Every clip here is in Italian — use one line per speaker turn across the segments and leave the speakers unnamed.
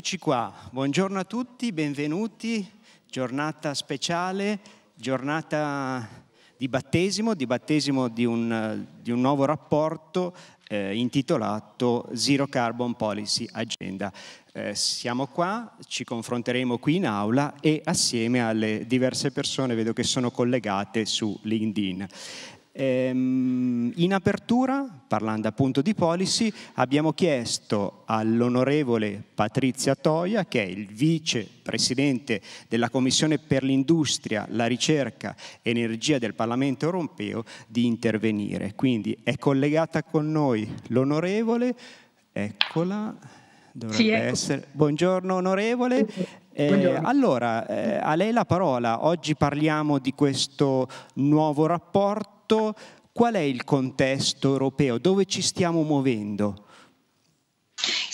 Eccoci qua, buongiorno a tutti, benvenuti, giornata speciale, giornata di battesimo, di battesimo di un, di un nuovo rapporto eh, intitolato Zero Carbon Policy Agenda. Eh, siamo qua, ci confronteremo qui in aula e assieme alle diverse persone vedo che sono collegate su LinkedIn. Ehm, in apertura, parlando appunto di policy, abbiamo chiesto all'onorevole Patrizia Toia, che è il vicepresidente della Commissione per l'Industria, la Ricerca e l'Energia del Parlamento europeo, di intervenire. Quindi è collegata con noi l'onorevole, eccola, dovrebbe sì, ecco. essere. Buongiorno onorevole. Eh, allora, eh, a lei la parola. Oggi parliamo di questo nuovo rapporto. Qual è il contesto europeo? Dove ci stiamo muovendo?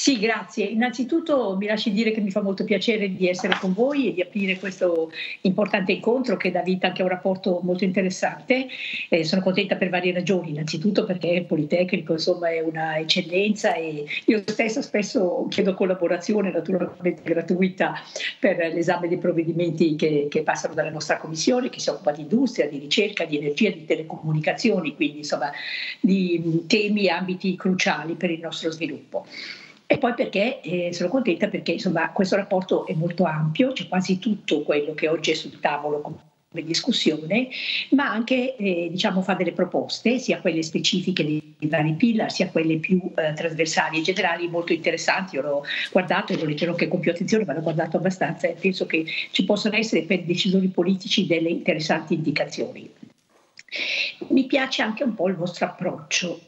Sì, grazie. Innanzitutto mi lasci dire che mi fa molto piacere di essere con voi e di aprire questo importante incontro che dà vita anche a un rapporto molto interessante. Eh, sono contenta per varie ragioni, innanzitutto perché il Politecnico insomma, è una eccellenza e io stessa spesso chiedo collaborazione naturalmente gratuita per l'esame dei provvedimenti che, che passano dalla nostra commissione che si occupa di industria, di ricerca, di energia, di telecomunicazioni, quindi insomma di temi e ambiti cruciali per il nostro sviluppo. E poi perché eh, sono contenta perché insomma, questo rapporto è molto ampio, c'è quasi tutto quello che oggi è sul tavolo come discussione, ma anche eh, diciamo, fa delle proposte, sia quelle specifiche dei, vari pillar, sia quelle più eh, trasversali e generali, molto interessanti. Io l'ho guardato e lo leggerò anche con più attenzione, ma l'ho guardato abbastanza e penso che ci possono essere per i decisori politici delle interessanti indicazioni. Mi piace anche un po' il vostro approccio.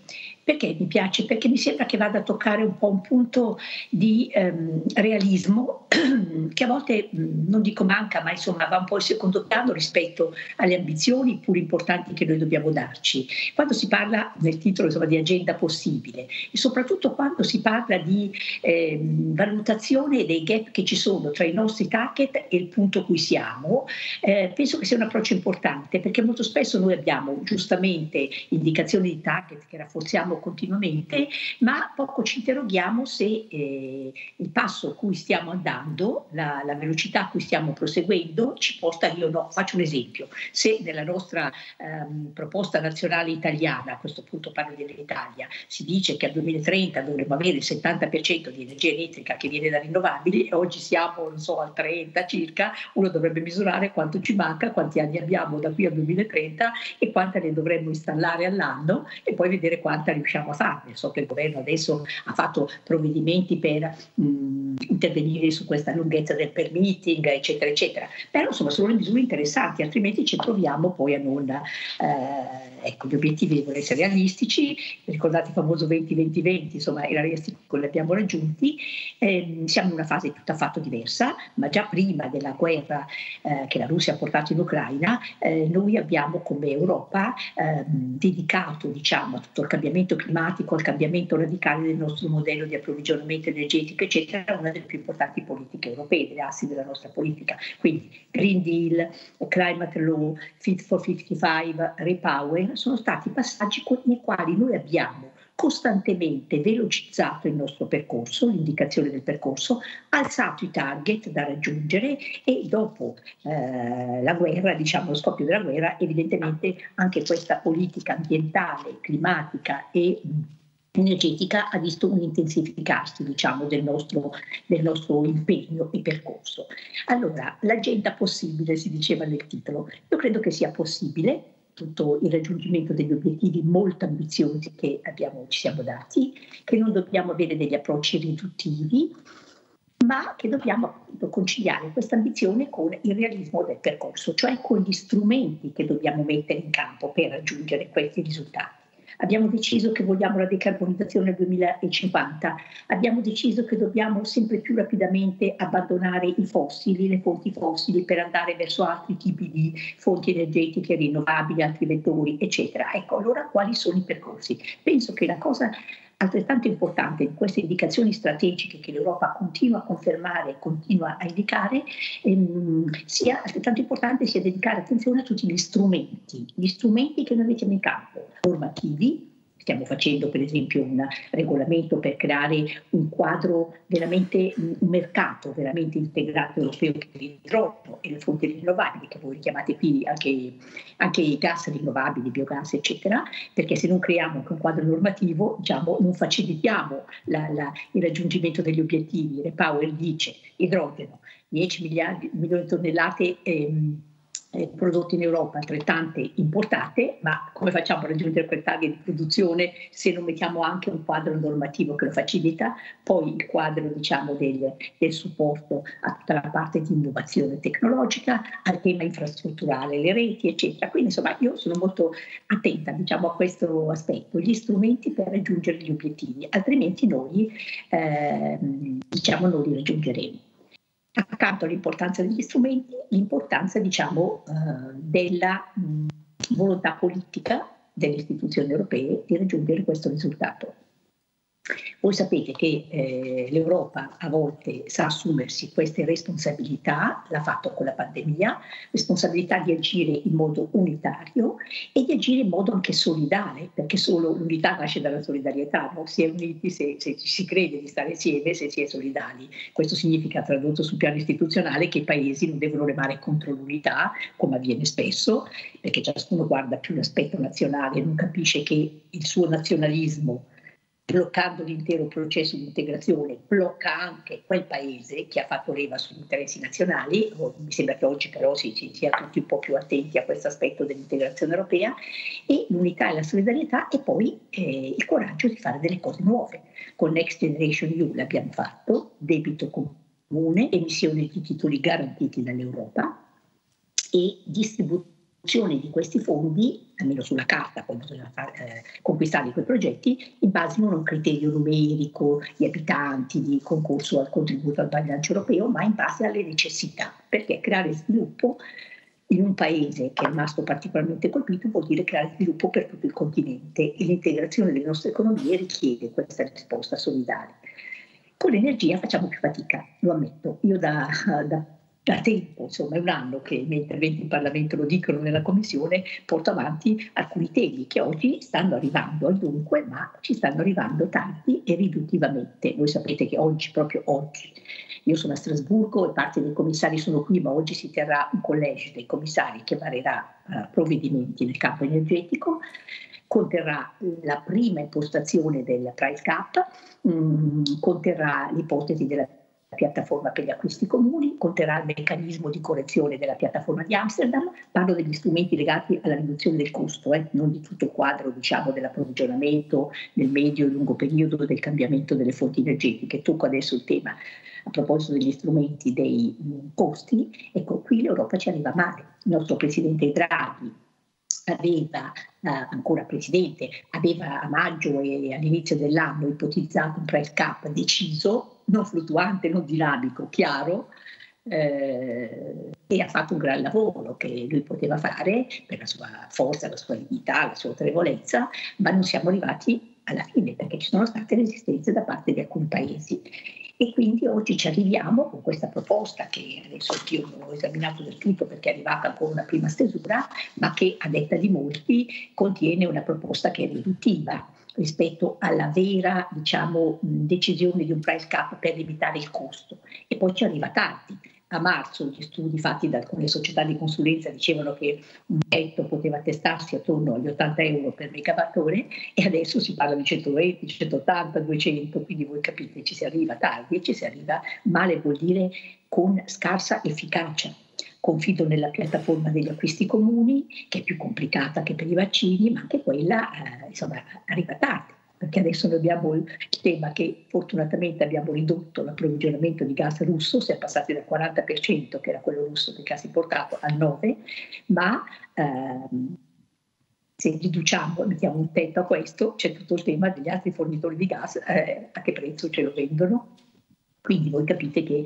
Perché mi piace? Perché mi sembra che vada a toccare un po' un punto di ehm, realismo che a volte non dico manca, ma insomma va un po' in secondo piano rispetto alle ambizioni pur importanti che noi dobbiamo darci. Quando si parla nel titolo insomma, di agenda possibile e soprattutto quando si parla di ehm, valutazione dei gap che ci sono tra i nostri target e il punto cui siamo, eh, penso che sia un approccio importante perché molto spesso noi abbiamo giustamente indicazioni di target che rafforziamo interroghiamo continuamente, ma poco ci interroghiamo se eh, il passo a cui stiamo andando, la, la, velocità a cui stiamo proseguendo, ci porta lì o no. Faccio un esempio, se nella nostra ehm, proposta nazionale italiana, a questo punto parlo dell'Italia, si dice che al 2030 dovremmo avere il 70% di energia elettrica che viene da rinnovabili e oggi siamo so, al 30 circa, uno dovrebbe misurare quanto ci manca, quanti anni abbiamo da qui al 2030 e quanta ne dovremmo installare all'anno e poi vedere quanta riusciamo a farne. So che il governo adesso ha fatto provvedimenti per mh, intervenire su questa lunghezza del per eccetera, eccetera. Però insomma sono le misure interessanti, altrimenti ci troviamo poi a non... Eh, ecco, gli obiettivi devono essere realistici, ricordate il famoso 20-20-20, insomma i realistico li abbiamo raggiunti, eh, siamo in una fase tutta affatto diversa, ma già prima della guerra eh, che la Russia ha portato in Ucraina, eh, noi abbiamo come Europa ehm, dedicato diciamo, a tutto il cambiamento climatico, al cambiamento radicale del nostro modello di approvvigionamento energetico, eccetera, è una delle più importanti politiche europee, delle assi della nostra politica. Quindi Green Deal, Climate Law, Fit for 55, Repower sono stati passaggi nei quali noi abbiamo costantemente velocizzato il nostro percorso, l'indicazione del percorso, alzato i target da raggiungere e dopo eh, la guerra, diciamo lo scoppio della guerra, evidentemente anche questa politica ambientale, climatica e energetica ha visto un intensificarsi diciamo, del, nostro, del nostro impegno e percorso. Allora, l'agenda possibile si diceva nel titolo, io credo che sia possibile tutto il raggiungimento degli obiettivi molto ambiziosi che abbiamo, ci siamo dati, che non dobbiamo avere degli approcci riduttivi, ma che dobbiamo appunto conciliare questa ambizione con il realismo del percorso, cioè con gli strumenti che dobbiamo mettere in campo per raggiungere questi risultati abbiamo deciso che vogliamo la decarbonizzazione nel 2050, abbiamo deciso che dobbiamo sempre più rapidamente abbandonare i fossili, le fonti fossili per andare verso altri tipi di fonti energetiche rinnovabili, altri vettori, eccetera. Ecco, allora quali sono i percorsi? Penso che la cosa Altrettanto importante in queste indicazioni strategiche che l'Europa continua a confermare e continua a indicare, ehm, sia altrettanto importante sia dedicare attenzione a tutti gli strumenti, gli strumenti che noi mettiamo in campo, normativi, Stiamo facendo per esempio un regolamento per creare un quadro veramente, un mercato veramente integrato europeo che l'idrogeno e le fonti rinnovabili, che voi chiamate qui anche, anche, i gas rinnovabili, biogas, eccetera, perché se non creiamo un quadro normativo, diciamo, non facilitiamo la, la, il raggiungimento degli obiettivi. Repower dice idrogeno, 10 miliardi, milioni di tonnellate. Ehm, eh, prodotte in Europa, altrettante importate, ma come facciamo a raggiungere quel target di produzione se non mettiamo anche un quadro normativo che lo facilita, poi il quadro diciamo, del, del supporto a tutta la parte di innovazione tecnologica, al tema infrastrutturale, le reti, eccetera. Quindi insomma io sono molto attenta diciamo, a questo aspetto, gli strumenti per raggiungere gli obiettivi, altrimenti noi, eh, diciamo, non li raggiungeremo accanto all'importanza degli strumenti, l'importanza diciamo, eh, della volontà politica delle istituzioni europee di raggiungere questo risultato. Voi sapete che eh, l'Europa a volte sa assumersi queste responsabilità, l'ha fatto con la pandemia, responsabilità di agire in modo unitario e di agire in modo anche solidale, perché solo l'unità nasce dalla solidarietà, no? si è uniti se, se ci si crede di stare insieme, se si è solidali. Questo significa, tradotto sul piano istituzionale, che i paesi non devono remare contro l'unità, come avviene spesso, perché ciascuno guarda più l'aspetto nazionale, e non capisce che il suo nazionalismo bloccando l'intero processo di integrazione, blocca anche quel paese che ha fatto leva sugli interessi nazionali, oh, mi sembra che oggi però si, si sia tutti un po' più attenti a questo aspetto dell'integrazione europea, e l'unità e la solidarietà e poi eh, il coraggio di fare delle cose nuove. Con Next Generation EU l'abbiamo fatto, debito comune, emissione di titoli garantiti dall'Europa e distribuzione di questi fondi almeno sulla carta, poi bisogna far, eh, conquistare quei progetti, in base non a un criterio numerico di abitanti, di concorso al contributo al bilancio europeo, ma in base alle necessità, perché creare sviluppo in un paese che è rimasto particolarmente colpito vuol dire creare sviluppo per tutto il continente e l'integrazione delle nostre economie richiede questa risposta solidale. Con l'energia facciamo più fatica, lo ammetto. Io da, da da tempo, insomma è un anno che i miei interventi in Parlamento lo dicono nella Commissione, porto avanti alcuni temi che oggi stanno arrivando al dunque, ma ci stanno arrivando tanti e riduttivamente. Voi sapete che oggi, proprio oggi, io sono a Strasburgo e parte dei commissari sono qui, ma oggi si terrà un collegio dei commissari che varerà uh, eh, provvedimenti nel campo energetico conterrà la prima impostazione del price cap, mh, mm, conterrà l'ipotesi della piattaforma per gli acquisti comuni, conterrà il meccanismo di correzione della piattaforma di Amsterdam, parlo degli strumenti legati alla riduzione del costo, eh, non di tutto il quadro diciamo, dell'approvvigionamento nel medio e lungo periodo del cambiamento delle fonti energetiche. Tocco adesso il tema a proposito degli strumenti dei mm, costi, ecco qui l'Europa ci arriva male. Il nostro presidente Draghi aveva Uh, ancora presidente, aveva a maggio e all'inizio dell'anno ipotizzato un price cap deciso non fluttuante, non dinamico, chiaro, eh, e ha fatto un gran lavoro che lui poteva fare per la sua forza, la sua dignità, la sua autorevolezza, ma non siamo arrivati alla fine perché ci sono state resistenze da parte di alcuni paesi. E quindi oggi ci arriviamo con questa proposta che adesso io non ho esaminato del tutto perché è arrivata con una prima stesura, ma che a detta di molti contiene una proposta che è riduttiva rispetto alla vera diciamo, decisione di un price cap per limitare il costo e poi ci arriva tardi. A marzo gli studi fatti da alcune società di consulenza dicevano che un tetto poteva testarsi attorno agli 80 euro per megawattore e adesso si parla di 120, 180, 200, quindi voi capite ci si arriva tardi e ci si arriva male vuol dire con scarsa efficacia confido nella piattaforma degli acquisti comuni, che è più complicata che per i vaccini, ma anche quella eh, insomma, arriva tardi perché adesso noi abbiamo il tema che fortunatamente abbiamo ridotto l'approvvigionamento di gas russo, si è passati dal 40% che era quello russo che gas importato al 9%, ma ehm, se riduciamo, mettiamo un tetto a questo, c'è tutto il tema degli altri fornitori di gas, eh, a che prezzo ce lo vendono quindi voi capite che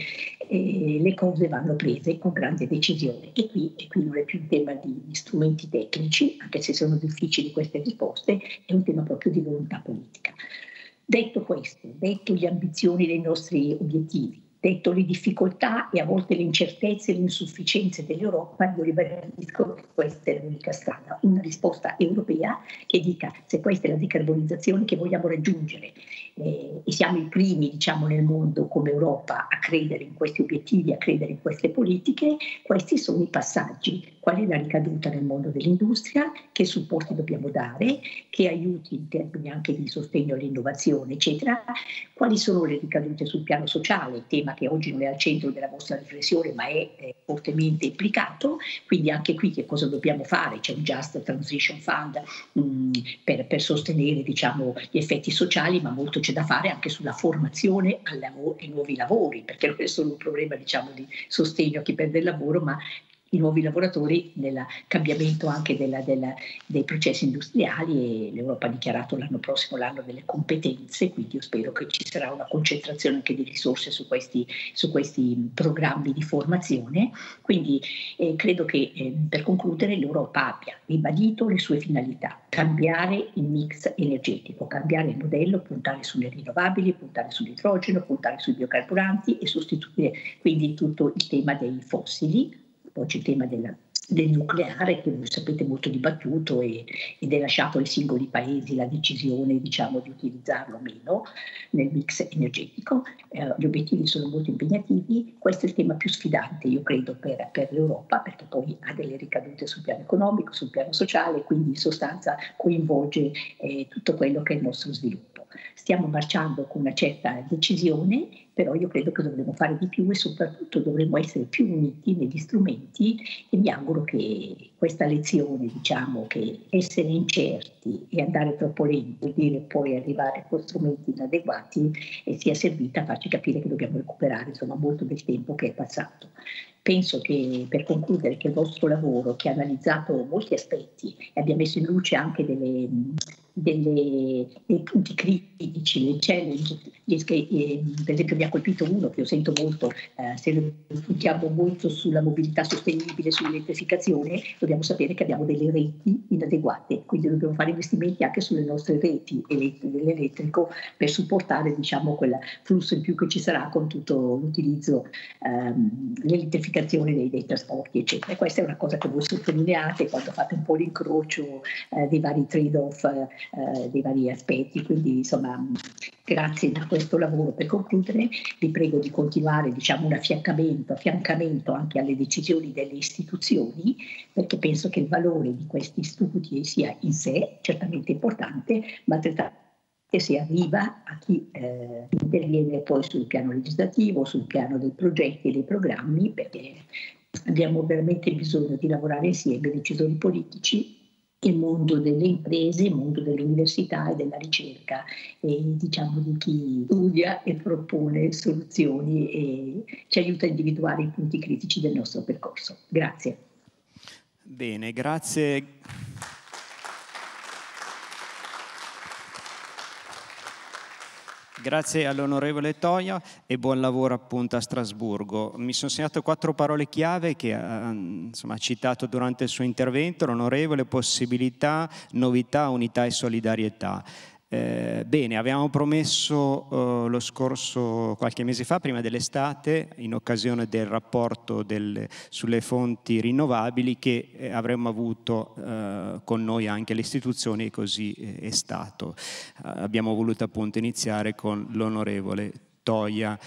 eh, le cose vanno prese con grande decisione e qui, e qui non è più un tema di, di, strumenti tecnici, anche se sono difficili queste risposte, è un tema proprio di volontà politica. Detto questo, detto le ambizioni dei nostri obiettivi, detto le difficoltà e a volte le incertezze e le insufficienze dell'Europa, io ribadisco che questa è l'unica strada, una risposta europea che dica se questa è la decarbonizzazione che vogliamo raggiungere eh, e siamo i primi diciamo, nel mondo come Europa a credere in questi obiettivi, a credere in queste politiche, questi sono i passaggi. Qual è la ricaduta nel mondo dell'industria, che supporti dobbiamo dare, che aiuti in termini anche di sostegno all'innovazione, eccetera, quali sono le ricadute sul piano sociale, tema che oggi non è al centro della vostra riflessione ma è eh, fortemente implicato, quindi anche qui che cosa dobbiamo fare, c'è un Just Transition Fund mh, mm, per, per, sostenere diciamo, gli effetti sociali ma molto molto c'è da fare anche sulla formazione ai nuovi lavori, perché non è solo un problema diciamo, di sostegno a chi perde il lavoro, ma i nuovi lavoratori nel cambiamento anche della, della, dei processi industriali e l'Europa ha dichiarato l'anno prossimo l'anno delle competenze, quindi io spero che ci sarà una concentrazione anche di risorse su questi, su questi programmi di formazione. Quindi eh, credo che eh, per concludere l'Europa abbia ribadito le sue finalità, cambiare il mix energetico, cambiare il modello, puntare sulle rinnovabili, puntare sull'idrogeno, puntare sui biocarburanti e sostituire quindi tutto il tema dei fossili poi c'è il tema della, del nucleare che sapete molto dibattuto e, ed è lasciato ai singoli paesi la decisione diciamo, di utilizzarlo o meno nel mix energetico. Eh, gli obiettivi sono molto impegnativi, questo è il tema più sfidante io credo per, per l'Europa perché poi ha delle ricadute sul piano economico, sul piano sociale, quindi in sostanza coinvolge eh, tutto quello che è il nostro sviluppo. Stiamo marciando con una certa decisione però io credo che dovremmo fare di più e soprattutto dovremmo essere più uniti negli strumenti e mi auguro che questa lezione, diciamo che essere incerti e andare troppo lento e dire poi arrivare con strumenti inadeguati eh, sia servita a farci capire che dobbiamo recuperare insomma, molto del tempo che è passato. Penso che per concludere che il vostro lavoro che ha analizzato molti aspetti e abbia messo in luce anche delle delle, dei punti critici, le challenge, eh, per esempio mi ha colpito uno che io sento molto, eh, se puntiamo molto sulla mobilità sostenibile, sull'elettrificazione, dobbiamo sapere che abbiamo delle reti inadeguate, quindi dobbiamo fare investimenti anche sulle nostre reti dell'elettrico per supportare diciamo, quel flusso in più che ci sarà con tutto l'utilizzo, ehm, l'elettrificazione dei, dei, trasporti, eccetera. E questa è una cosa che voi sottolineate quando fate un po' l'incrocio eh, dei vari trade-off eh, dei vari aspetti. Quindi insomma mm, grazie a questo lavoro. Per concludere vi prego di continuare diciamo, un affiancamento, affiancamento anche alle decisioni delle istituzioni perché penso che il valore di questi studi sia in sé certamente importante ma altrettanto che si arriva a chi eh, interviene poi sul piano legislativo, sul piano dei progetti e dei programmi, perché abbiamo veramente bisogno di lavorare insieme, decisori politici, il mondo delle imprese, il mondo dell'università e della ricerca e diciamo di chi studia e propone soluzioni e ci aiuta a individuare i punti critici del nostro percorso. Grazie.
Bene, grazie. Grazie all'onorevole Toia e buon lavoro appunto a Strasburgo. Mi sono segnato quattro parole chiave che eh, insomma, ha citato durante il suo intervento, l'onorevole, possibilità, novità, unità e solidarietà. Eh, bene, avevamo promesso eh, lo scorso, qualche mese fa, prima dell'estate, in occasione del rapporto del, sulle fonti rinnovabili, che eh, avremmo avuto eh, con noi anche le istituzioni e così eh, è stato. abbiamo voluto appunto iniziare con l'onorevole Toia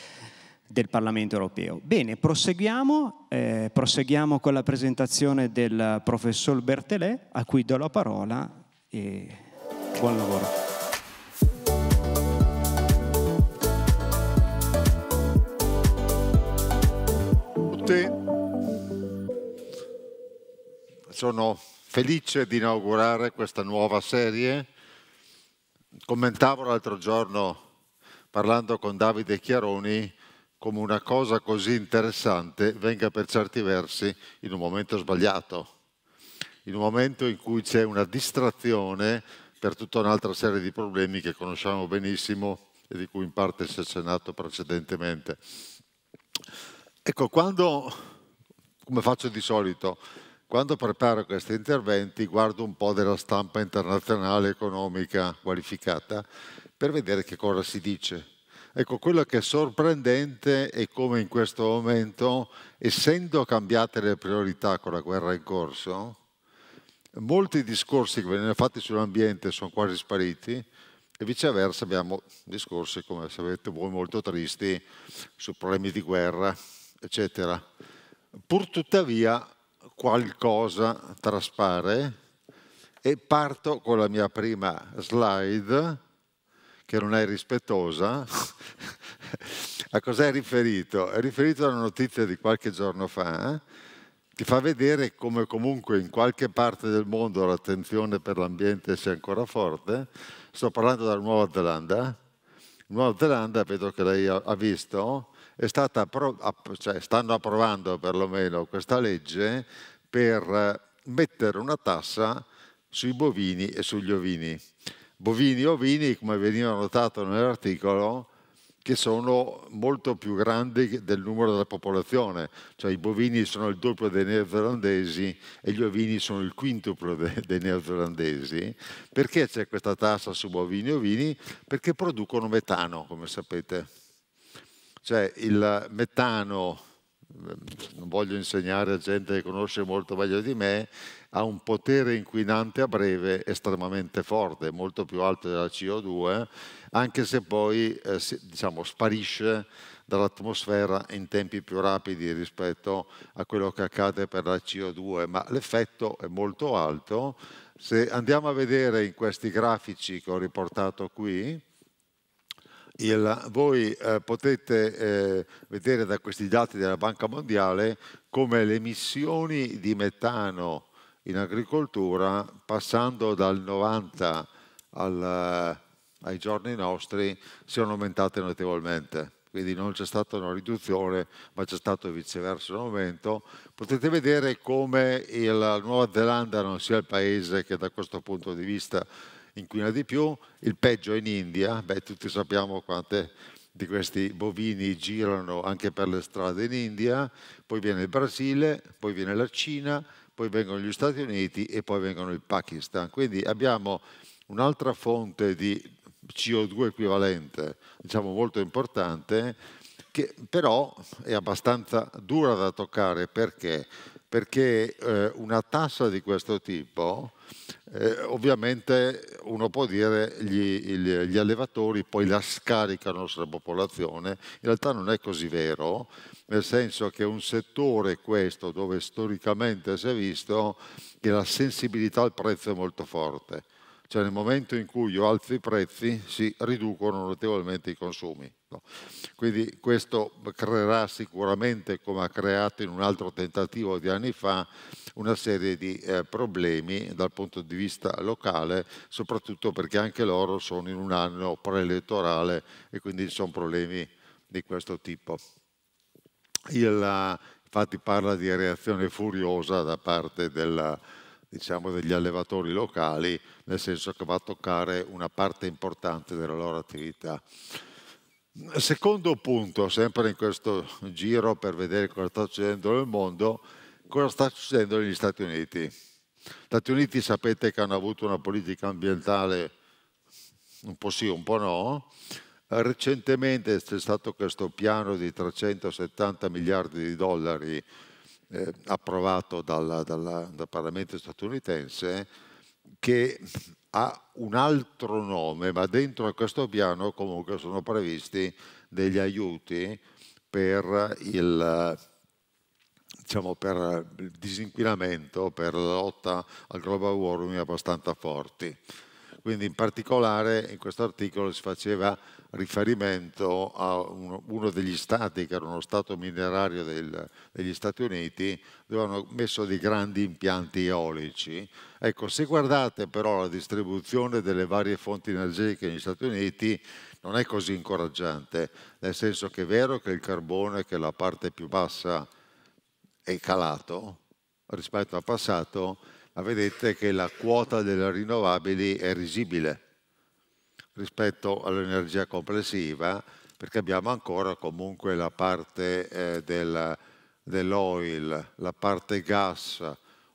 del Parlamento europeo. Bene, proseguiamo, proseguiamo con la presentazione del professor Bertelet, a cui do la parola e buon lavoro.
tutti. Sono felice di inaugurare questa nuova serie. Commentavo l'altro giorno, parlando con Davide Chiaroni, come una cosa così interessante venga per certi versi in un momento sbagliato, in un momento in cui c'è una distrazione per tutta un'altra serie di problemi che conosciamo benissimo e di cui in parte si è accennato precedentemente. Ecco, quando, come faccio di solito, quando preparo questi interventi guardo un po' della stampa internazionale economica qualificata per vedere che cosa si dice. Ecco, quello che è sorprendente è come in questo momento, essendo cambiate le priorità con la guerra in corso, molti discorsi che venivano fatti sull'ambiente sono quasi spariti e viceversa abbiamo discorsi, come sapete voi, molto tristi su problemi di guerra, eccetera. Pur tuttavia qualcosa traspare e parto con la mia prima slide, che non è rispettosa. A cos'è riferito? È riferito a una notizia di qualche giorno fa, eh, che fa vedere come comunque in qualche parte del mondo l'attenzione per l'ambiente sia ancora forte. Sto parlando della Nuova Zelanda. Nuova Zelanda, vedo che lei ha visto, è stata appro- app- cioè stanno approvando perlomeno questa legge per mettere una tassa sui bovini e sugli ovini. Bovini e ovini, come veniva notato nell'articolo, che sono molto più grandi del numero della popolazione, cioè i bovini sono il doppio dei neozelandesi e gli ovini sono il quintuplo dei neozelandesi. Perché c'è questa tassa su bovini e ovini? Perché producono metano, come sapete cioè il metano, ehm, non voglio insegnare a gente che conosce molto meglio di me, ha un potere inquinante a breve estremamente forte, molto più alto della CO2, anche se poi eh, diciamo, sparisce dall'atmosfera in tempi più rapidi rispetto a quello che accade per la CO2, ma l'effetto è molto alto. Se andiamo a vedere in questi grafici che ho riportato qui, il, voi eh, potete eh, vedere da questi dati della Banca Mondiale come le emissioni di metano in agricoltura, passando dal 90 al, eh, ai giorni nostri, siano aumentate notevolmente quindi non c'è stata una riduzione, ma c'è stato viceversa un aumento. Potete vedere come la Nuova Zelanda non sia il paese che da questo punto di vista inquina di più, il peggio è in India, beh tutti sappiamo quante di questi bovini girano anche per le strade in India, poi viene il Brasile, poi viene la Cina, poi vengono gli Stati Uniti e poi vengono il Pakistan. Quindi abbiamo un'altra fonte di CO2 equivalente, diciamo molto importante, che però è abbastanza dura da toccare perché perché eh, una tassa di questo tipo, eh, ovviamente uno può dire gli, gli, gli allevatori poi la scaricano sulla popolazione, in realtà non è così vero, nel senso che un settore questo dove storicamente si è visto che la sensibilità al prezzo è molto forte cioè nel momento in cui io alzo i prezzi si riducono notevolmente i consumi. No? Quindi questo creerà sicuramente, come ha creato in un altro tentativo di anni fa, una serie di eh, problemi dal punto di vista locale, soprattutto perché anche loro sono in un anno preelettorale e quindi ci sono problemi di questo tipo. Il, eh, infatti parla di reazione furiosa da parte della, diciamo, degli allevatori locali, nel senso che va a toccare una parte importante della loro attività. Secondo punto, sempre in questo giro per vedere cosa sta succedendo nel mondo, cosa sta succedendo negli Stati Uniti. Gli Stati Uniti sapete che hanno avuto una politica ambientale un po' sì, un po' no. Recentemente c'è stato questo piano di 370 miliardi di dollari eh, approvato dalla, dalla, dal Parlamento statunitense che ha un altro nome, ma dentro a questo piano comunque sono previsti degli aiuti per il, diciamo, per il disinquinamento, per la lotta al global warming abbastanza forti. Quindi in particolare in questo articolo si faceva riferimento a uno degli stati, che era uno stato minerario del, degli Stati Uniti, dove hanno messo dei grandi impianti eolici. Ecco, se guardate però la distribuzione delle varie fonti energetiche negli Stati Uniti, non è così incoraggiante, nel senso che è vero che il carbone, che è la parte più bassa, è calato rispetto al passato, ma vedete che la quota delle rinnovabili è risibile rispetto all'energia complessiva, perché abbiamo ancora comunque la parte eh, del, dell'oil, la parte gas,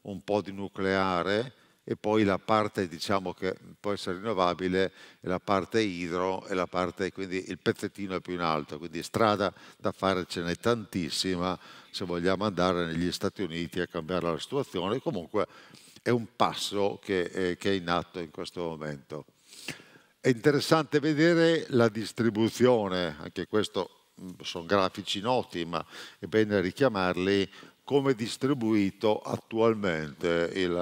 un po' di nucleare e poi la parte diciamo, che può essere rinnovabile la parte idro e la parte quindi il pezzettino è più in alto quindi strada da fare ce n'è tantissima se vogliamo andare negli Stati Uniti a cambiare la situazione comunque è un passo che, eh, che è in atto in questo momento. È interessante vedere la distribuzione, anche questo mm, sono grafici noti, ma è bene richiamarli, come è distribuito attualmente il,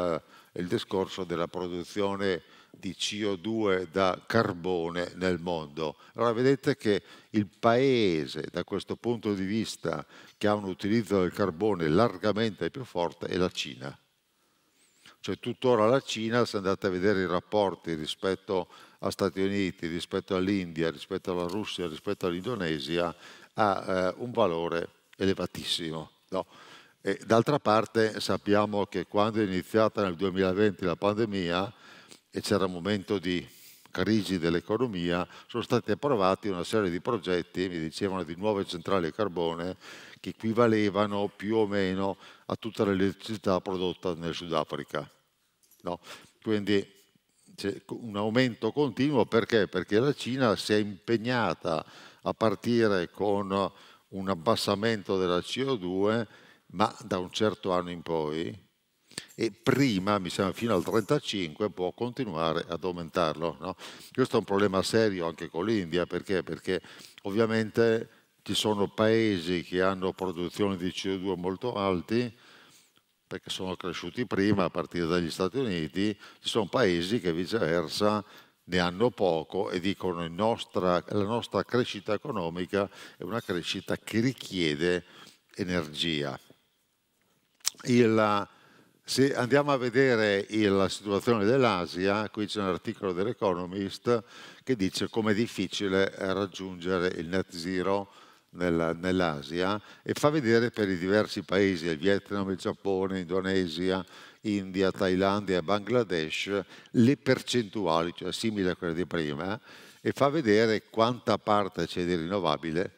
eh, il discorso della produzione di CO2 da carbone nel mondo. Allora vedete che il paese da questo punto di vista che ha un utilizzo del carbone largamente più forte è la Cina. Cioè tuttora la Cina, se andate a vedere i rapporti rispetto a Stati Uniti, rispetto all'India, rispetto alla Russia, rispetto all'Indonesia, ha eh, un valore elevatissimo. No? d'altra parte sappiamo che quando è iniziata nel 2020 la pandemia e c'era un momento di crisi dell'economia, sono stati approvati una serie di progetti, mi dicevano, di nuove centrali a carbone che equivalevano più o meno a tutta l'elettricità prodotta nel Sudafrica. No? Quindi c'è un aumento continuo perché? Perché la Cina si è impegnata a partire con un abbassamento della CO2, ma da un certo anno in poi, e prima, mi sembra fino al 35, può continuare ad aumentarlo. No? Questo è un problema serio anche con l'India, perché? perché ovviamente ci sono paesi che hanno produzioni di CO2 molto alti, perché sono cresciuti prima a partire dagli Stati Uniti, ci sono paesi che viceversa ne hanno poco e dicono che la nostra crescita economica è una crescita che richiede energia. Il, se andiamo a vedere la situazione dell'Asia, qui c'è un articolo dell'Economist che dice come è difficile raggiungere il net zero nell'Asia e fa vedere per i diversi paesi, il Vietnam, il Giappone, Indonesia, India, Thailandia, Bangladesh, le percentuali, cioè simili a quelle di prima, e fa vedere quanta parte c'è di rinnovabile,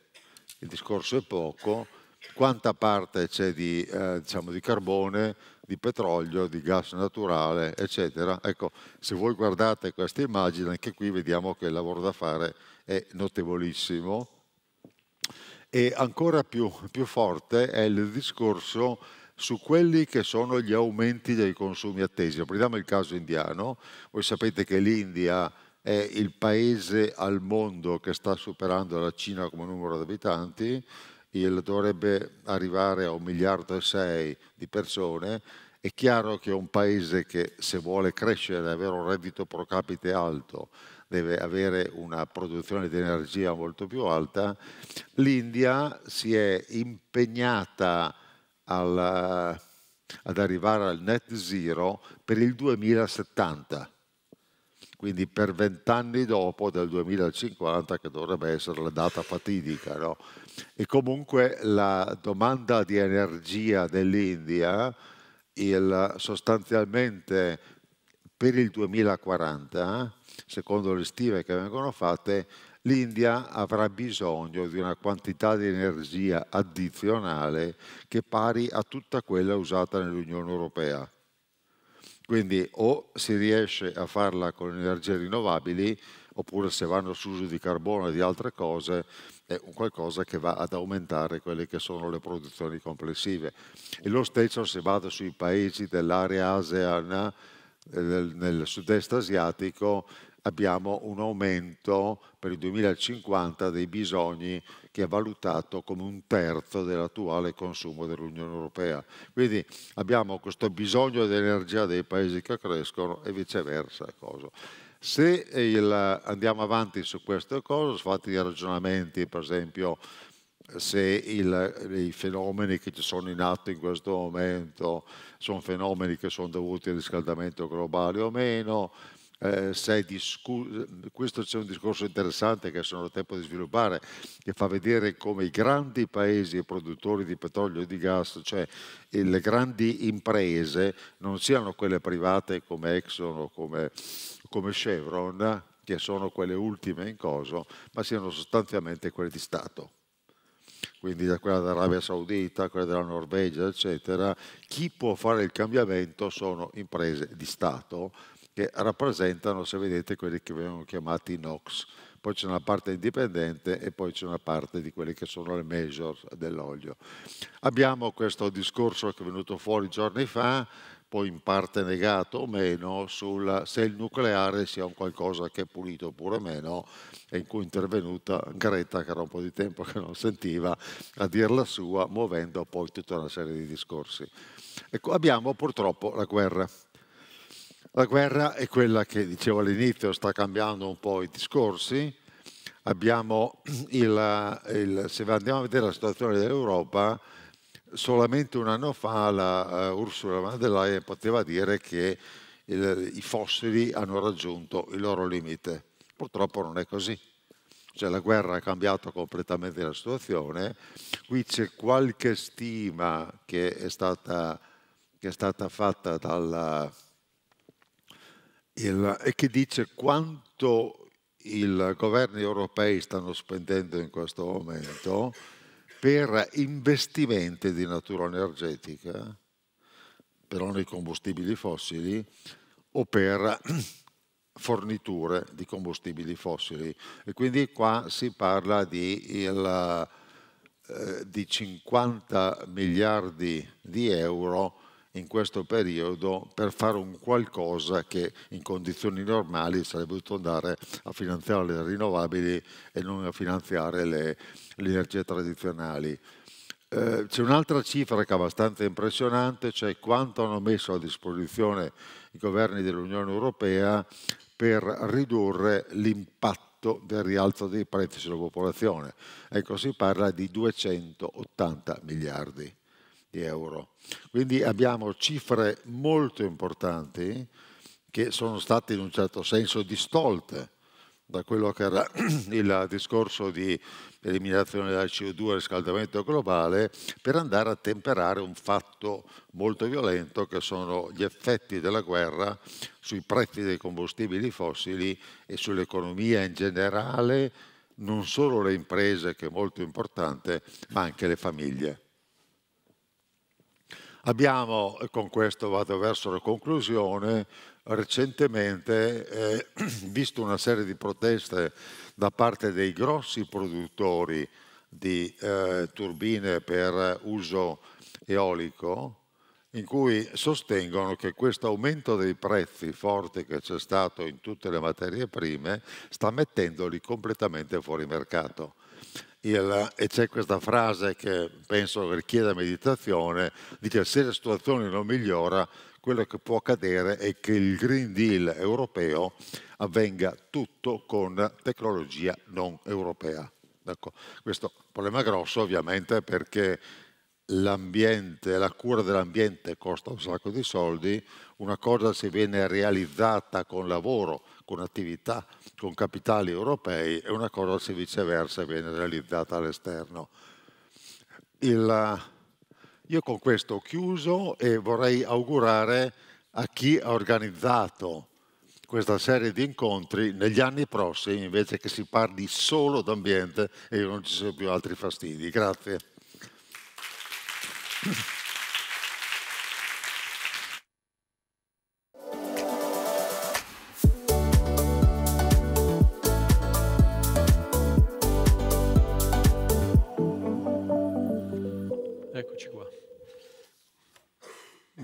il discorso è poco, quanta parte c'è di, eh, diciamo, di carbone, di petrolio, di gas naturale, eccetera. Ecco, se voi guardate questa immagine, anche qui vediamo che il lavoro da fare è notevolissimo e ancora più, più forte è il discorso su quelli che sono gli aumenti dei consumi attesi. Prendiamo il caso indiano, voi sapete che l'India è il paese al mondo che sta superando la Cina come numero di abitanti, il dovrebbe arrivare a un miliardo e sei di persone. È chiaro che un paese che se vuole crescere, e avere un reddito pro capite alto, deve avere una produzione di energia molto più alta, l'India si è impegnata al, ad arrivare al net zero per il 2070 quindi per vent'anni dopo, dal 2050, che dovrebbe essere la data fatidica. No? E comunque la domanda di energia dell'India il, sostanzialmente per il 2040 secondo le stime che vengono fatte, l'India avrà bisogno di una quantità di energia addizionale che pari a tutta quella usata nell'Unione Europea. Quindi o si riesce a farla con energie rinnovabili oppure se vanno sull'uso di carbone e di altre cose è un qualcosa che va ad aumentare quelle che sono le produzioni complessive. E lo stesso se vado sui paesi dell'area ASEAN, eh, nel sud-est asiatico, abbiamo un aumento per il 2050 dei bisogni che è valutato come un terzo dell'attuale consumo dell'Unione Europea. Quindi abbiamo questo bisogno di energia dei paesi che crescono e viceversa. Cosa. Se il, andiamo avanti su queste cose, fatti dei ragionamenti, per esempio, se il, i fenomeni che ci sono in atto in questo momento sono fenomeni che sono dovuti al riscaldamento globale o meno, eh, discusso, questo c'è un discorso interessante che sono tempo di sviluppare, che fa vedere come i grandi paesi produttori di petrolio e di gas, cioè le grandi imprese, non siano quelle private come Exxon o come, come Chevron, che sono quelle ultime in coso, ma siano sostanzialmente quelle di Stato quindi da quella dell'Arabia Saudita, quella della Norvegia, eccetera, chi può fare il cambiamento sono imprese di Stato che rappresentano, se vedete, quelli che vengono chiamati NOx. Poi c'è una parte indipendente e poi c'è una parte di quelle che sono le measure dell'olio. Abbiamo questo discorso che è venuto fuori giorni fa, poi in parte negato o meno, sul se il nucleare sia un qualcosa che è pulito oppure meno, e in cui è intervenuta Greta, che era un po' di tempo che non sentiva, a dir la sua, muovendo poi tutta una serie di discorsi. Ecco, abbiamo purtroppo la guerra la guerra è quella che dicevo all'inizio, sta cambiando un po' i discorsi. Abbiamo il, il, se andiamo a vedere la situazione dell'Europa, solamente un anno fa la uh, Ursula von der Leyen poteva dire che il, i fossili hanno raggiunto il loro limite. Purtroppo non è così. Cioè la guerra ha cambiato completamente la situazione. Qui c'è qualche stima che è stata, che è stata fatta dalla, il, e che dice quanto i governi europei stanno spendendo in questo momento per investimenti di natura energetica, però nei combustibili fossili o per forniture di combustibili fossili. E quindi qua si parla di, il, eh, di 50 miliardi di euro in questo periodo per fare un qualcosa che in condizioni normali sarebbe dovuto andare a finanziare le rinnovabili e non a finanziare le, le energie tradizionali. Eh, c'è un'altra cifra che è abbastanza impressionante, cioè quanto hanno messo a disposizione i governi dell'Unione Europea per ridurre l'impatto del rialzo dei prezzi sulla popolazione. Ecco, si parla di 280 miliardi di euro. Quindi abbiamo cifre molto importanti che sono state in un certo senso distolte da quello che era il discorso di eliminazione della CO2 e riscaldamento globale per andare a temperare un fatto molto violento che sono gli effetti della guerra sui prezzi dei combustibili fossili e sull'economia in generale, non solo le imprese che è molto importante, ma anche le famiglie. Abbiamo, e eh, con questo vado verso la conclusione, recentemente eh, visto una serie di proteste da parte dei grossi produttori di eh, turbine per uso eolico, in cui sostengono che questo aumento dei prezzi forte che c'è stato in tutte le materie prime sta mettendoli completamente fuori mercato il, e c'è questa frase che penso richieda meditazione, dice se la situazione non migliora, quello che può accadere è che il Green Deal europeo avvenga tutto con tecnologia non europea. Ecco, questo problema grosso ovviamente perché l'ambiente, la cura dell'ambiente costa un sacco di soldi, una cosa se viene realizzata con lavoro con attività, con capitali europei e una cosa se viceversa viene realizzata all'esterno. io con questo ho chiuso e vorrei augurare a chi ha organizzato questa serie di incontri negli anni prossimi invece che si parli solo d'ambiente e non ci siano più altri fastidi. Grazie.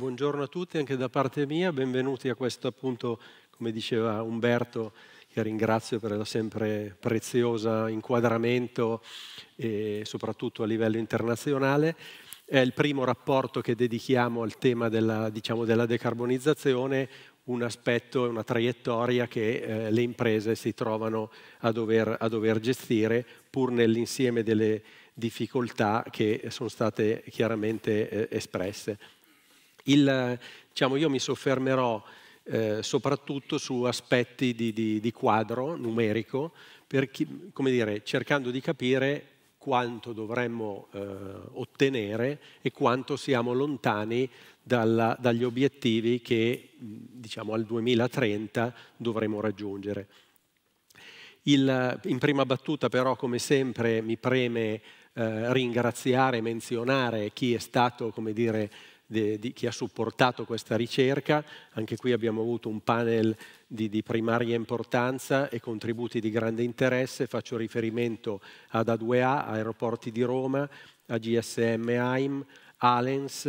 buongiorno a tutti anche da parte mia, benvenuti a questo appunto, come diceva Umberto, che ringrazio per la sempre preziosa inquadramento e soprattutto a livello internazionale. È il primo rapporto che dedichiamo al tema della, diciamo, della decarbonizzazione, un aspetto, e una traiettoria che eh, le imprese si trovano a dover, a dover gestire pur nell'insieme delle difficoltà che sono state chiaramente eh, espresse. Il, diciamo, io mi soffermerò eh, soprattutto su aspetti di, di, di quadro numerico, per chi, come dire, cercando di capire quanto dovremmo eh, ottenere e quanto siamo lontani dalla, dagli obiettivi che diciamo, al 2030 dovremo raggiungere. Il, in prima battuta però, come sempre, mi preme eh, ringraziare menzionare chi è stato, come dire, di, di chi ha supportato questa ricerca. Anche qui abbiamo avuto un panel di, di, primaria importanza e contributi di grande interesse. Faccio riferimento ad A2A, Aeroporti di Roma, a GSM AIM, Alens,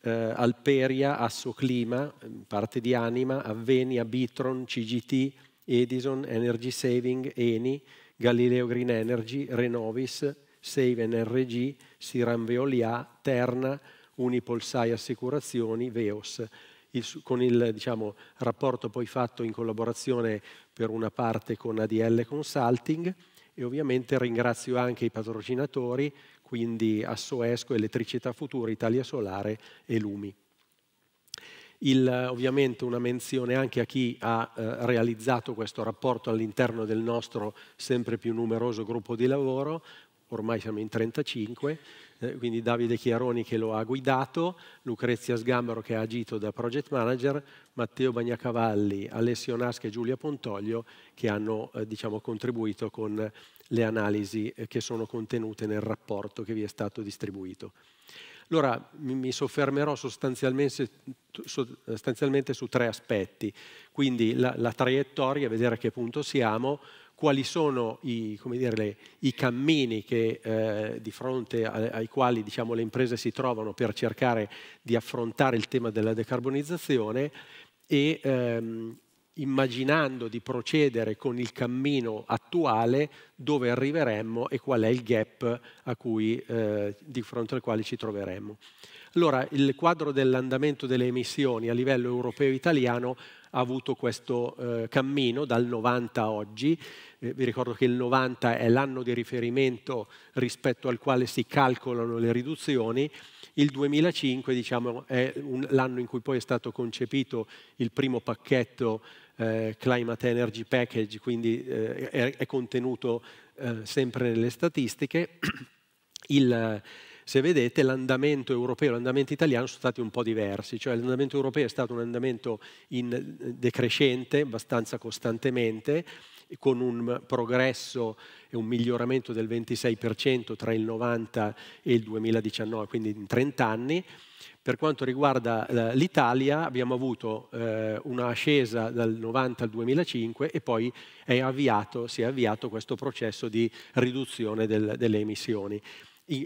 eh, Alperia, Assoclima, parte di Anima, Avvenia, Bitron, CGT, Edison, Energy Saving, Eni, Galileo Green Energy, Renovis, Save NRG, Siram Veolia, Terna, Unipolsai Assicurazioni, Veos, il, con il diciamo, rapporto poi fatto in collaborazione per una parte con ADL Consulting e ovviamente ringrazio anche i patrocinatori, quindi Assoesco, Elettricità Futura, Italia Solare e Lumi. Il, ovviamente una menzione anche a chi ha eh, realizzato questo rapporto all'interno del nostro sempre più numeroso gruppo di lavoro, ormai siamo in 35, eh, quindi Davide Chiaroni che lo ha guidato, Lucrezia Sgambaro che ha agito da project manager, Matteo Bagnacavalli, Alessio Nasca e Giulia Pontoglio che hanno eh, diciamo, contribuito con le analisi eh, che sono contenute nel rapporto che vi è stato distribuito. Allora mi soffermerò sostanzialmente, sostanzialmente su tre aspetti, quindi la, la traiettoria, vedere a che punto siamo, quali sono i, dire, i cammini che, eh, di fronte ai, ai quali diciamo, le imprese si trovano per cercare di affrontare il tema della decarbonizzazione e ehm, immaginando di procedere con il cammino attuale dove arriveremmo e qual è il gap cui, eh, di fronte al quale ci troveremmo. Allora, il quadro dell'andamento delle emissioni a livello europeo e italiano ha avuto questo eh, cammino dal 90 a oggi. Eh, vi ricordo che il 90 è l'anno di riferimento rispetto al quale si calcolano le riduzioni. Il 2005 diciamo, è un, l'anno in cui poi è stato concepito il primo pacchetto eh, Climate Energy Package, quindi eh, è, è, contenuto eh, sempre nelle statistiche. Il, se vedete l'andamento europeo e l'andamento italiano sono stati un po' diversi, cioè l'andamento europeo è stato un andamento eh, decrescente abbastanza costantemente, con un progresso e un miglioramento del 26% tra il 90 e il 2019, quindi in 30 anni. Per quanto riguarda eh, l'Italia abbiamo avuto eh, una ascesa dal 90 al 2005 e poi è avviato, si è avviato questo processo di riduzione del, delle emissioni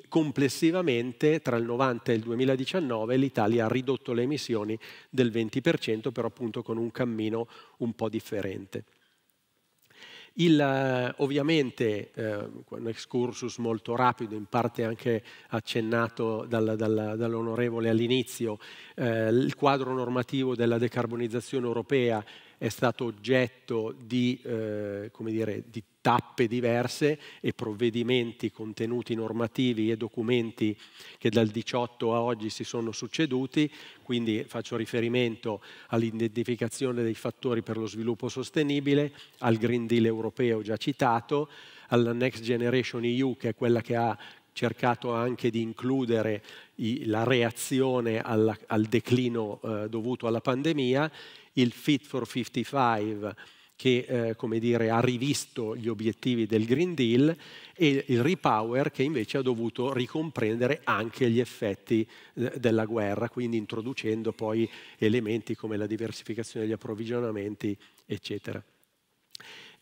complessivamente tra il 90 e il 2019 l'Italia ha ridotto le emissioni del 20%, però appunto con un cammino un po' differente. Il, eh, ovviamente, eh, un excursus molto rapido, in parte anche accennato dal, dal, dall'onorevole all'inizio, eh, il quadro normativo della decarbonizzazione europea è stato oggetto di, eh, dire, di tappe diverse e provvedimenti, contenuti normativi e documenti che dal 18 a oggi si sono succeduti, quindi faccio riferimento all'identificazione dei fattori per lo sviluppo sostenibile, al Green Deal europeo già citato, alla Next Generation EU che è quella che ha cercato anche di includere i, la reazione alla, al declino eh, dovuto alla pandemia, il Fit for 55 che eh, dire, ha rivisto gli obiettivi del Green Deal e il Repower che invece ha dovuto ricomprendere anche gli effetti eh, della guerra, quindi introducendo poi elementi come la diversificazione degli approvvigionamenti, eccetera.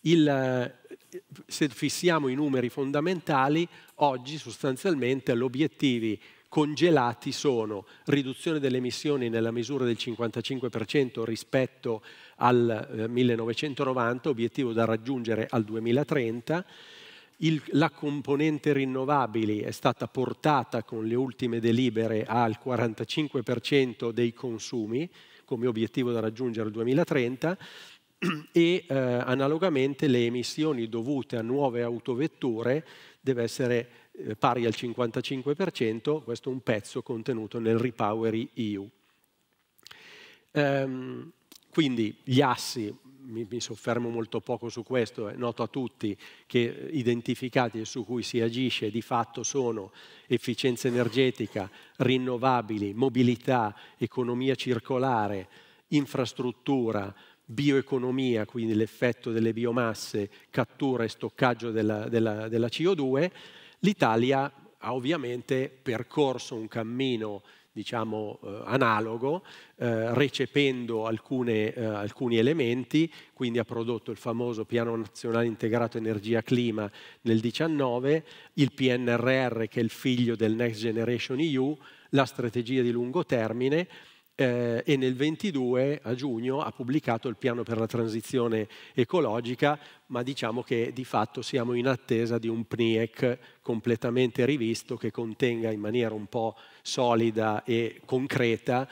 Il, eh, se fissiamo i numeri fondamentali, oggi sostanzialmente gli obiettivi congelati sono riduzione delle emissioni nella misura del 55% rispetto al 1990, eh, obiettivo da raggiungere al 2030. Il, la componente rinnovabili è stata portata con le ultime delibere al 45% dei consumi come obiettivo da raggiungere al 2030 e eh, analogamente le emissioni dovute a nuove autovetture deve essere eh, pari al 55%, questo è un pezzo contenuto nel Repower EU. Um, ehm, quindi gli assi, mi, mi soffermo molto poco su questo, è noto a tutti che identificati e su cui si agisce di fatto sono efficienza energetica, rinnovabili, mobilità, economia circolare, infrastruttura, bioeconomia, quindi l'effetto delle biomasse, cattura e stoccaggio della, della, della CO2, l'Italia ha ovviamente percorso un cammino diciamo, eh, analogo, eh, recependo alcune, eh, alcuni elementi, quindi ha prodotto il famoso Piano Nazionale Integrato Energia Clima nel 19, il PNRR che è il figlio del Next Generation EU, la strategia di lungo termine, eh, e nel 22 a giugno ha pubblicato il piano per la transizione ecologica, ma diciamo che di fatto siamo in attesa di un PNIEC completamente rivisto che contenga in maniera un po' solida e concreta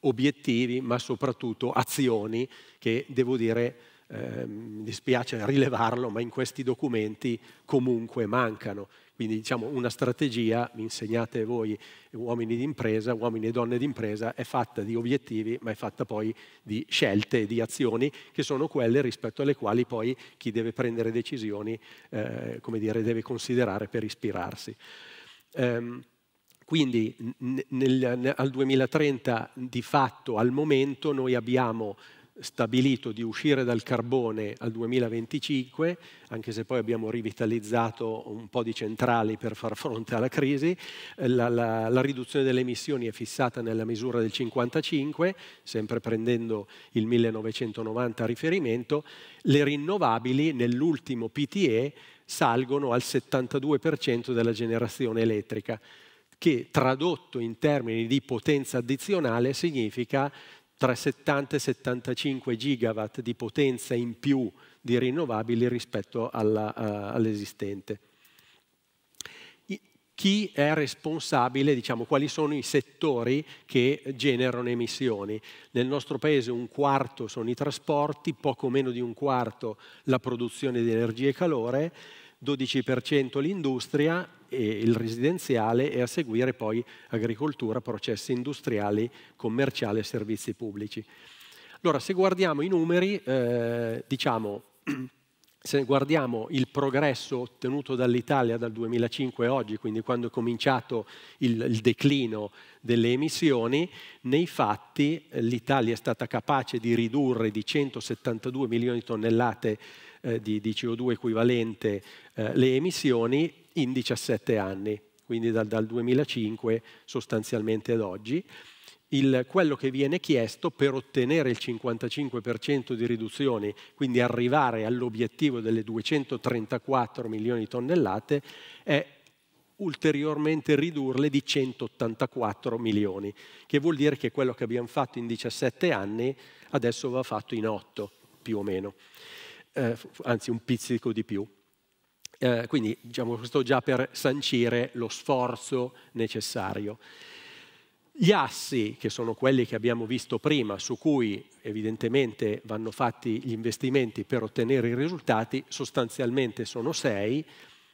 obiettivi, ma soprattutto azioni che devo dire Ehm, mi dispiace rilevarlo, ma in questi documenti comunque mancano. Quindi diciamo una strategia, mi insegnate voi uomini d'impresa, uomini e donne d'impresa, è fatta di obiettivi, ma è fatta poi di scelte e di azioni che sono quelle rispetto alle quali poi chi deve prendere decisioni, eh, come dire, deve considerare per ispirarsi. Um, quindi nel, nel, al 2030 di fatto al momento noi abbiamo stabilito di uscire dal carbone al 2025, anche se poi abbiamo rivitalizzato un po' di centrali per far fronte alla crisi, eh, la, la, la riduzione delle emissioni è fissata nella misura del 55, sempre prendendo il 1990 a riferimento, le rinnovabili nell'ultimo PTE salgono al 72% della generazione elettrica che tradotto in termini di potenza addizionale significa tra 70 e 75 gigawatt di potenza in più di rinnovabili rispetto eh, all'esistente. All Chi è responsabile, diciamo, quali sono i settori che generano emissioni? Nel nostro paese un quarto sono i trasporti, poco meno di un quarto la produzione di energia e calore, 12% l'industria e il residenziale e a seguire poi agricoltura, processi industriali, commerciali e servizi pubblici. Allora, se guardiamo i numeri, eh, diciamo, se guardiamo il progresso ottenuto dall'Italia dal 2005 a oggi, quindi quando è cominciato il, il declino delle emissioni, nei fatti eh, l'Italia è stata capace di ridurre di 172 milioni di tonnellate di eh, di, di, CO2 equivalente eh, le emissioni in 17 anni, quindi dal, dal 2005 sostanzialmente ad oggi. Il, quello che viene chiesto per ottenere il 55% di riduzioni, quindi arrivare all'obiettivo delle 234 milioni di tonnellate, è ulteriormente ridurle di 184 milioni, che vuol dire che quello che abbiamo fatto in 17 anni adesso va fatto in 8 più o meno eh, anzi un pizzico di più. Eh, quindi diciamo questo già per sancire lo sforzo necessario. Gli assi, che sono quelli che abbiamo visto prima, su cui evidentemente vanno fatti gli investimenti per ottenere i risultati, sostanzialmente sono sei,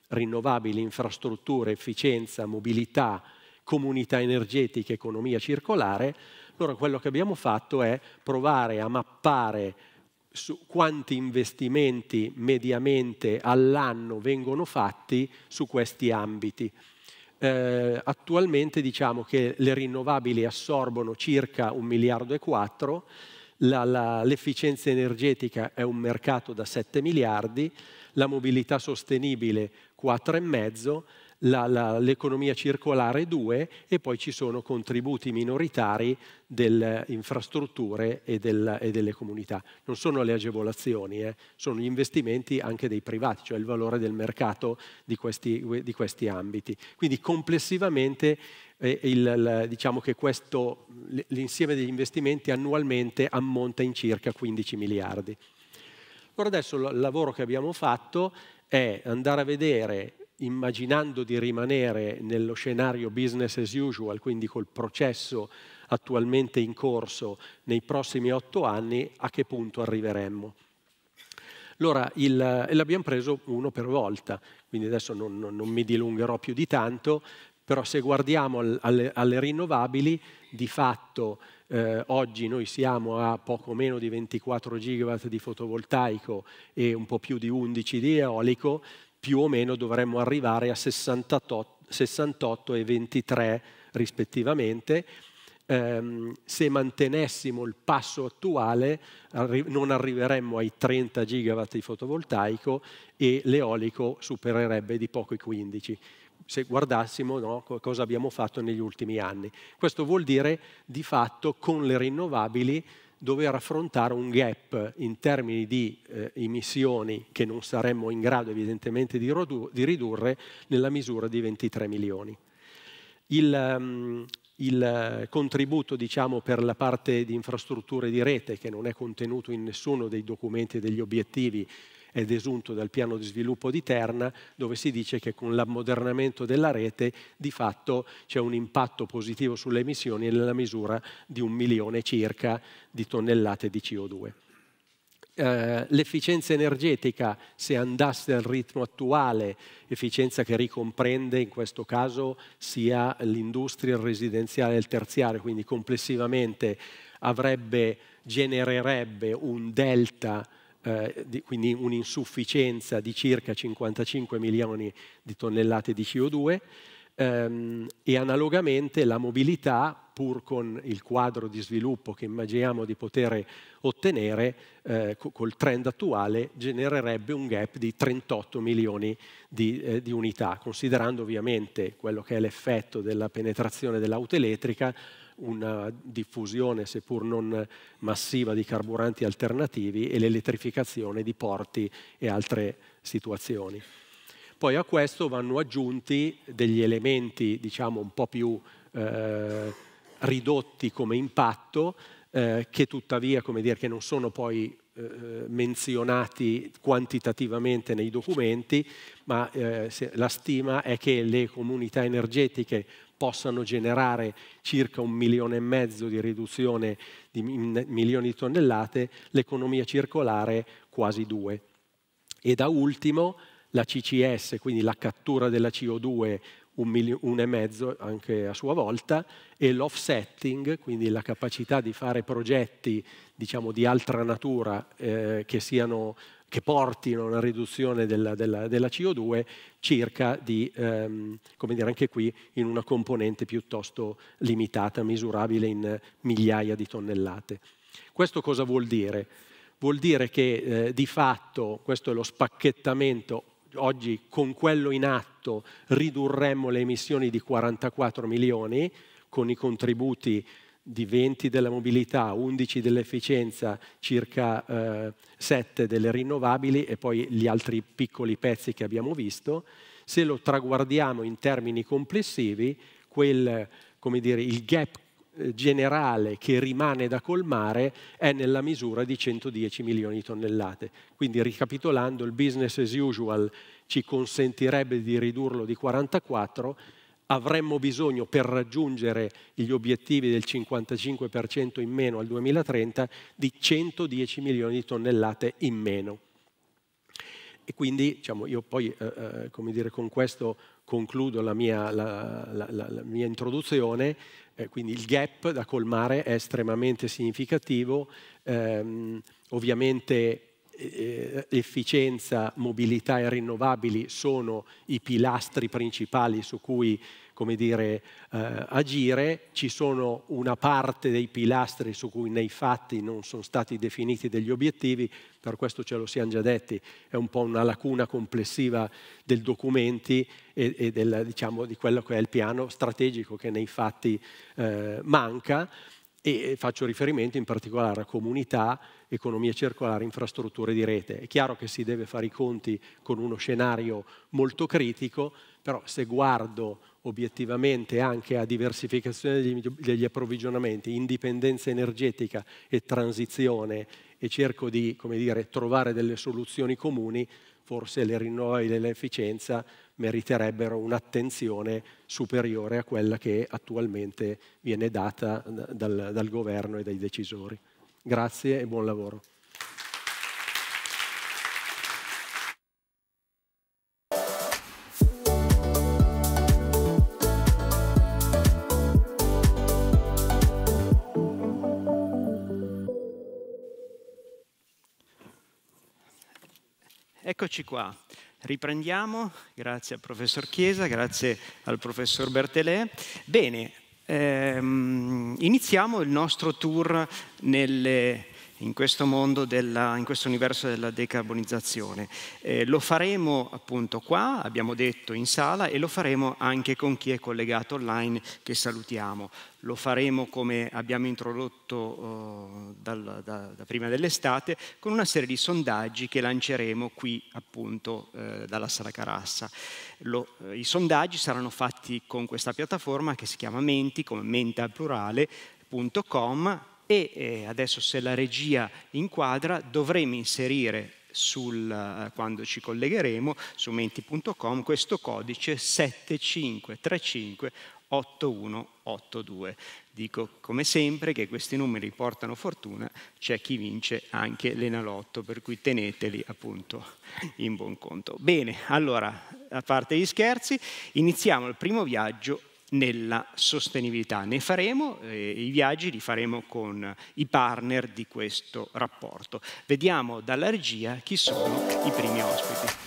rinnovabili, infrastrutture, efficienza, mobilità, comunità energetica, economia circolare, allora quello che abbiamo fatto è provare a mappare su quanti investimenti mediamente all'anno vengono fatti su questi ambiti. Eh, attualmente diciamo che le rinnovabili assorbono circa un miliardo e 4, l'efficienza energetica è un mercato da 7 miliardi, la mobilità sostenibile 4,5 la, la, l'economia circolare 2 e poi ci sono contributi minoritari delle infrastrutture e, del, e delle comunità. Non sono le agevolazioni, eh, sono gli investimenti anche dei privati, cioè il valore del mercato di questi, di questi ambiti. Quindi complessivamente eh, il, diciamo che questo, l'insieme degli investimenti annualmente ammonta in circa 15 miliardi. Ora adesso il lavoro che abbiamo fatto è andare a vedere immaginando di rimanere nello scenario business as usual, quindi col processo attualmente in corso nei prossimi otto anni, a che punto arriveremmo. Allora, il, l'abbiamo preso uno per volta, quindi adesso non, non, non, mi dilungherò più di tanto, però se guardiamo al, alle, alle, rinnovabili, di fatto eh, oggi noi siamo a poco meno di 24 gigawatt di fotovoltaico e un po' più di 11 di eolico, più o meno dovremmo arrivare a 68, e 23 rispettivamente. Ehm, se mantenessimo il passo attuale arri non arriveremmo ai 30 gigawatt di fotovoltaico e l'eolico supererebbe di poco i 15 se guardassimo no, cosa abbiamo fatto negli ultimi anni. Questo vuol dire di fatto con le rinnovabili dover affrontare un gap in termini di eh, emissioni che non saremmo in grado evidentemente di, di ridurre nella misura di 23 milioni. Il, um, il contributo diciamo, per la parte di infrastrutture di rete, che non è contenuto in nessuno dei documenti e degli obiettivi è desunto dal piano di sviluppo di Terna, dove si dice che con l'ammodernamento della rete di fatto c'è un impatto positivo sulle emissioni nella misura di un milione circa di tonnellate di CO2. Eh, l'efficienza energetica, se andasse al ritmo attuale, efficienza che ricomprende in questo caso sia l'industria, il residenziale e il terziario, quindi complessivamente avrebbe, genererebbe un delta eh, quindi un'insufficienza di circa 55 milioni di tonnellate di CO2 ehm, e analogamente la mobilità, pur con il quadro di sviluppo che immaginiamo di poter ottenere, eh, col trend attuale genererebbe un gap di 38 milioni di, eh, di unità, considerando ovviamente quello che è l'effetto della penetrazione dell'auto elettrica, una diffusione, seppur non massiva, di carburanti alternativi e l'elettrificazione di porti e altre situazioni. Poi a questo vanno aggiunti degli elementi, diciamo, un po' più eh, ridotti come impatto, eh, che tuttavia, come dire, che non sono poi eh, menzionati quantitativamente nei documenti, ma eh, la stima è che le comunità energetiche possano generare circa un milione e mezzo di riduzione di milioni di tonnellate, l'economia circolare quasi due. E da ultimo la CCS, quindi la cattura della CO2 un, milio- un e mezzo anche a sua volta, e l'offsetting, quindi la capacità di fare progetti diciamo, di altra natura eh, che siano che portino a una riduzione della, della, della CO2 circa di, ehm, come dire, anche qui in una componente piuttosto limitata, misurabile in migliaia di tonnellate. Questo cosa vuol dire? Vuol dire che eh, di fatto questo è lo spacchettamento oggi con quello in atto ridurremmo le emissioni di 44 milioni con i contributi di 20 della mobilità, 11 dell'efficienza, circa eh, 7 delle rinnovabili e poi gli altri piccoli pezzi che abbiamo visto, se lo traguardiamo in termini complessivi, quel, dire, il gap eh, generale che rimane da colmare è nella misura di 110 milioni di tonnellate. Quindi ricapitolando, il business as usual ci consentirebbe di ridurlo di 44, avremmo bisogno per raggiungere gli obiettivi del 55% in meno al 2030 di 110 milioni di tonnellate in meno. E quindi diciamo, io poi eh, eh dire, con questo concludo la mia, la, la, la mia introduzione, eh, quindi il gap da colmare è estremamente significativo, ehm, ovviamente eh, efficienza, mobilità e rinnovabili sono i pilastri principali su cui come dire, eh, agire, ci sono una parte dei pilastri su cui nei fatti non sono stati definiti degli obiettivi, per questo ce lo siamo già detti, è un po' una lacuna complessiva del documenti e, e del, diciamo, di quello che è il piano strategico che nei fatti eh, manca e faccio riferimento in particolare a comunità, economia circolare, infrastrutture di rete. È chiaro che si deve fare i conti con uno scenario molto critico, però se guardo obiettivamente anche a diversificazione degli, approvvigionamenti, indipendenza energetica e transizione e cerco di dire, trovare delle soluzioni comuni, forse le rinnovabili e l'efficienza meriterebbero un'attenzione superiore a quella che attualmente viene data dal, dal governo e dai decisori. Grazie e buon lavoro.
Eccoci qua. Riprendiamo, grazie al professor Chiesa, grazie al professor Bertelè. Bene, ehm, iniziamo il nostro tour nelle in questo mondo, della, in questo universo della decarbonizzazione. Eh, lo faremo appunto qua, abbiamo detto in sala, e lo faremo anche con chi è collegato online che salutiamo. Lo faremo come abbiamo introdotto eh, dal, da, da, prima dell'estate, con una serie di sondaggi che lanceremo qui appunto eh, dalla Sala Carassa. Lo, eh, I sondaggi saranno fatti con questa piattaforma che si chiama Menti, come Menta al plurale, Com, e eh, adesso se la regia inquadra dovremo inserire sul, eh, quando ci collegheremo su menti.com questo codice 7535 8182. Dico come sempre che questi numeri portano fortuna, c'è chi vince anche l'Enalotto, per cui teneteli appunto in buon conto. Bene, allora, a parte gli scherzi, iniziamo il primo viaggio nella sostenibilità. Ne faremo, eh, i viaggi li faremo con i partner di questo rapporto. Vediamo dalla regia chi sono i primi ospiti.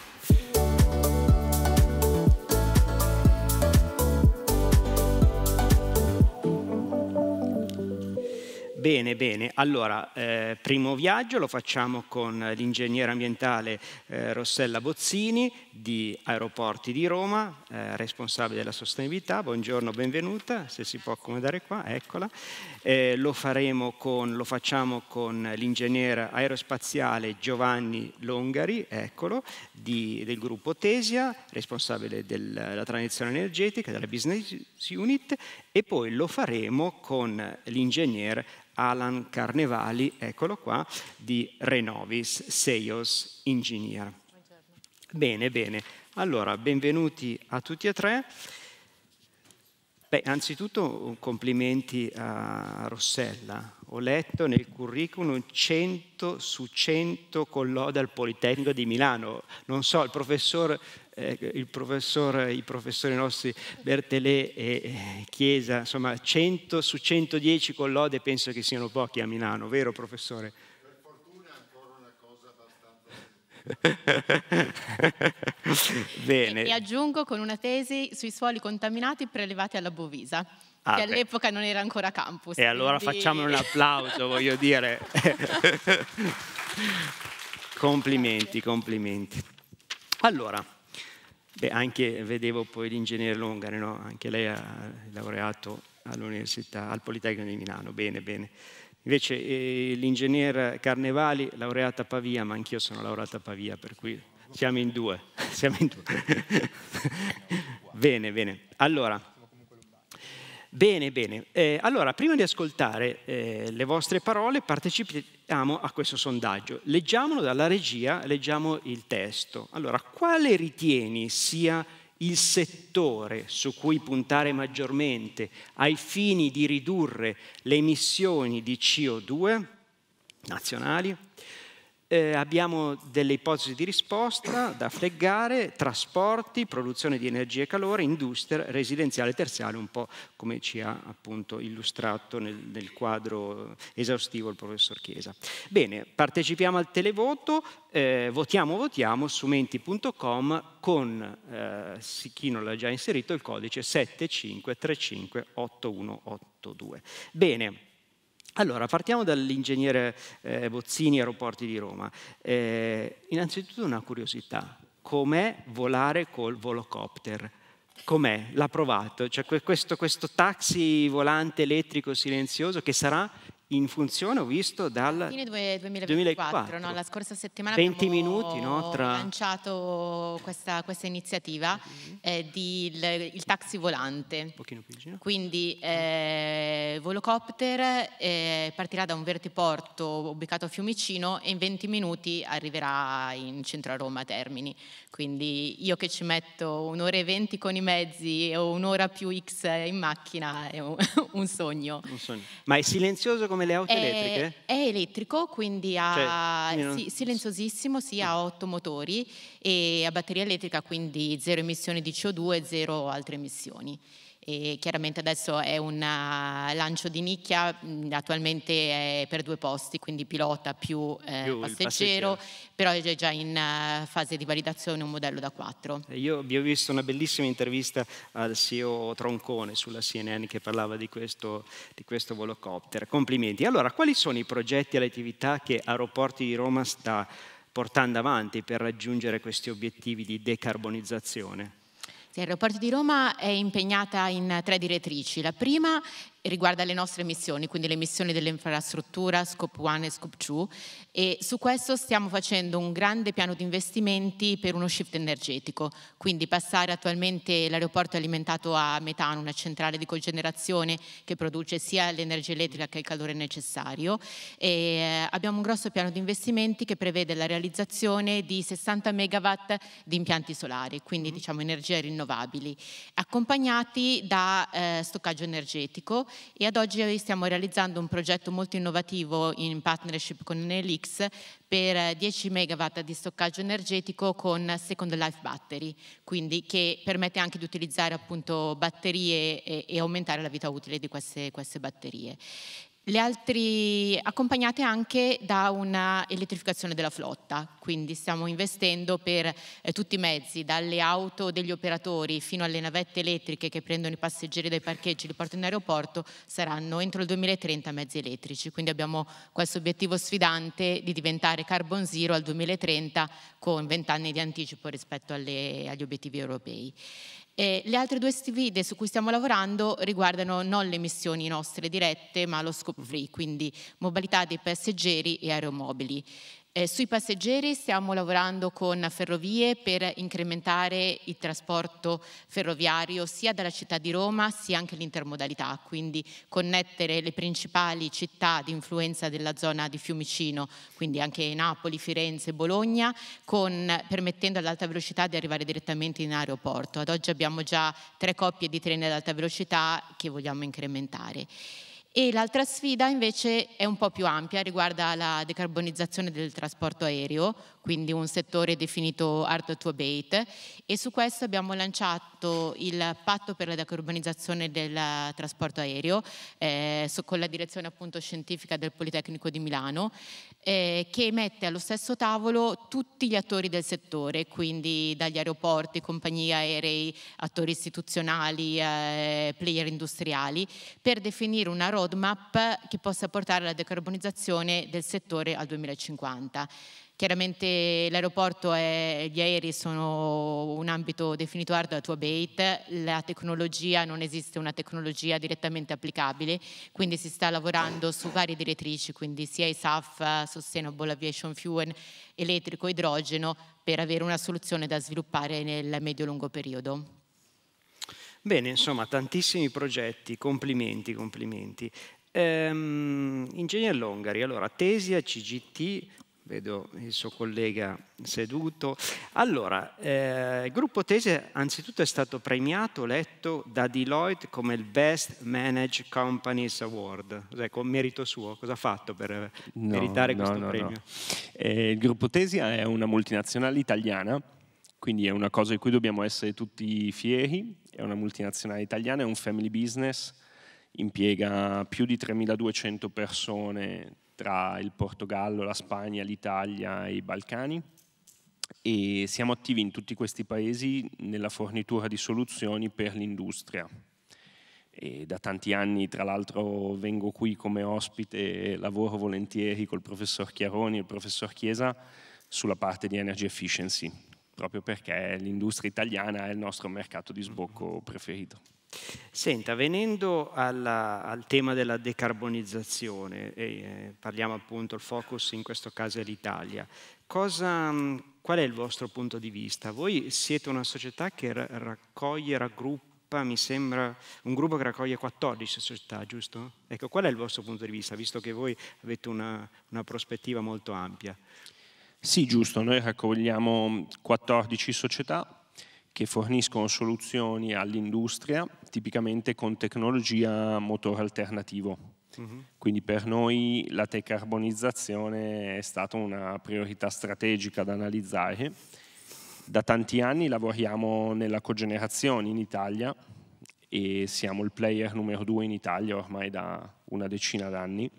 Bene, bene. Allora, eh, primo viaggio lo facciamo con l'ingegnere ambientale eh, Rossella Bozzini di Aeroporti di Roma, eh, responsabile della sostenibilità. Buongiorno, benvenuta, se si può accomodare qua, eccola. Eh, lo, con, lo, facciamo con l'ingegnere aerospaziale Giovanni Longari, eccolo, di, del gruppo Tesia, responsabile della transizione energetica, della business unit, e poi lo faremo con l'ingegner Alan Carnevali, eccolo qua, di Renovis, Seios Engineer. Buongiorno. Bene, bene. Allora, benvenuti a tutti e tre. Beh, anzitutto uh, complimenti a Rossella. Ho letto nel curriculum 100 su 100 con colloda al Politecnico di Milano. Non so, il professor, eh, il professor i professori nostri Bertelè e eh, Chiesa, insomma, 100 su 110 con l'Ode penso che siano pochi a Milano, vero professore? Bene. E, e,
aggiungo con una tesi sui suoli contaminati prelevati alla Bovisa.
Ah, che beh. all'epoca
non era ancora campus. E quindi... allora facciamo un applauso,
voglio dire. complimenti, complimenti. Allora, beh, anche vedevo poi l'ingegnere Longare, no? anche lei ha laureato all'università, al Politecnico di Milano, bene, bene. Invece eh, l'ingegner Carnevali, laureata a Pavia, ma anch'io sono laureata a Pavia, per cui siamo in due. siamo in due. bene, bene. Allora, Bene, bene. Eh, allora, prima di ascoltare eh, le vostre parole, partecipiamo a questo sondaggio. Leggiamolo dalla regia, leggiamo il testo. Allora, quale ritieni sia il settore su cui puntare maggiormente ai fini di ridurre le emissioni di CO2 nazionali eh, abbiamo delle ipotesi di risposta da fleggare, trasporti, produzione di energia e calore, industria, residenziale e terziale, un po' come ci ha appunto illustrato nel, nel quadro esaustivo il professor Chiesa. Bene, partecipiamo al televoto, eh, votiamo, votiamo su menti.com con, eh, chi non l'ha già inserito, il codice 75358182. Bene. Allora, partiamo dall'ingegnere eh, Bozzini, Aeroporti di Roma. Eh, innanzitutto una curiosità, com'è volare col volocopter? Com'è? L'ha provato? Cioè questo, questo taxi volante elettrico silenzioso che sarà in funzione, ho visto, dal fine
2024, 2004. No? la scorsa settimana 20 minuti, no? Tra... lanciato questa, questa iniziativa mm -hmm. eh, di il, il, taxi volante. Un
pochino più vicino.
Quindi mm. eh, Volocopter eh, partirà da un vertiporto ubicato a Fiumicino e in 20 minuti arriverà in centro a Roma a Termini. Quindi io che ci metto un'ora e venti con i mezzi o un'ora più X in macchina è un, un,
sogno. un sogno. Ma è silenzioso come come le auto è, elettriche?
È elettrico, quindi ha, cioè, non... si, silenziosissimo, sì, ha otto motori e a batteria elettrica, quindi zero emissioni di CO2 e zero altre emissioni. E chiaramente adesso è un eh, lancio di nicchia, attualmente è per due posti, quindi pilota più, eh, più passeggero, passeggero, però è già in eh, fase di validazione un modello da quattro.
Io vi ho visto una bellissima intervista al CEO Troncone sulla CNN che parlava di questo, di questo volocopter. Complimenti. Allora, quali sono i progetti e le attività che Aeroporti di Roma sta portando avanti per raggiungere questi obiettivi di decarbonizzazione?
Sì, Aeroporti di Roma è impegnata in tre direttrici. La prima riguarda le nostre missioni, quindi le missioni dell'infrastruttura, Scope 1 e Scope 2 e su questo stiamo facendo un grande piano di investimenti per uno shift energetico, quindi passare attualmente l'aeroporto alimentato a metano, una centrale di cogenerazione che produce sia l'energia elettrica che il calore necessario e eh, abbiamo un grosso piano di investimenti che prevede la realizzazione di 60 megawatt di impianti solari, quindi mm-hmm. diciamo energie rinnovabili, accompagnati da eh, stoccaggio energetico e ad oggi stiamo realizzando un progetto molto innovativo in partnership con Nelix per 10 megawatt di stoccaggio energetico con Second Life Battery, quindi che permette anche di utilizzare appunto batterie e, e aumentare la vita utile di queste, queste batterie le altre accompagnate anche da una elettrificazione della flotta, quindi stiamo investendo per eh, tutti i mezzi, dalle auto degli operatori fino alle navette elettriche che prendono i passeggeri dai parcheggi e li portano in aeroporto, saranno entro il 2030 mezzi elettrici, quindi abbiamo questo obiettivo sfidante di diventare carbon zero al 2030 con 20 anni di anticipo rispetto alle, agli obiettivi europei. E le altre due sfide su cui stiamo lavorando riguardano non le missioni nostre dirette, ma lo scope free, quindi mobilità dei passeggeri e aeromobili. Eh, sui passeggeri stiamo lavorando con ferrovie per incrementare il trasporto ferroviario sia dalla città di Roma sia anche l'intermodalità, quindi connettere le principali città di influenza della zona di Fiumicino, quindi anche Napoli, Firenze, Bologna, con, permettendo all'alta velocità di arrivare direttamente in aeroporto. Ad oggi abbiamo già tre coppie di treni ad alta velocità che vogliamo incrementare. E l'altra sfida invece è un po' più ampia, riguarda la decarbonizzazione del trasporto aereo, quindi un settore definito hard to abate e su questo abbiamo lanciato il patto per la decarbonizzazione del trasporto aereo eh, con la direzione appunto scientifica del Politecnico di Milano eh, che mette allo stesso tavolo tutti gli attori del settore, quindi dagli aeroporti, compagnie aerei, attori istituzionali, eh, player industriali, per definire una roadmap che possa portare alla decarbonizzazione del settore al 2050. Chiaramente l'aeroporto e gli aerei sono un ambito definito hardware to abate, la tecnologia non esiste una tecnologia direttamente applicabile, quindi si sta lavorando su varie direttrici, quindi sia ISAF, Sustainable Aviation Fuel, elettrico, idrogeno, per avere una soluzione da sviluppare nel medio-lungo periodo.
Bene, insomma, tantissimi progetti, complimenti, complimenti. Ehm, Ingegner Longari, allora, Tesia, CGT, vedo il suo collega seduto. Allora, eh, il gruppo Tese anzitutto è stato premiato, letto da Deloitte come il Best Managed Companies Award, cioè, con merito suo, cosa ha fatto per no, meritare no, questo no, premio?
Eh, il gruppo Tesi è una multinazionale italiana, quindi è una cosa di cui dobbiamo essere tutti fieri, è una multinazionale italiana, è un family business, impiega più di 3200 persone tra il Portogallo, la Spagna, l'Italia e i Balcani e siamo attivi in tutti questi paesi nella fornitura di soluzioni per l'industria. E da tanti anni, tra l'altro, vengo qui come ospite e lavoro volentieri col professor Chiaroni e il professor Chiesa sulla parte di energy efficiency, proprio perché l'industria italiana è il nostro mercato di sbocco preferito. Senta,
venendo alla, al tema della decarbonizzazione, eh, parliamo appunto, il focus in questo caso è l'Italia, Cosa, mm, qual è il vostro punto di vista? Voi siete una società che raccoglie, raggruppa, mi sembra, un gruppo che raccoglie 14 società, giusto? Ecco, qual è il vostro punto di vista, visto che voi avete una, una
prospettiva molto ampia? Sì, giusto, noi raccogliamo 14 società che forniscono soluzioni all'industria, tipicamente con tecnologia motore alternativo. Uh mm-hmm. -huh. Quindi per noi la decarbonizzazione è stata una priorità strategica da analizzare. Da tanti anni lavoriamo nella cogenerazione in Italia e siamo il player numero due in Italia ormai da una decina d'anni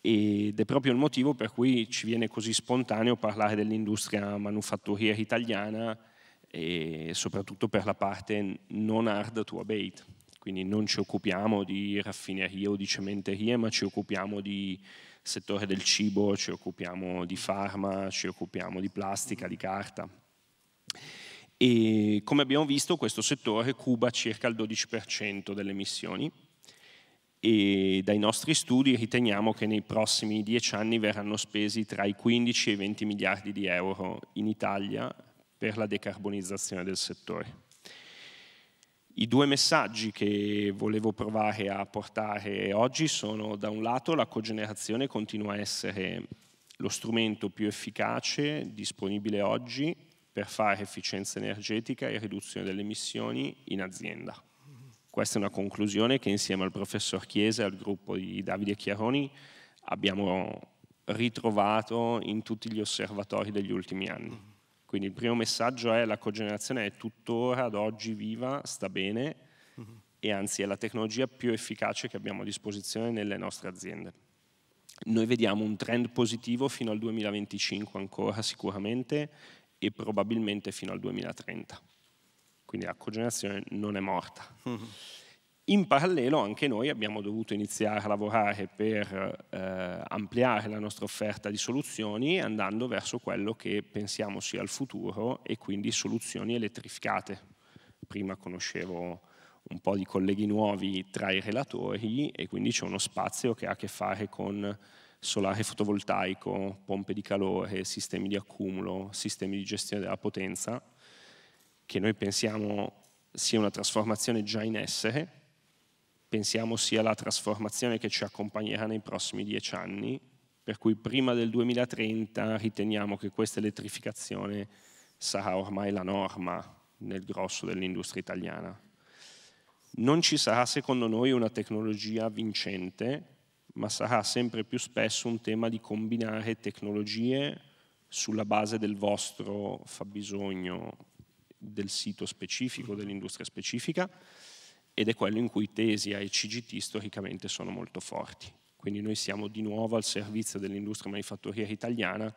ed è proprio il motivo per cui ci viene così spontaneo parlare dell'industria manufatturiera italiana e soprattutto per la parte non hard to abate, quindi non ci occupiamo di raffinerie o di cementerie, ma ci occupiamo di settore del cibo, ci occupiamo di farma, ci occupiamo di plastica, di carta. E come abbiamo visto questo settore cuba circa il 12% delle emissioni e dai nostri studi riteniamo che nei prossimi dieci anni verranno spesi tra i 15 e i 20 miliardi di euro in Italia per la decarbonizzazione del settore. I due messaggi che volevo provare a portare oggi sono da un lato la cogenerazione continua a essere lo strumento più efficace disponibile oggi per fare efficienza energetica e riduzione delle emissioni in azienda. Questa è una conclusione che insieme al professor Chiesa e al gruppo di Davide Chiaroni abbiamo ritrovato in tutti gli osservatori degli ultimi anni. Quindi il primo messaggio è la cogenerazione è tuttora ad oggi viva, sta bene mm-hmm. e anzi è la tecnologia più efficace che abbiamo a disposizione nelle nostre aziende. Noi vediamo un trend positivo fino al 2025 ancora sicuramente e probabilmente fino al 2030. Quindi la cogenerazione non è morta. Mm-hmm. In parallelo anche noi abbiamo dovuto iniziare a lavorare per eh, ampliare la nostra offerta di soluzioni andando verso quello che pensiamo sia il futuro e quindi soluzioni elettrificate. Prima conoscevo un po' di colleghi nuovi tra i relatori e quindi c'è uno spazio che ha a che fare con solare fotovoltaico, pompe di calore, sistemi di accumulo, sistemi di gestione della potenza, che noi pensiamo sia una trasformazione già in essere pensiamo sia la trasformazione che ci accompagnerà nei prossimi dieci anni, per cui prima del 2030 riteniamo che questa elettrificazione sarà ormai la norma nel grosso dell'industria italiana. Non ci sarà secondo noi una tecnologia vincente, ma sarà sempre più spesso un tema di combinare tecnologie sulla base del vostro fabbisogno del sito specifico, dell'industria specifica, ed è quello in cui Tesia e CGT storicamente sono molto forti. Quindi noi siamo di nuovo al servizio dell'industria manifatturiera italiana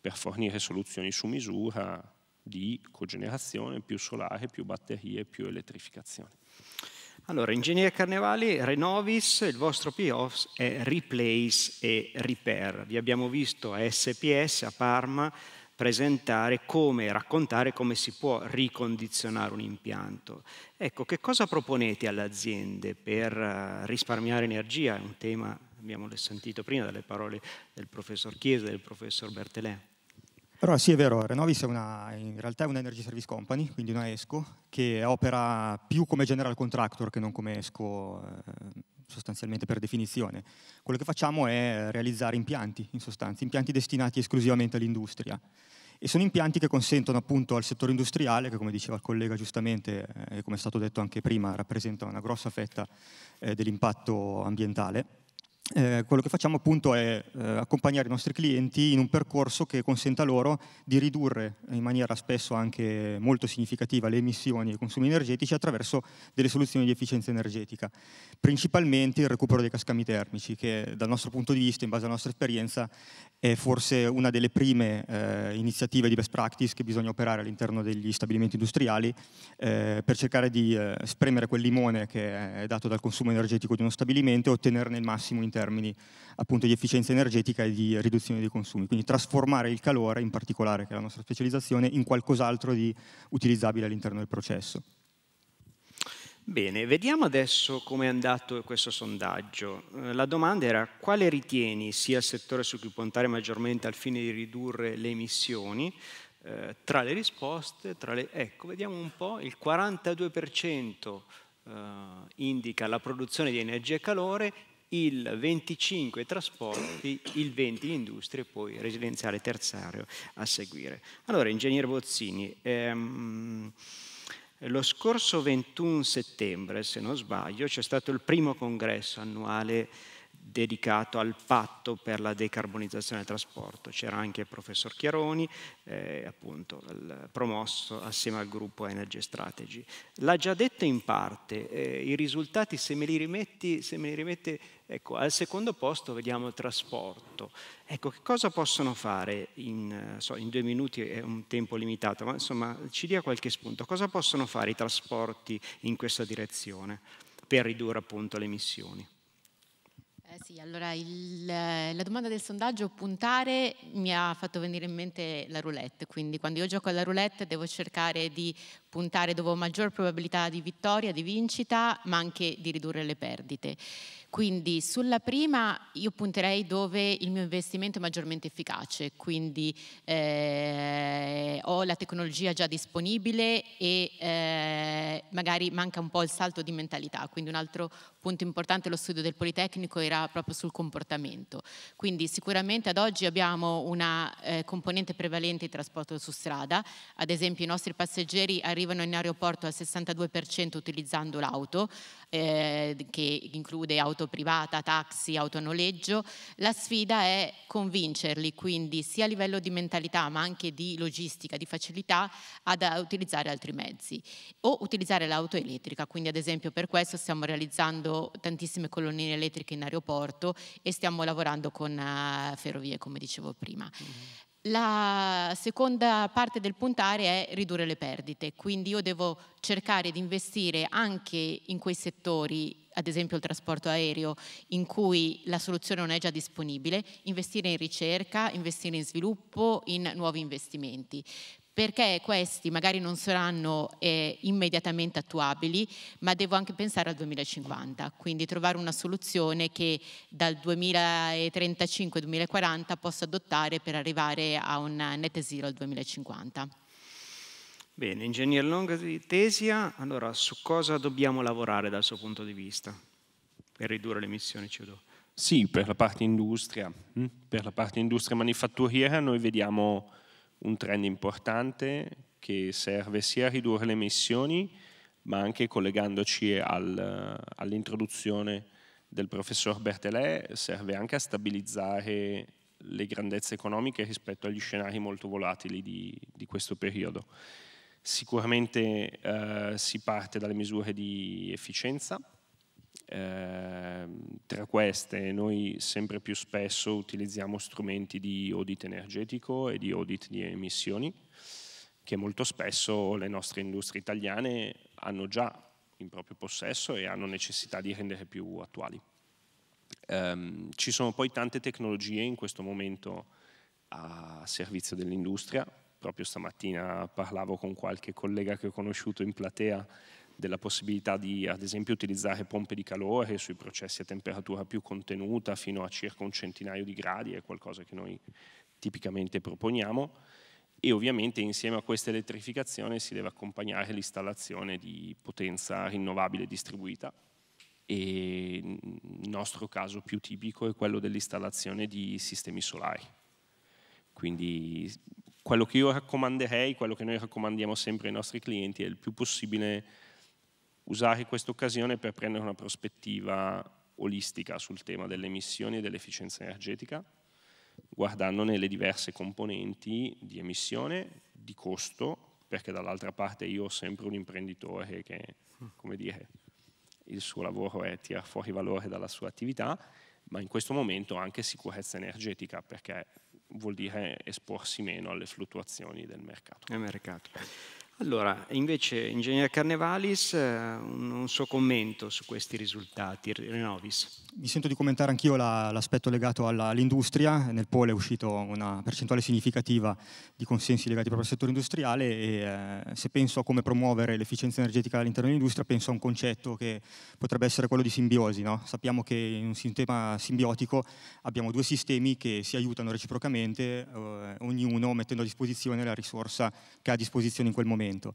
per fornire soluzioni su misura di cogenerazione, più solare, più batterie, più elettrificazione.
Allora, Ingegnere Carnevali, Renovis, il vostro payoff è Replace e Repair. Vi abbiamo visto a SPS, a Parma, presentare come raccontare come si può ricondizionare un impianto. Ecco, che cosa proponete alle aziende per eh, risparmiare energia? È un tema, abbiamo sentito prima dalle parole del professor
Chiesa e del professor Bertelè. Però sì è vero, Renovis è una, in realtà è un Energy Service Company, quindi una ESCO, che opera più come general contractor che non come ESCO eh, sostanzialmente per definizione. Quello che facciamo è realizzare impianti, in sostanza, impianti destinati esclusivamente all'industria. E sono impianti che consentono appunto al settore industriale, che come diceva il collega giustamente eh, e come è stato detto anche prima, rappresenta una grossa fetta eh, dell'impatto ambientale, eh, quello che facciamo appunto è eh, accompagnare i nostri clienti in un percorso che consenta loro di ridurre in maniera spesso anche molto significativa le emissioni e i consumi energetici attraverso delle soluzioni di efficienza energetica, principalmente il recupero dei cascami termici che dal nostro punto di vista, in base alla nostra esperienza, è forse una delle prime eh, iniziative di best practice che bisogna operare all'interno degli stabilimenti industriali eh, per cercare di eh, spremere quel limone che è dato dal consumo energetico di uno stabilimento e ottenerne il massimo in termini appunto di efficienza energetica e di riduzione dei consumi, quindi trasformare il calore in particolare, che è la nostra specializzazione, in qualcos'altro di utilizzabile all'interno del processo.
Bene, vediamo adesso come è andato questo sondaggio. Eh, la domanda era quale ritieni sia il settore su cui puntare maggiormente al fine di ridurre le emissioni? Eh, tra le risposte, tra le... ecco, vediamo un po', il 42% eh, indica la produzione di energia e calore, il 25 trasporti, il 20 industrie e poi residenziale terziario a seguire. Allora, ingegnere Bozzini, ehm, lo scorso 21 settembre, se non sbaglio, c'è stato il primo congresso annuale dedicato al patto per la decarbonizzazione del trasporto. C'era anche il professor Chiaroni, eh, appunto, promosso assieme al gruppo Energy Strategy. L'ha già detto in parte, eh, i risultati se me li rimetti, se me li rimetti ecco, al secondo posto vediamo il trasporto. Ecco, che cosa possono fare in, so, in due minuti è un tempo limitato, ma insomma ci dia qualche spunto. Cosa possono fare i trasporti in questa direzione per ridurre appunto le emissioni?
Eh sì, allora il, la domanda del sondaggio puntare mi ha fatto venire in mente la roulette, quindi quando io gioco alla roulette devo cercare di puntare dove ho maggior probabilità di vittoria, di vincita, ma anche di ridurre le perdite. Quindi sulla prima io punterei dove il mio investimento è maggiormente efficace, quindi eh, ho la tecnologia già disponibile e eh, magari manca un po' il salto di mentalità, quindi un altro punto importante dello studio del Politecnico era proprio sul comportamento. Quindi sicuramente ad oggi abbiamo una eh, componente prevalente di trasporto su strada, ad esempio i nostri passeggeri arrivano in aeroporto al 62% utilizzando l'auto, eh, che include auto auto privata, taxi, autonoleggio, la sfida è convincerli quindi sia a livello di mentalità ma anche di logistica, di facilità ad utilizzare altri mezzi o utilizzare l'auto elettrica, quindi ad esempio per questo stiamo realizzando tantissime colonnine elettriche in aeroporto e stiamo lavorando con eh, ferrovie come dicevo prima. Mm. La seconda parte del puntare è ridurre le perdite, quindi io devo cercare di investire anche in quei settori ad esempio il trasporto aereo, in cui la soluzione non è già disponibile, investire in ricerca, investire in sviluppo, in nuovi investimenti perché questi magari non saranno eh, immediatamente attuabili, ma devo anche pensare al 2050, quindi trovare una soluzione che dal 2035-2040 possa adottare per arrivare a un net zero al 2050.
Bene, ingegner Longa di Tesia, allora su cosa dobbiamo lavorare dal suo punto di vista
per ridurre le emissioni CO2? Sì, per la parte industria, hm? per la parte industria manifatturiera noi vediamo un trend importante che serve sia a ridurre le emissioni ma anche collegandoci al, all'introduzione del professor Bertelet serve anche a stabilizzare le grandezze economiche rispetto agli scenari molto volatili di, di questo periodo. Sicuramente eh, si parte dalle misure di efficienza, eh, tra queste noi sempre più spesso utilizziamo strumenti di audit energetico e di audit di emissioni, che molto spesso le nostre industrie italiane hanno già in proprio possesso e hanno necessità di rendere più attuali. Um, ci sono poi tante tecnologie in questo momento a servizio dell'industria, proprio stamattina parlavo con qualche collega che ho conosciuto in platea della possibilità di ad esempio utilizzare pompe di calore sui processi a temperatura più contenuta fino a circa un centinaio di gradi, è qualcosa che noi tipicamente proponiamo e ovviamente insieme a questa elettrificazione si deve accompagnare l'installazione di potenza rinnovabile distribuita e il nostro caso più tipico è quello dell'installazione di sistemi solari. Quindi quello che io raccomanderei, quello che noi raccomandiamo sempre ai nostri clienti è il più possibile usare questa occasione per prendere una prospettiva olistica sul tema delle emissioni e dell'efficienza energetica, guardandone le diverse componenti di emissione, di costo, perché dall'altra parte io ho sempre un imprenditore che, come dire, il suo lavoro è tirare fuori valore dalla sua attività, ma in questo momento anche sicurezza energetica, perché vuol dire esporsi meno alle fluttuazioni del mercato. mercato.
Allora, invece, Ingegner Carnevalis, eh, un, un, suo commento su questi risultati, Renovis.
Mi sento di commentare anch'io l'aspetto la, legato all'industria. Nel Polo è uscito una percentuale significativa di consensi legati proprio al settore industriale e eh, se penso a come promuovere l'efficienza energetica all'interno dell'industria, penso a un concetto che potrebbe essere quello di simbiosi. No? Sappiamo che in un sistema simbiotico abbiamo due sistemi che si aiutano reciprocamente, eh, ognuno mettendo a disposizione la risorsa che ha a disposizione in quel momento momento.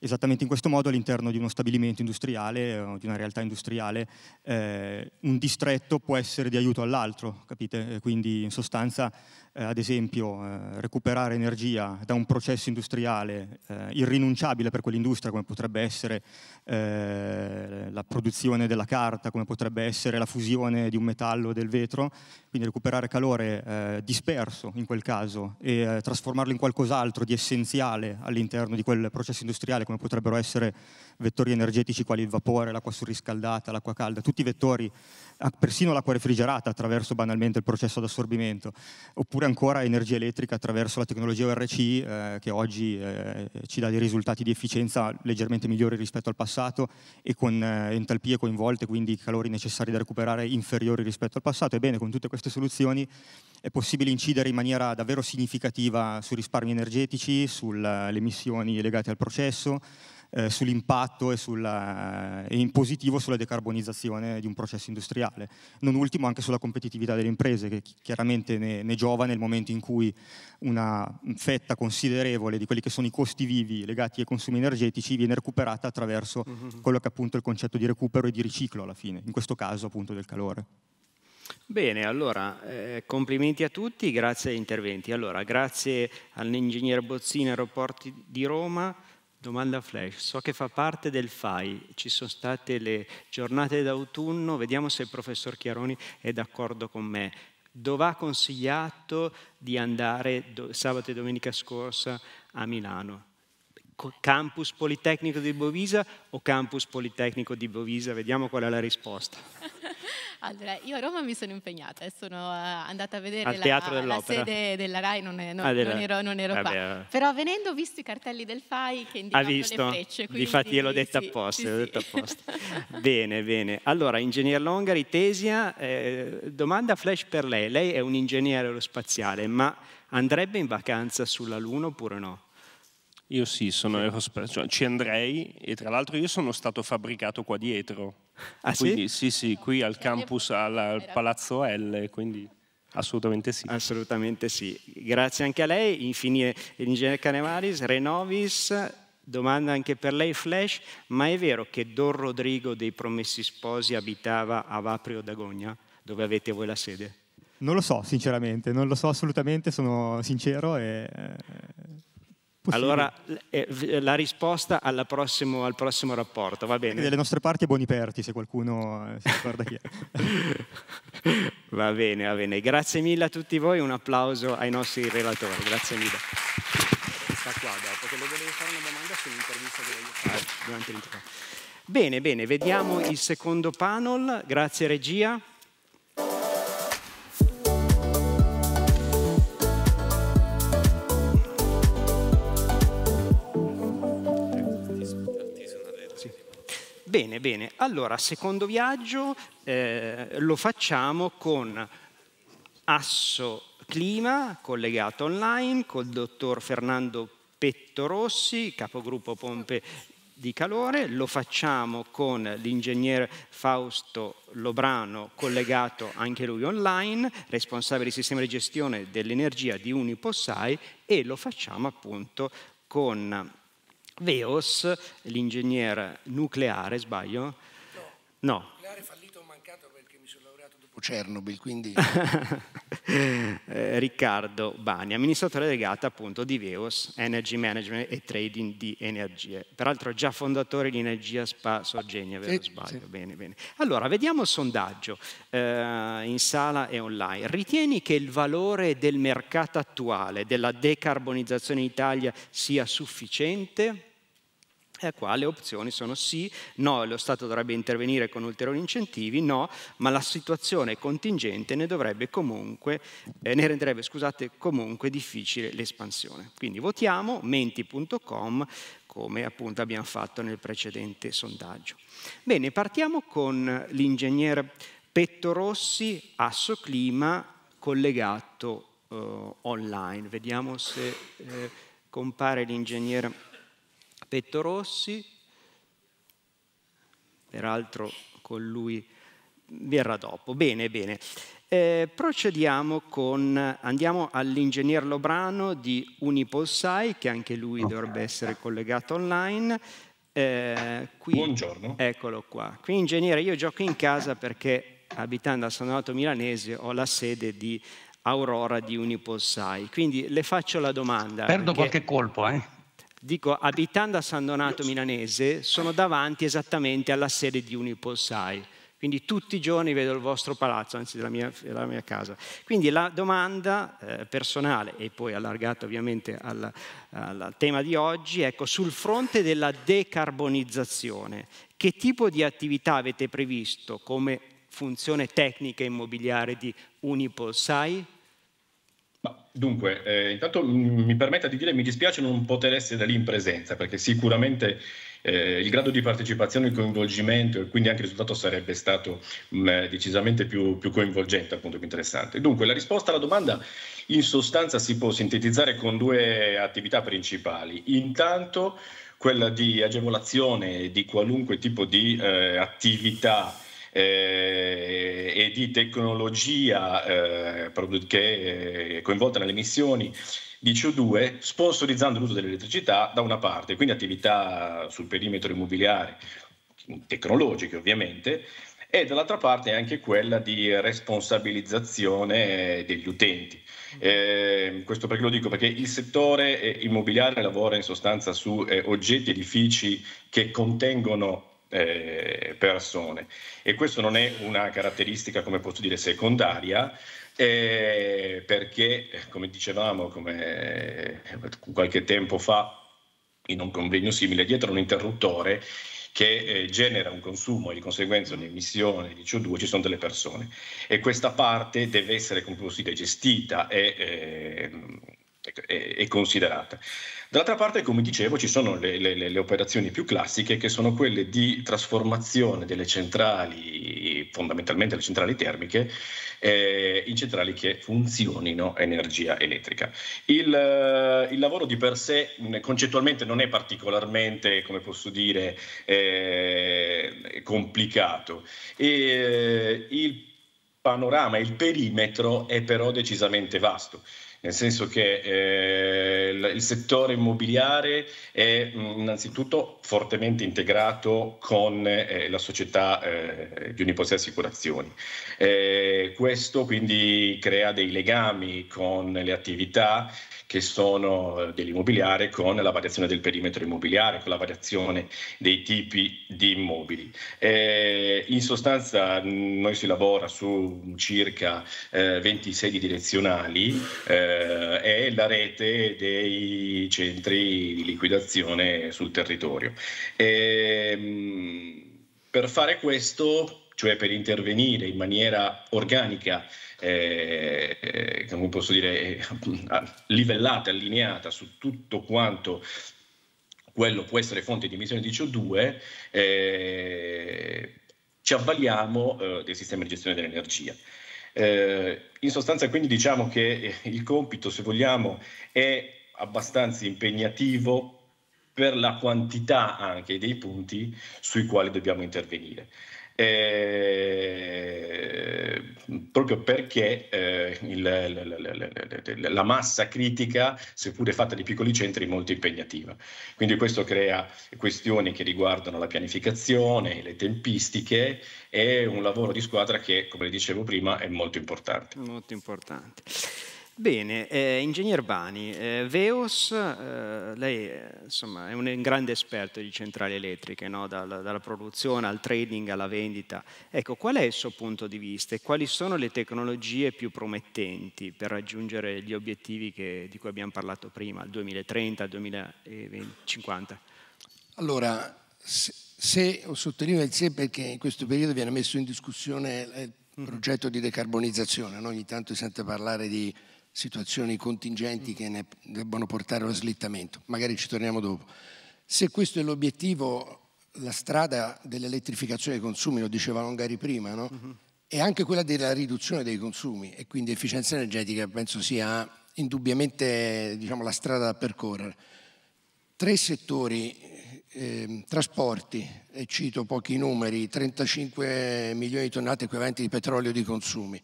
Esattamente in questo modo all'interno di uno stabilimento industriale o eh, di una realtà industriale eh, un distretto può essere di aiuto all'altro, capite? Quindi in sostanza eh, ad esempio eh, recuperare energia da un processo industriale eh, irrinunciabile per quell'industria come potrebbe essere eh, la produzione della carta, come potrebbe essere la fusione di un metallo o del vetro, quindi recuperare calore eh, disperso in quel caso e trasformarlo in qualcos'altro di essenziale all'interno di quel processo industriale come potrebbero essere vettori energetici quali il vapore, l'acqua surriscaldata, l'acqua calda, tutti i vettori, ah, persino l'acqua refrigerata attraverso banalmente il processo di assorbimento, oppure ancora energia elettrica attraverso la tecnologia ORC eh, che oggi eh, ci dà dei risultati di efficienza leggermente migliori rispetto al passato e con eh, entalpie coinvolte, quindi calori necessari da recuperare inferiori rispetto al passato. Ebbene, con tutte queste soluzioni è possibile incidere in maniera davvero significativa sui risparmi energetici, sulle emissioni legate al processo, eh, sull'impatto e, sulla, eh, e in positivo sulla decarbonizzazione di un processo industriale. Non ultimo anche sulla competitività delle imprese, che chiaramente ne, ne giova nel momento in cui una fetta considerevole di quelli che sono i costi vivi legati ai consumi energetici viene recuperata attraverso mm-hmm. quello che è appunto il concetto di recupero e di riciclo alla fine, in questo caso appunto del calore.
Bene, allora eh, complimenti a tutti, grazie agli interventi. Allora, grazie all'ingegnere Bozzini, Aeroporti di Roma Domanda flash, so che fa parte del FAI, ci sono state le giornate d'autunno, vediamo se il professor Chiaroni è d'accordo con me. Dove ha consigliato di andare sabato e domenica scorsa a Milano? campus Politecnico di Bovisa o campus Politecnico di Bovisa? Vediamo qual è la risposta.
Allora, io a Roma mi sono impegnata e sono eh, andata a vedere la, la, sede della RAI, non, è, non, ah, della... non ero, non ero eh qua. Eh. Però venendo ho visto i cartelli del FAI che indicano le frecce. Quindi, Difatti l'ho detto apposta. Sì, detto
sì. bene, bene. Allora, ingegner Longari, Tesia, eh, domanda flash per lei. Lei è un ingegnere aerospaziale,
ma andrebbe in vacanza sulla Luna oppure no? Io sì, sono aerospace, cioè, ci andrei e tra l'altro io sono stato fabbricato qua dietro. Ah quindi, sì? Sì, sì, qui al campus, alla, al Palazzo L, quindi... Assolutamente sì. Assolutamente
sì. Grazie anche a lei. Infine, l'ingegnere Canemaris, Renovis, domanda anche per lei, Flash, ma è vero che Don Rodrigo dei Promessi Sposi abitava a Vaprio d'Agogna, dove avete voi la sede?
Non lo so, sinceramente, non lo so assolutamente, sono sincero e eh, Possibile. Allora
eh, eh, la risposta prossimo, al prossimo rapporto, va bene? Delle nostre
parti è Boniperti, se qualcuno eh, si ricorda chi è.
va bene, va bene. Grazie mille a tutti voi, un applauso ai nostri relatori, grazie mille. Sta qua dopo, che lo volevi fare una domanda sull'intervista che ah, durante l'intervista. Bene, bene, vediamo il secondo panel, grazie regia. Bene, bene, allora secondo viaggio eh, lo facciamo con Asso Clima, collegato online, col dottor Fernando Petto Rossi, capogruppo Pompe di calore, lo facciamo con l'ingegnere Fausto Lobrano, collegato anche lui online, responsabile di sistema di gestione dell'energia di Unipossai e lo facciamo appunto con Veos, l'ingegnere nucleare, sbaglio? No. no
o Chernobyl. Quindi...
Eh, Riccardo Bani, amministratore delegato appunto di Veos Energy Management e Trading di Energie, peraltro già fondatore di Energia Spa Sorgenia, vero sì, sbaglio? Sì. Bene, bene. Allora, vediamo il sondaggio eh, in sala e online. Ritieni che il valore del mercato attuale della decarbonizzazione in Italia sia sufficiente? e qua le opzioni sono sì, no, lo Stato dovrebbe intervenire con ulteriori incentivi, no, ma la situazione contingente ne dovrebbe comunque, eh, ne renderebbe, scusate, comunque difficile l'espansione. Quindi votiamo menti.com come appunto abbiamo fatto nel precedente sondaggio. Bene, partiamo con l'ingegner Petto Rossi, Asso Clima, collegato eh, online. Vediamo se eh, compare l'ingegner Pettorossi, peraltro con lui verrà dopo. Bene, bene. Eh, procediamo con, andiamo all'ingegner Lobrano di Unipolsai, che anche lui dovrebbe essere collegato online. Eh, qui, Buongiorno. Eccolo qua. Qui ingegnere, io gioco in casa perché abitando a San Donato Milanese ho la sede di Aurora di Unipolsai, quindi le faccio la domanda. Perdo perché... qualche colpo, eh? dico abitando a San Donato Milanese sono davanti esattamente alla sede di Unipolsai. Quindi tutti i giorni vedo il vostro palazzo, anzi la mia, la mia casa. Quindi la domanda eh, personale, e poi allargata ovviamente al, al tema di oggi, ecco, sul fronte della decarbonizzazione, che tipo di attività avete previsto come funzione tecnica immobiliare di Unipolsai?
Dunque, eh, intanto mi permetta di dire mi dispiace non poter essere lì in presenza perché sicuramente eh, il grado di partecipazione, il coinvolgimento e quindi anche il risultato sarebbe stato mh, decisamente più, più, coinvolgente, appunto più interessante. Dunque, la risposta alla domanda in sostanza si può sintetizzare con due attività principali. Intanto quella di agevolazione di qualunque tipo di eh, attività eh, e di tecnologia eh, che è eh, coinvolta nelle emissioni di CO2 sponsorizzando l'uso dell'elettricità da una parte, quindi attività sul perimetro immobiliare tecnologiche ovviamente, e dall'altra parte anche quella di responsabilizzazione eh, degli utenti. Mm-hmm. Eh, questo perché lo dico? Perché il settore eh, immobiliare lavora in sostanza su eh, oggetti, edifici che contengono eh, persone. E questa non è una caratteristica, come posso dire, secondaria, eh, perché, come dicevamo come eh, qualche tempo fa in un convegno simile, dietro un interruttore che eh, genera un consumo e di conseguenza un'emissione di CO2 ci sono delle persone e questa parte deve essere come posso dire, gestita e ehm, e, considerata. D'altra parte, come dicevo, ci sono le, le, le, operazioni più classiche che sono quelle di trasformazione delle centrali, fondamentalmente le centrali termiche, eh, in centrali che funzionino energia elettrica. Il, eh, il, lavoro di per sé concettualmente non è particolarmente, come posso dire, eh, complicato. E, eh, il panorama, il perimetro è però decisamente vasto nel senso che eh, il settore immobiliare è innanzitutto fortemente integrato con eh, la società eh, di Uniposè Assicurazioni. Eh, questo quindi crea dei legami con le attività che sono eh, dell'immobiliare con la variazione del perimetro immobiliare, con la variazione dei tipi di immobili. Eh, in sostanza noi si lavora su circa eh, 20 sedi direzionali eh, e la rete dei centri di liquidazione sul territorio. Eh, per fare questo, cioè per intervenire in maniera organica eh, come posso dire, eh, livellata, allineata su tutto quanto quello può essere fonte di emissione di CO2, eh, ci avvaliamo eh, del sistema di gestione dell'energia. Eh, in sostanza quindi diciamo che eh, il compito, se vogliamo, è abbastanza impegnativo per la quantità anche dei punti sui quali dobbiamo intervenire eh, proprio perché eh, il, la, la, la massa critica, seppure fatta di piccoli centri, è molto impegnativa. Quindi questo crea questioni che riguardano la pianificazione, le tempistiche e un lavoro di squadra che, come dicevo prima, è molto importante. Molto importante.
Bene, eh, ingegner Bani, eh, Veos, eh, lei eh, insomma, è un grande esperto di centrali elettriche, no? dalla, dalla, produzione al trading alla vendita. Ecco, qual è il suo punto di vista e quali sono le tecnologie più promettenti per raggiungere gli obiettivi che, di cui abbiamo parlato prima, il 2030, il 2050?
Allora, se, se ho sottolineato il sé perché in questo periodo viene messo in discussione il mm. progetto di decarbonizzazione, no? ogni tanto si sente parlare di situazioni contingenti mm. che ne debbano portare allo slittamento. Magari ci torniamo dopo. Se questo è l'obiettivo, la strada dell'elettrificazione dei consumi, lo diceva Longari prima, no? uh -huh. è anche quella della riduzione dei consumi e quindi efficienza energetica penso sia indubbiamente diciamo, la strada da percorrere. Tre settori eh, trasporti, e cito pochi numeri, 35 milioni di tonnellate equivalenti di petrolio di consumi,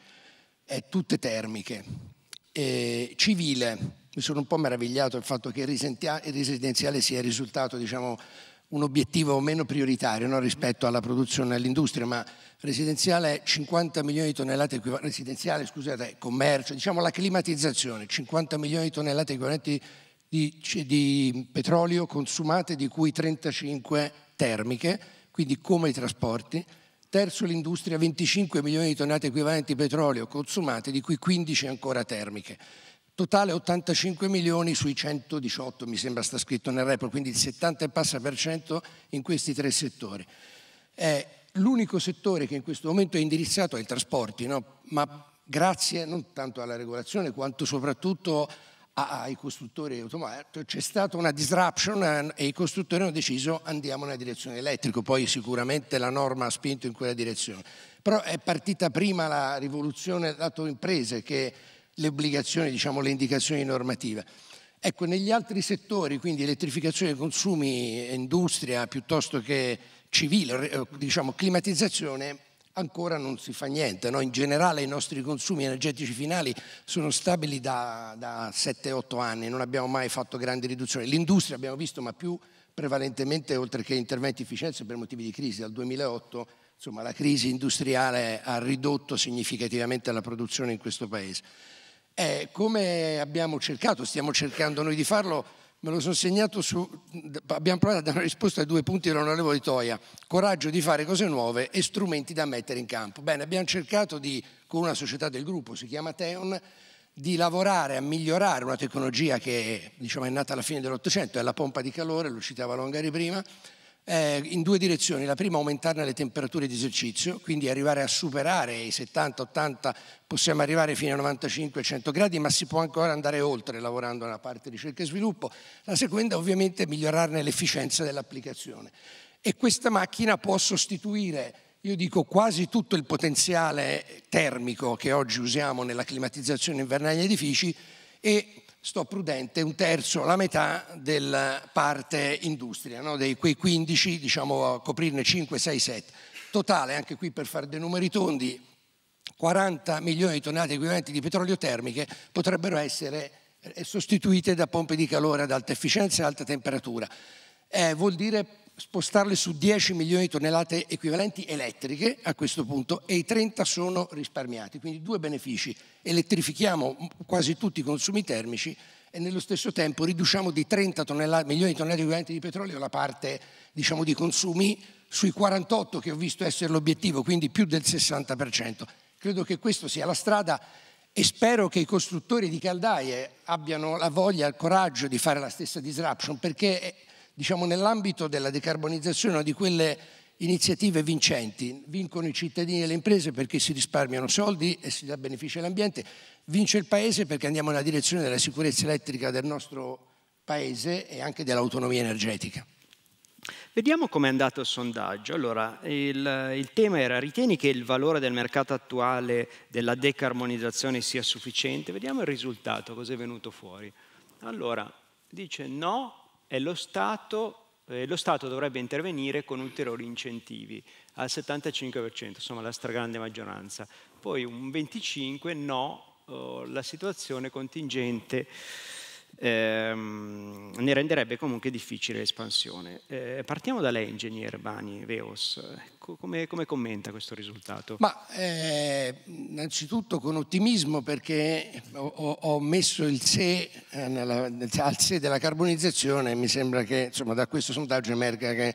è tutte termiche eh, civile. Mi sono un po' meravigliato del fatto che il, il residenziale sia risultato diciamo, un obiettivo meno prioritario no? rispetto alla produzione e all'industria, ma residenziale 50 milioni di tonnellate equivalenti, residenziale scusate, commercio, diciamo la climatizzazione, 50 milioni di tonnellate equivalenti di, di petrolio consumate, di cui 35 termiche, quindi come i trasporti, Terzo l'industria, 25 milioni di tonnellate equivalenti di petrolio consumate, di cui 15 ancora termiche. Totale 85 milioni sui 118, mi sembra sta scritto nel report, quindi il 70 e passa per cento in questi tre settori. È l'unico settore che in questo momento è indirizzato ai trasporti, no? ma grazie non tanto alla regolazione quanto soprattutto ai ah, ah, costruttori automatici, c'è stata una disruption eh, e i costruttori hanno deciso andiamo nella direzione elettrica, poi sicuramente la norma ha spinto in quella direzione, però è partita prima la rivoluzione lato imprese che le obbligazioni, diciamo le indicazioni normative. Ecco, negli altri settori, quindi elettrificazione dei consumi, industria piuttosto che civile, eh, diciamo climatizzazione, ancora non si fa niente. No? In generale i nostri consumi energetici finali sono stabili da, da 7-8 anni, non abbiamo mai fatto grandi riduzioni. L'industria abbiamo visto, ma più prevalentemente oltre che interventi di efficienza per motivi di crisi, dal 2008 insomma, la crisi industriale ha ridotto significativamente la produzione in questo Paese. Eh, come abbiamo cercato, stiamo cercando noi di farlo, me lo sono segnato su, abbiamo provato a dare una risposta ai due punti dell'onorevole Toia, coraggio di fare cose nuove e strumenti da mettere in campo. Bene, abbiamo cercato di, con una società del gruppo, si chiama Teon, di lavorare a migliorare una tecnologia che diciamo, è nata alla fine dell'Ottocento, è la pompa di calore, lo citava Longari prima, eh, in due direzioni. La prima aumentarne le temperature di esercizio, quindi arrivare a superare i 70-80, possiamo arrivare fino a 95-100 gradi, ma si può ancora andare oltre lavorando nella parte ricerca e sviluppo. La seconda ovviamente migliorarne l'efficienza dell'applicazione. E questa macchina può sostituire io dico quasi tutto il potenziale termico che oggi usiamo nella climatizzazione invernale negli edifici e sto prudente, un terzo, la metà della parte industria, no? dei quei 15, diciamo a coprirne 5, 6, 7. Totale, anche qui per fare dei numeri tondi, 40 milioni di tonnellate equivalenti di petrolio termiche potrebbero essere eh, sostituite da pompe di calore ad alta efficienza e alta temperatura. Eh, vuol dire spostarle su 10 milioni di tonnellate equivalenti elettriche a questo punto e i 30 sono risparmiati, quindi due benefici, elettrifichiamo quasi tutti i consumi termici e nello stesso tempo riduciamo di 30 tonnellate, milioni di tonnellate equivalenti di petrolio la parte diciamo, di consumi sui 48 che ho visto essere l'obiettivo, quindi più del 60%. Credo che questa sia la strada e spero che i costruttori di caldaie abbiano la voglia, il coraggio di fare la stessa disruption perché È, diciamo, nell'ambito della decarbonizzazione una di quelle iniziative vincenti, vincono i cittadini e le imprese perché si risparmiano soldi e si dà beneficio all'ambiente, vince il Paese perché andiamo nella direzione della sicurezza elettrica del nostro Paese e anche dell'autonomia energetica.
Vediamo com'è andato il sondaggio. Allora, il, il, tema era ritieni che il valore del mercato attuale della decarbonizzazione sia sufficiente? Vediamo il risultato, cos'è venuto fuori. Allora, dice no e lo Stato, eh, lo Stato dovrebbe intervenire con ulteriori incentivi al 75%, insomma la stragrande maggioranza. Poi un 25% no, oh, la situazione contingente ehm, ne renderebbe comunque difficile l'espansione. Eh, partiamo da lei, ingegner Bani, Veos, come, come commenta questo risultato? Ma
eh, innanzitutto con ottimismo perché ho, ho messo il se eh, nella, al se della carbonizzazione e mi sembra che insomma, da questo sondaggio emerga che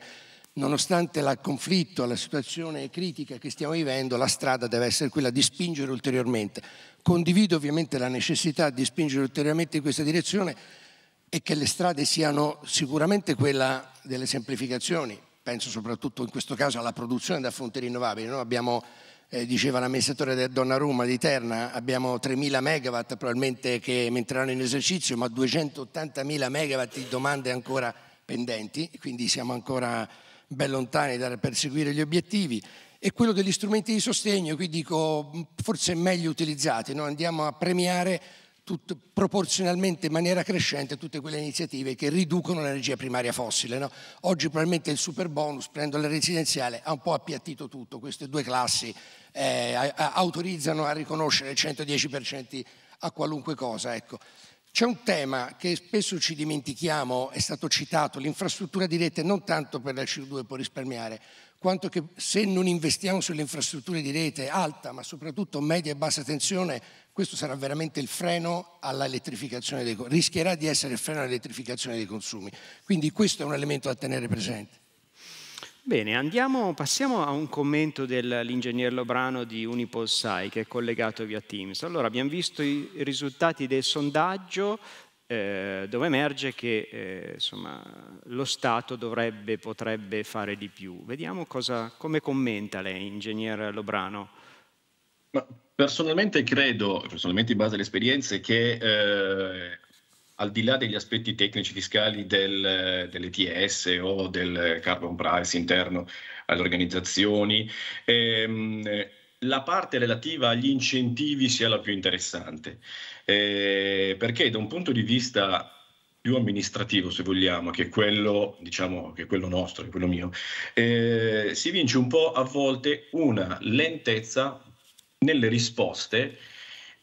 nonostante il conflitto, la situazione critica che stiamo vivendo, la strada deve essere quella di spingere ulteriormente. Condivido ovviamente la necessità di spingere ulteriormente in questa direzione e che le strade siano sicuramente quella delle semplificazioni, penso soprattutto in questo caso alla produzione da fonti rinnovabili. Noi abbiamo, eh, diceva l'amministratore Donnarumma di Terna, abbiamo 3.000 megawatt probabilmente che entreranno in esercizio, ma 280.000 megawatt di domande ancora pendenti, quindi siamo ancora ben lontani dal perseguire gli obiettivi, e quello degli strumenti di sostegno, qui dico mm, forse meglio utilizzati, no? andiamo a premiare tutto, proporzionalmente in maniera crescente tutte quelle iniziative che riducono l'energia primaria fossile. No? Oggi probabilmente il super bonus, prendo la residenziale, ha un po' appiattito tutto, queste due classi eh, autorizzano a riconoscere il 110% a qualunque cosa. Ecco. C'è un tema che spesso ci dimentichiamo, è stato citato, l'infrastruttura di rete non tanto per la CO2 può risparmiare, quanto che se non investiamo sulle infrastrutture di rete alta, ma soprattutto media e bassa tensione, questo sarà veramente il freno all'elettrificazione dei consumi, rischierà di essere il freno all'elettrificazione dei consumi. Quindi questo è un elemento da tenere presente.
Bene, andiamo, passiamo a un commento dell'ingegner Lobrano di Unipolsai che è collegato via Teams. Allora, abbiamo visto i risultati del sondaggio eh, dove emerge che eh, insomma, lo Stato dovrebbe, potrebbe fare di più. Vediamo cosa, come commenta lei, ingegner Lobrano.
Ma personalmente credo, personalmente in base alle esperienze, che eh, al di là degli aspetti tecnici fiscali del, dell'ETS o del carbon price interno alle organizzazioni, ehm, la parte relativa agli incentivi sia la più interessante, eh, perché da un punto di vista più amministrativo, se vogliamo, che quello, diciamo, che quello nostro, che quello mio, eh, si vince un po' a volte una lentezza nelle risposte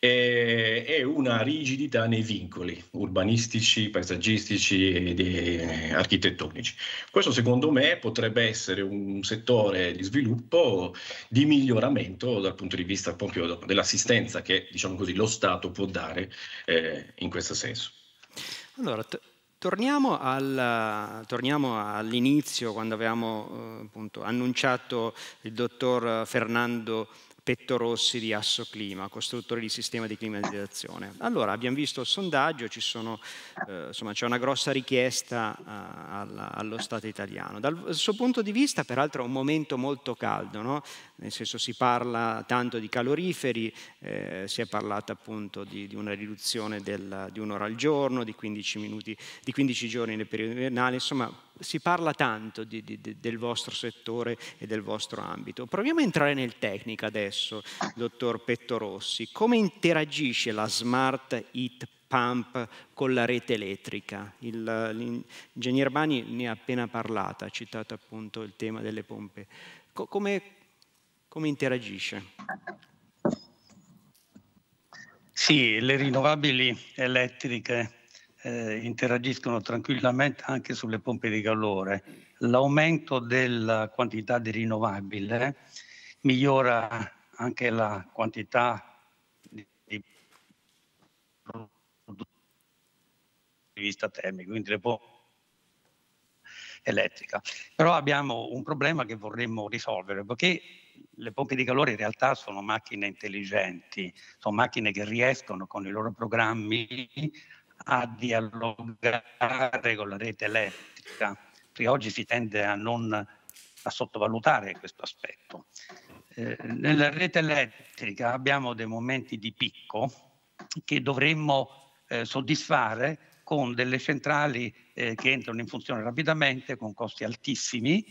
e, una rigidità nei vincoli urbanistici, paesaggistici e architettonici. Questo secondo me potrebbe essere un settore di sviluppo di miglioramento dal punto di vista proprio dell'assistenza che diciamo così, lo Stato può dare eh, in questo senso.
Allora, t- Torniamo, al, torniamo, all'inizio, quando avevamo eh, appunto, annunciato il dottor Fernando Petto Rossi di Asso Clima, costruttore di sistema di climatizzazione. Allora, abbiamo visto il sondaggio, sono, eh, insomma, c'è una grossa richiesta eh, alla, allo Stato italiano. Dal suo punto di vista, peraltro, è un momento molto caldo, no? nel senso si parla tanto di caloriferi, eh, si è parlato appunto di, di una riduzione del, di un'ora al giorno, di 15, minuti, di 15 giorni nel periodo invernale, insomma si parla tanto di, di, del vostro settore e del vostro ambito. Proviamo a entrare nel tecnico adesso, dottor Petto Rossi. Come interagisce la Smart Heat Pump con la rete elettrica? Il, l'ingegner Bani ne ha appena parlato, ha citato appunto il tema delle pompe. Co- come, come interagisce?
Sì, le rinnovabili elettriche eh, interagiscono tranquillamente anche sulle pompe di calore. L'aumento della quantità di rinnovabile migliora anche la quantità di, di vista termico, quindi le pompe elettrica. Però abbiamo un problema che vorremmo risolvere, perché le pompe di calore in realtà sono macchine intelligenti, sono macchine che riescono con i loro programmi a dialogare con la rete elettrica, perché oggi si tende a, non, a sottovalutare questo aspetto. Eh, nella rete elettrica abbiamo dei momenti di picco che dovremmo eh, soddisfare con delle centrali eh, che entrano in funzione rapidamente, con costi altissimi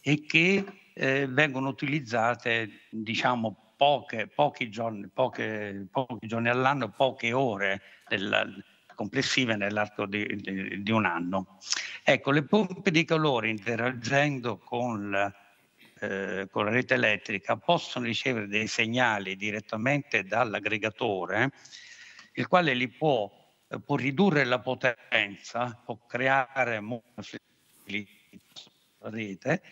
e che eh, vengono utilizzate diciamo Poche, pochi, giorni, poche, pochi giorni all'anno, poche ore del, complessive nell'arco di, di, di, un anno. Ecco, le pompe di calore interagendo con la, eh, con la rete elettrica possono ricevere dei segnali direttamente dall'aggregatore, il quale li può, eh, può ridurre la potenza, può creare molta flessibilità sulla rete,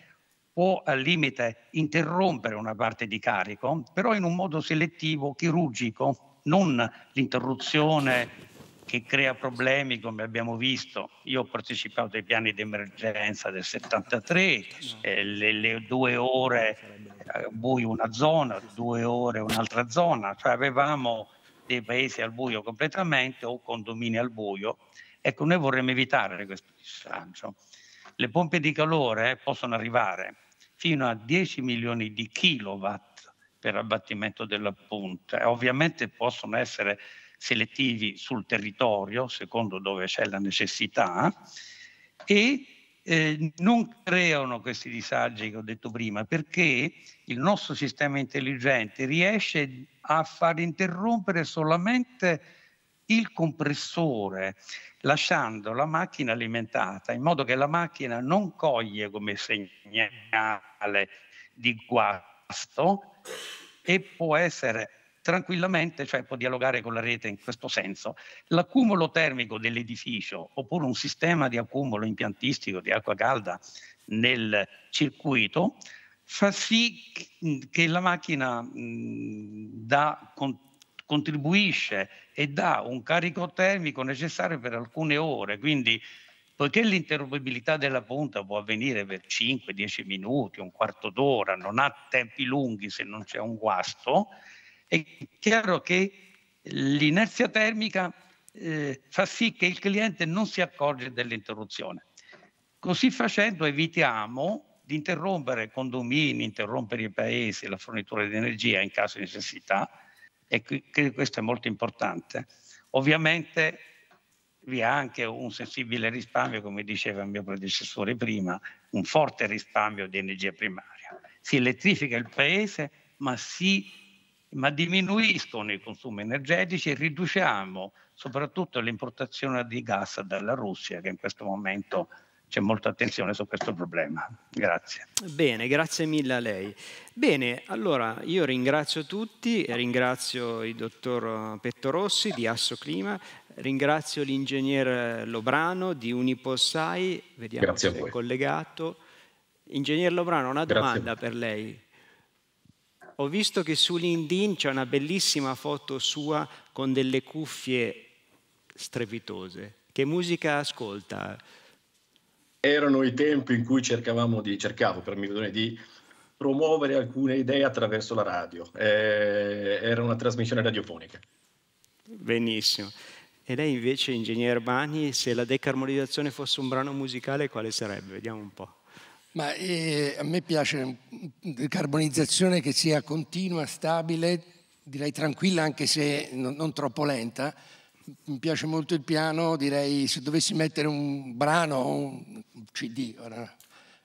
può al limite interrompere una parte di carico, però in un modo selettivo, chirurgico, non l'interruzione che crea problemi come abbiamo visto. Io ho partecipato ai piani di emergenza del 73, eh, le, le, due ore al buio una zona, due ore un'altra zona, cioè avevamo dei paesi al buio completamente o condomini al buio. Ecco, noi vorremmo evitare questo disagio. Le pompe di calore possono arrivare fino a 10 milioni di kilowatt per abbattimento della punta. Ovviamente possono essere selettivi sul territorio, secondo dove c'è la necessità, e eh, non creano questi disagi che ho detto prima, perché il nostro sistema intelligente riesce a far interrompere solamente il compressore, lasciando la macchina alimentata, in modo che la macchina non coglie come segnale di guasto e può essere tranquillamente, cioè può dialogare con la rete in questo senso. L'accumulo termico dell'edificio oppure un sistema di accumulo impiantistico di acqua calda nel circuito fa sì che mm, la macchina mh, mm, da, contribuisce e dà un carico termico necessario per alcune ore, quindi poiché l'interrompibilità della punta può avvenire per 5-10 minuti, un quarto d'ora, non ha tempi lunghi se non c'è un guasto, è chiaro che l'inerzia termica eh, fa sì che il cliente non si accorge dell'interruzione. Così facendo evitiamo di interrompere condomini, interrompere i paesi, la fornitura di energia in caso di necessità e credo questo è molto importante. Ovviamente vi è anche un sensibile risparmio, come diceva il mio predecessore prima, un forte risparmio di energia primaria. Si elettrifica il paese, ma si ma diminuiscono i consumi energetici e riduciamo soprattutto l'importazione di gas dalla Russia, che in questo momento c'è molta attenzione su questo problema. Grazie.
Bene, grazie mille a lei. Bene, allora io ringrazio tutti, ringrazio il dottor Pettorossi di Asso Clima, ringrazio l'ingegner Lobrano di Uniposai, vediamo grazie se è collegato. Ingegner Lobrano, una domanda per lei ho visto che su LinkedIn c'è una bellissima foto sua con delle cuffie strepitose.
Che musica ascolta? Erano i tempi in cui cercavamo di, cercavo per milione di promuovere alcune idee attraverso la radio. Eh, era una trasmissione radiofonica. Benissimo. E lei invece, ingegnere
Bani, se la decarbonizzazione fosse un brano musicale, quale sarebbe? Vediamo un po'.
Ma eh, a me piace decarbonizzazione che sia continua, stabile, direi tranquilla anche se non, non troppo lenta. Mi piace molto il piano, direi se dovessi mettere un brano, un CD, ora,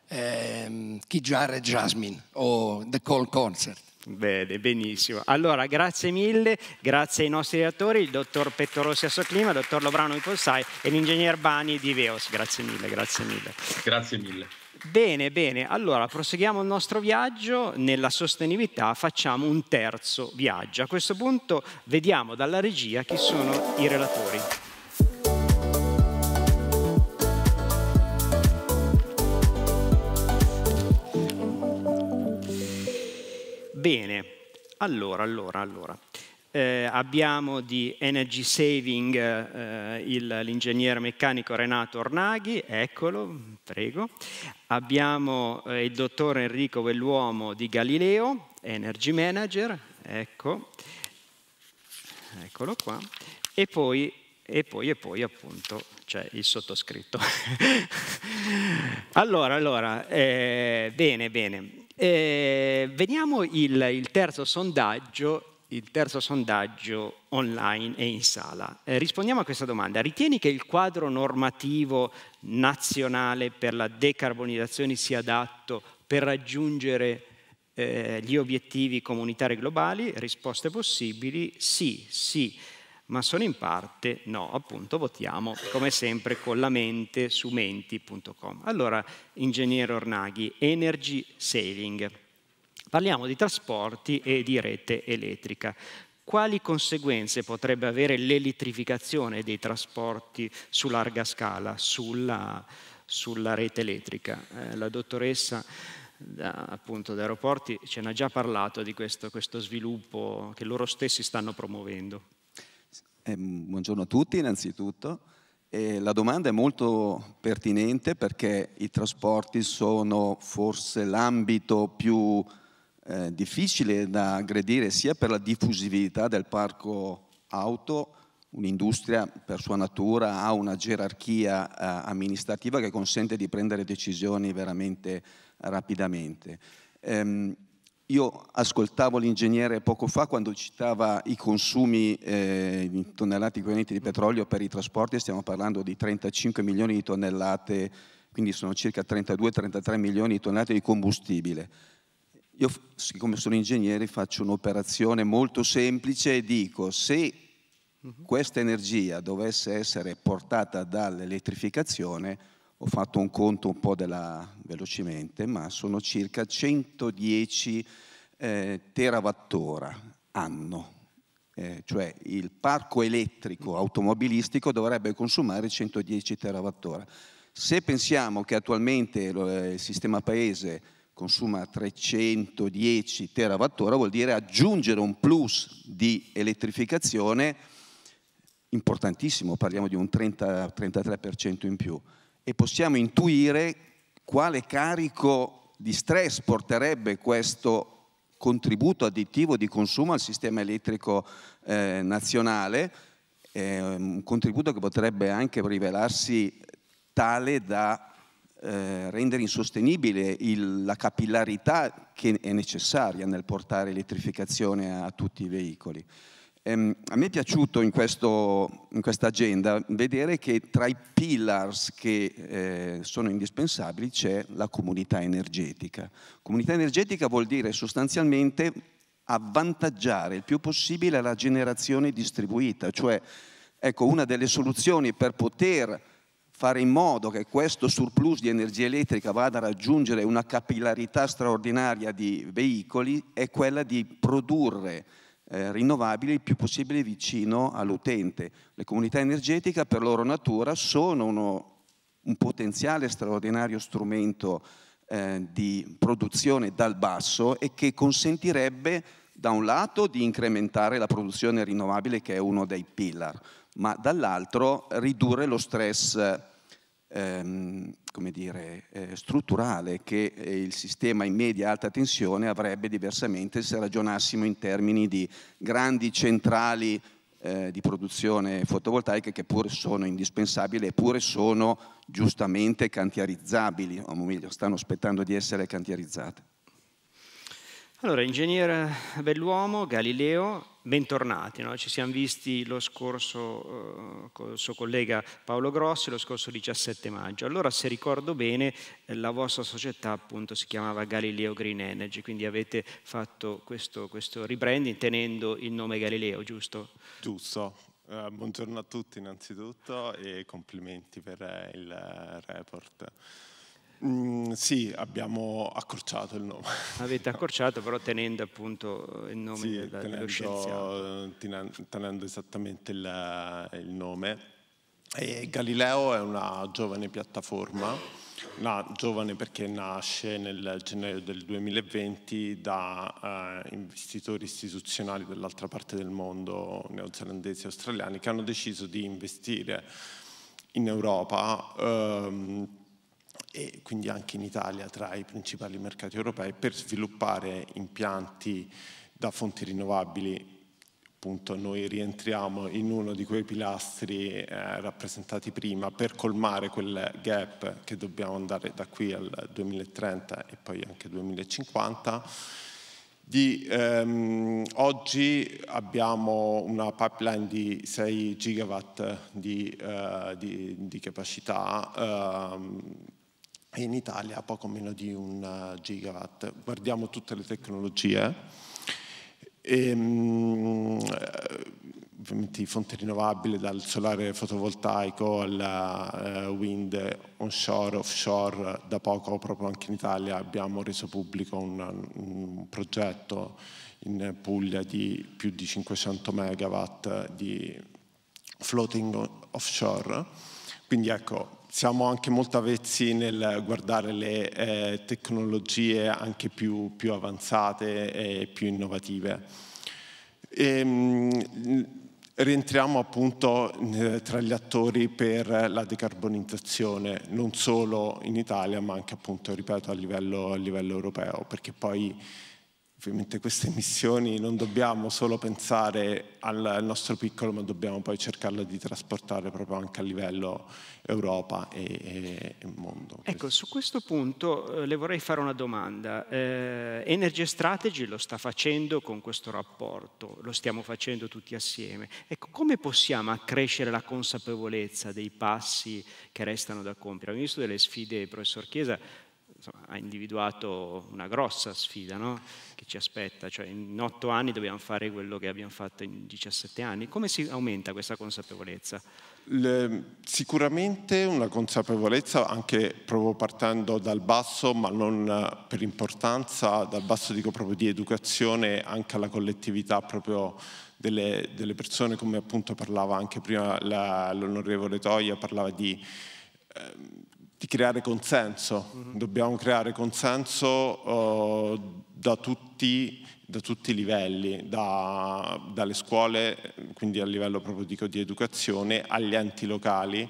ehm, Kijar e Jasmine
o The Call Concert. Bene, benissimo. Allora, grazie mille, grazie ai nostri attori, il dottor Petto Pettorossi Assoclima, il dottor Lobrano Ipolsai e l'ingegner Bani di Veos. Grazie mille, grazie mille.
Grazie mille.
Bene, bene, allora proseguiamo il nostro viaggio nella sostenibilità, facciamo un terzo viaggio. A questo punto vediamo dalla regia chi sono i relatori. Bene, allora, allora, allora eh, abbiamo di energy saving eh, l'ingegnere meccanico Renato Ornaghi, eccolo, prego. Abbiamo eh, il dottor Enrico Velluomo di Galileo, energy manager, ecco, eccolo qua. E poi, e poi, e poi appunto, c'è il sottoscritto. allora, allora, eh, bene, bene. Eh, veniamo il, il terzo sondaggio il terzo sondaggio online e in sala. Eh, rispondiamo a questa domanda. Ritieni che il quadro normativo nazionale per la decarbonizzazione sia adatto per raggiungere eh, gli obiettivi comunitari globali? Risposte possibili? Sì, sì, ma sono in parte no. Appunto, votiamo come sempre con la mente su menti.com. Allora, ingegnere Ornaghi, energy saving Parliamo di trasporti e di rete elettrica. Quali conseguenze potrebbe avere l'elettrificazione dei trasporti su larga scala, sulla, sulla rete elettrica? Eh, la dottoressa da, appunto da aeroporti ce n'ha già parlato di questo, questo sviluppo che loro stessi stanno promuovendo.
Eh, buongiorno a tutti innanzitutto. Eh, la domanda è molto pertinente perché i trasporti sono forse l'ambito più eh, difficile da aggredire sia per la diffusività del parco auto, un'industria per sua natura ha una gerarchia eh, amministrativa che consente di prendere decisioni veramente rapidamente. Ehm, io ascoltavo l'ingegnere poco fa quando citava i consumi eh, in tonnellate equivalenti di petrolio per i trasporti, stiamo parlando di 35 milioni di tonnellate, quindi sono circa 32-33 milioni di tonnellate di combustibile. Io, siccome sono ingegnere, faccio un'operazione molto semplice e dico se mhm. questa energia dovesse essere portata dall'elettrificazione, ho fatto un conto un po' della, velocemente, ma sono circa 110 eh, terawattora anno. Eh, cioè il parco elettrico mm. automobilistico dovrebbe consumare 110 terawattora. Se pensiamo che attualmente eh, il sistema paese consuma 310 terawattora, vuol dire aggiungere un plus di elettrificazione importantissimo, parliamo di un 30-33% in più e possiamo intuire quale carico di stress porterebbe questo contributo additivo di consumo al sistema elettrico eh, nazionale, eh, un contributo che potrebbe anche rivelarsi tale da eh, rendere insostenibile il, la capillarità che è necessaria nel portare elettrificazione a, a tutti i veicoli. Ehm, a me è piaciuto in, questo, in questa agenda vedere che tra i pillars che eh, sono indispensabili c'è la comunità energetica. Comunità energetica vuol dire sostanzialmente avvantaggiare il più possibile la generazione distribuita, cioè ecco, una delle soluzioni per poter fare in modo che questo surplus di energia elettrica vada a raggiungere una capillarità straordinaria di veicoli è quella di produrre eh, rinnovabili il più possibile vicino all'utente. Le comunità energetiche per loro natura sono uno, un potenziale straordinario strumento eh, di produzione dal basso e che consentirebbe da un lato di incrementare la produzione rinnovabile che è uno dei pillar, ma dall'altro ridurre lo stress ehm, dire, eh, strutturale che eh, il sistema in media alta tensione avrebbe diversamente se ragionassimo in termini di grandi centrali eh, di produzione fotovoltaica che pure sono indispensabili eppure sono giustamente cantierizzabili, o meglio stanno aspettando di essere cantierizzate.
Allora, ingegnere Belluomo, Galileo, bentornati. No? Ci siamo visti lo scorso, eh, con il suo collega Paolo Grossi, lo scorso 17 maggio. Allora, se ricordo bene, eh, la vostra società appunto si chiamava Galileo Green Energy, quindi avete fatto questo, questo rebranding tenendo
il nome Galileo, giusto? Giusto. Uh, buongiorno a tutti innanzitutto e complimenti per il report. Mm, sì, abbiamo accorciato il nome. Avete accorciato però tenendo appunto il nome sì, della, tenendo, dello scienziato. Tenendo esattamente il, il nome. E Galileo è una giovane piattaforma, una giovane perché nasce nel gennaio del 2020 da eh, investitori istituzionali dell'altra parte del mondo, neozelandesi e australiani, che hanno deciso di investire in Europa. Ehm, e quindi anche in Italia tra i principali mercati europei per sviluppare impianti da fonti rinnovabili. Appunto, noi rientriamo in uno di quei pilastri eh, rappresentati prima per colmare quel gap che dobbiamo andare da qui al 2030 e poi anche 2050. Di, ehm, oggi abbiamo una pipeline di 6 gigawatt di, eh, di, di capacità. Ehm, e in Italia poco meno di un eh, gigawatt. Guardiamo tutte le tecnologie. E, ehm, eh, ovviamente fonti rinnovabili dal solare fotovoltaico al eh, wind onshore, offshore, da poco proprio anche in Italia abbiamo reso pubblico un, un progetto in Puglia di più di 500 megawatt di floating offshore. Quindi ecco, siamo anche molto avvezzi nel guardare le eh, tecnologie anche più, più, avanzate e più innovative. E, ehm, rientriamo appunto eh, tra gli attori per la decarbonizzazione, non solo in Italia ma anche appunto, ripeto, a livello, a livello europeo, perché poi Ovviamente queste missioni non dobbiamo solo pensare al nostro piccolo, ma dobbiamo poi cercarle di trasportare proprio anche a livello Europa e, e mondo.
Ecco, su questo punto eh, le vorrei fare una domanda. Eh, Energy Strategy lo sta facendo con questo rapporto, lo stiamo facendo tutti assieme. Ecco, come possiamo accrescere la consapevolezza dei passi che restano da compiere? Abbiamo visto delle sfide, professor Chiesa, insomma, ha individuato una grossa sfida no? che ci aspetta, cioè in otto anni dobbiamo fare quello che abbiamo fatto in 17 anni. Come si aumenta questa consapevolezza?
Le, sicuramente una consapevolezza anche proprio partendo dal basso, ma non eh, per importanza, dal basso dico proprio di educazione anche alla collettività proprio delle, delle persone, come appunto parlava anche prima l'onorevole Toia, parlava di... Eh, di creare consenso. Mm -hmm. Dobbiamo creare consenso uh, da, tutti, da, tutti, i livelli, da, dalle scuole, quindi a livello proprio dico, di educazione, agli enti locali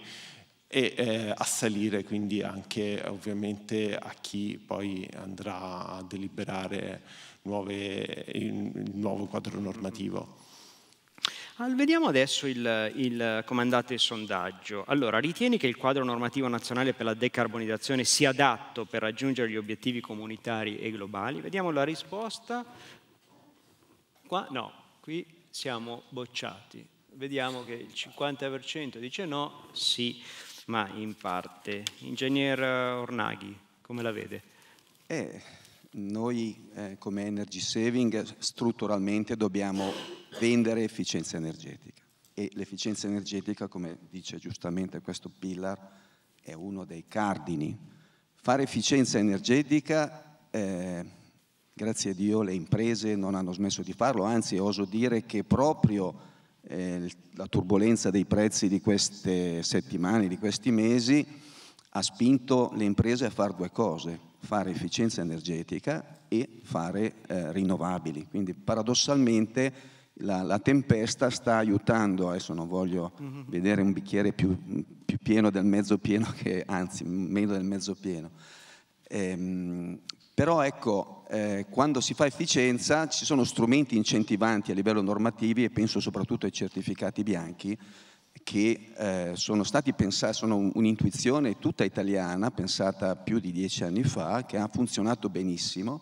e eh, a salire quindi anche ovviamente a chi poi andrà a deliberare nuove, il, il nuovo quadro normativo.
Vediamo adesso il, il comandante sondaggio. Allora, ritieni che il quadro normativo nazionale per la decarbonizzazione sia adatto per raggiungere gli obiettivi comunitari e globali? Vediamo la risposta. Qua no, qui siamo bocciati. Vediamo che il 50% dice no, sì, ma in parte. Ingegner Ornaghi, come la vede?
Eh, noi eh, come Energy Saving strutturalmente dobbiamo vendere efficienza energetica. E l'efficienza energetica, come dice giustamente questo pillar, è uno dei cardini. Fare efficienza energetica, eh, grazie a Dio le imprese non hanno smesso di farlo, anzi oso dire che proprio eh, la turbolenza dei prezzi di queste settimane, di questi mesi, ha spinto le imprese a fare due cose, fare efficienza energetica e fare eh, rinnovabili. Quindi paradossalmente la, la, tempesta sta aiutando, adesso non voglio mm-hmm. vedere un bicchiere più, più, pieno del mezzo pieno, che, anzi meno del mezzo pieno. Ehm, però ecco, eh, quando si fa efficienza ci sono strumenti incentivanti a livello normativi e penso soprattutto ai certificati bianchi che eh, sono stati pensati, sono un'intuizione tutta italiana pensata più di dieci anni fa che ha funzionato benissimo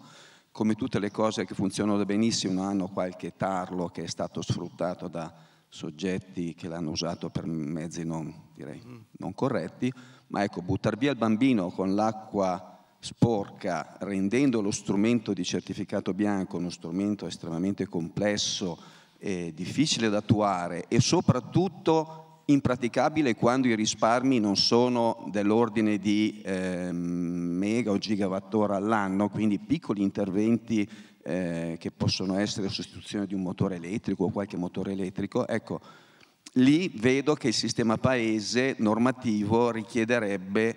come tutte le cose che funzionano benissimo hanno qualche tarlo che è stato sfruttato da soggetti che l'hanno usato per mezzi non, direi, mm. non corretti, ma ecco, buttare via il bambino con l'acqua sporca, rendendo lo strumento di certificato bianco uno strumento estremamente complesso e difficile da attuare e soprattutto impraticabile quando i risparmi non sono dell'ordine di eh, mega o gigawattora all'anno, quindi piccoli interventi eh, che possono essere sostituzione di un motore elettrico o qualche motore elettrico, ecco, lì vedo che il sistema paese normativo richiederebbe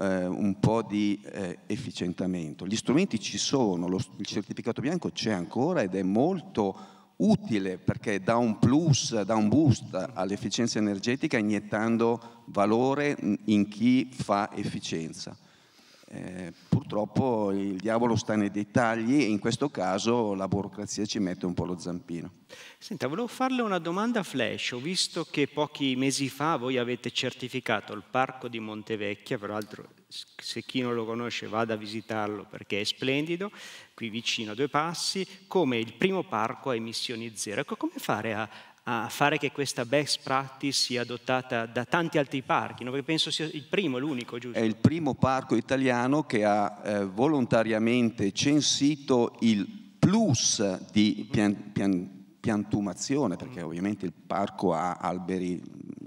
eh, un po' di eh, efficientamento. Gli strumenti ci sono, lo, il certificato bianco c'è ancora ed è molto utile perché dà un plus, dà un boost all'efficienza energetica iniettando valore in chi fa efficienza. Eh, purtroppo il diavolo sta nei dettagli e in questo caso la burocrazia ci mette un po' lo zampino.
Senta, volevo farle una domanda flash. Ho visto che pochi mesi fa voi avete certificato il parco di Montevecchia, peraltro se chi non lo conosce vada a visitarlo perché è splendido, qui vicino a due passi, come il primo parco a emissioni zero. Ecco, come fare a, a fare che questa best practice sia adottata da tanti altri parchi, no? perché penso sia il primo, l'unico, giusto? È
il primo parco italiano che ha eh, volontariamente censito il plus di pian, pian, piantumazione, perché mm. ovviamente il parco ha alberi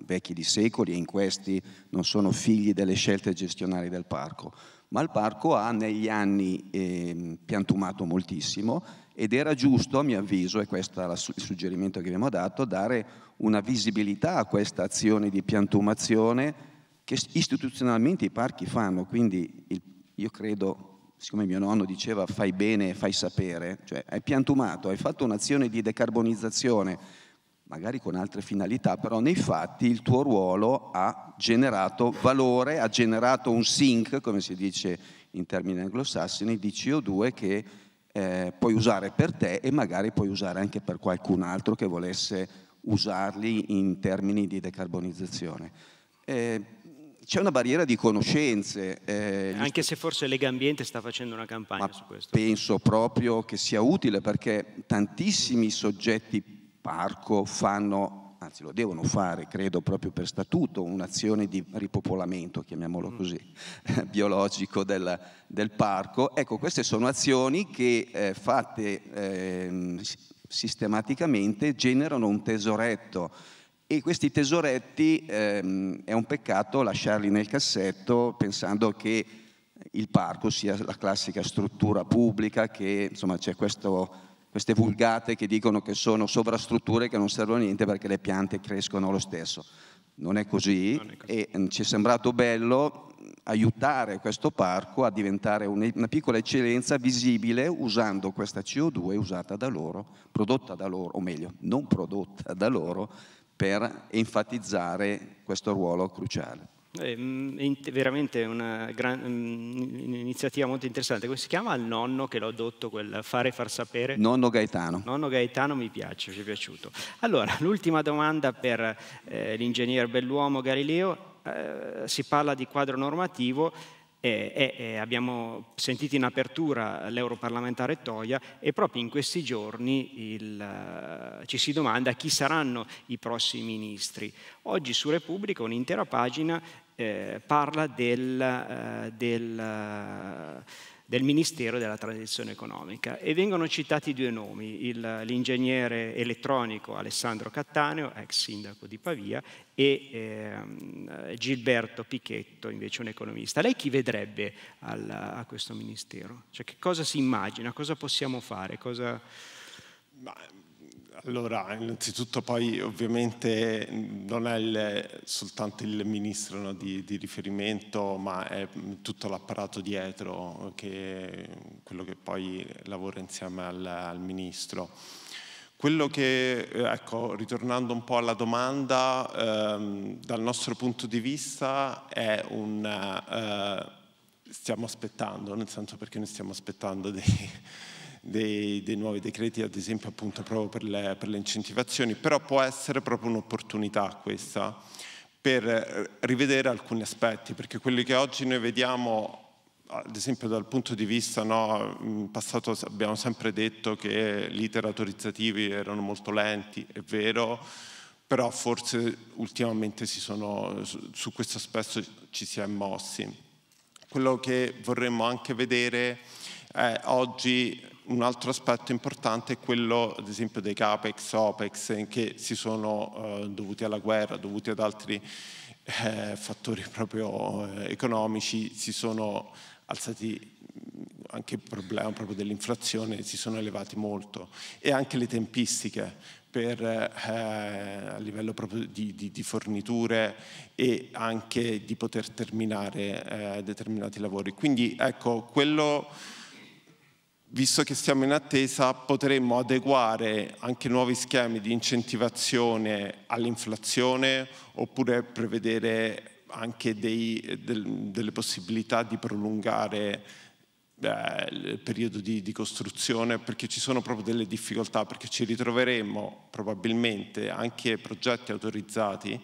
vecchi di secoli e in questi non sono figli delle scelte gestionali del parco, ma il parco ha negli anni eh, piantumato moltissimo ed era giusto, a mio avviso, e questo è il suggerimento che abbiamo dato, dare una visibilità a questa azione di piantumazione che istituzionalmente i parchi fanno, quindi io credo, siccome mio nonno diceva fai bene e fai sapere, cioè hai piantumato, hai fatto un'azione di decarbonizzazione, magari con altre finalità, però nei fatti il tuo ruolo ha generato valore, ha generato un sink, come si dice in termini anglosassoni, di CO2 che eh, puoi usare per te e magari puoi usare anche per qualcun altro che volesse usarli in termini di decarbonizzazione. Eh, c'è una barriera di conoscenze. Eh,
Anche se forse Lega Ambiente sta facendo una campagna
su questo. Penso proprio che sia utile perché tantissimi soggetti parco fanno anzi lo devono fare, credo, proprio per statuto, un'azione di ripopolamento, chiamiamolo mm. così, biologico del, del, parco. Ecco, queste sono azioni che eh, fatte eh, sistematicamente generano un tesoretto e questi tesoretti ehm, è un peccato lasciarli nel cassetto pensando che il parco sia la classica struttura pubblica che insomma c'è questo queste vulgate che dicono che sono sovrastrutture che non servono a niente perché le piante crescono lo stesso. Non è così, non è così. e mm, ci è sembrato bello aiutare questo parco a diventare una piccola eccellenza visibile usando questa CO2 usata da loro, prodotta da loro, o meglio, non prodotta da loro, per enfatizzare questo ruolo cruciale.
È eh, mm, veramente una gran, un'iniziativa mm, molto interessante. Come si chiama il nonno che l'ho dotto, quel fare e far sapere? Nonno Gaetano. Nonno Gaetano mi piace, ci è piaciuto. Allora, l'ultima domanda per eh, l'ingegner Belluomo Galileo. Eh, si parla di quadro normativo, eh, eh, eh abbiamo sentito in apertura l'europarlamentare Toia e proprio in questi giorni il, eh, ci si domanda chi saranno i prossimi ministri. Oggi su Repubblica un'intera pagina eh, parla del, eh, del, eh, del, Ministero della Transizione Economica e vengono citati due nomi, il, l'ingegnere elettronico Alessandro Cattaneo, ex sindaco di Pavia, e eh, Gilberto Pichetto, invece un economista. Lei chi vedrebbe al, a questo Ministero? Cioè, che
cosa si immagina? Cosa possiamo fare? Cosa... Ma allora, innanzitutto poi ovviamente non è il, soltanto il ministro no, di, di, riferimento, ma è tutto l'apparato dietro, che, quello che poi lavora insieme al, al ministro. Quello che, eh, ecco, ritornando un po' alla domanda, ehm, dal nostro punto di vista è un... Eh, stiamo aspettando, nel senso perché noi stiamo aspettando dei dei, dei nuovi decreti, ad esempio appunto proprio per le, per le incentivazioni, però può essere proprio un'opportunità questa per eh, rivedere alcuni aspetti, perché quelli che oggi noi vediamo ad esempio dal punto di vista, no, in passato abbiamo sempre detto che gli iter autorizzativi erano molto lenti, è vero, però forse ultimamente si sono, su questo aspetto ci si è mossi. Quello che vorremmo anche vedere è oggi un altro aspetto importante è quello, ad esempio, dei CAPEX, OPEX, che si sono eh, dovuti alla guerra, dovuti ad altri eh, fattori proprio eh, economici, si sono alzati mm, anche il problema proprio dell'inflazione, si sono elevati molto e anche le tempistiche per, eh, a livello proprio di, di, di, forniture e anche di poter terminare eh, determinati lavori. Quindi ecco, quello visto che siamo in attesa, potremmo adeguare anche nuovi schemi di incentivazione all'inflazione oppure prevedere anche dei, del, delle possibilità di prolungare eh, il periodo di, di, costruzione perché ci sono proprio delle difficoltà, perché ci ritroveremo probabilmente anche progetti autorizzati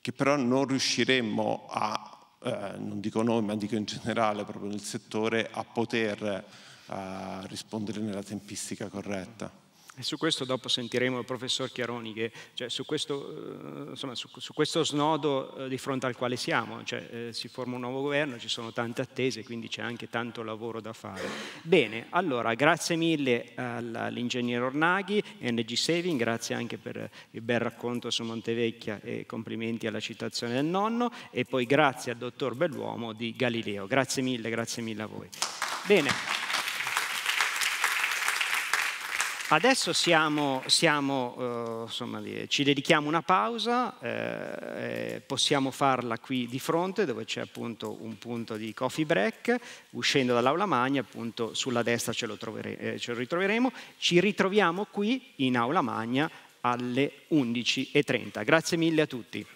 che però non riusciremmo a, eh, non dico noi ma dico in generale proprio nel settore, a poter a rispondere nella tempistica corretta.
E su questo dopo sentiremo il professor Chiaroni, che, cioè, su, questo, eh, insomma, su, su, questo, snodo eh, di fronte al quale siamo, cioè, eh, si forma un nuovo governo, ci sono tante attese, quindi c'è anche tanto lavoro da fare. Bene, allora grazie mille all'ingegnere Ornaghi, NG Saving, grazie anche per il bel racconto su Montevecchia e complimenti alla citazione del nonno e poi grazie al dottor Belluomo di Galileo. Grazie mille, grazie mille a voi. Bene. Adesso siamo, siamo, eh, insomma, ci dedichiamo una pausa, eh, possiamo farla qui di fronte dove c'è appunto un punto di coffee break, uscendo dall'aula magna appunto sulla destra ce lo, eh, ce lo ritroveremo, ci ritroviamo qui in aula magna alle 11.30. Grazie mille a tutti.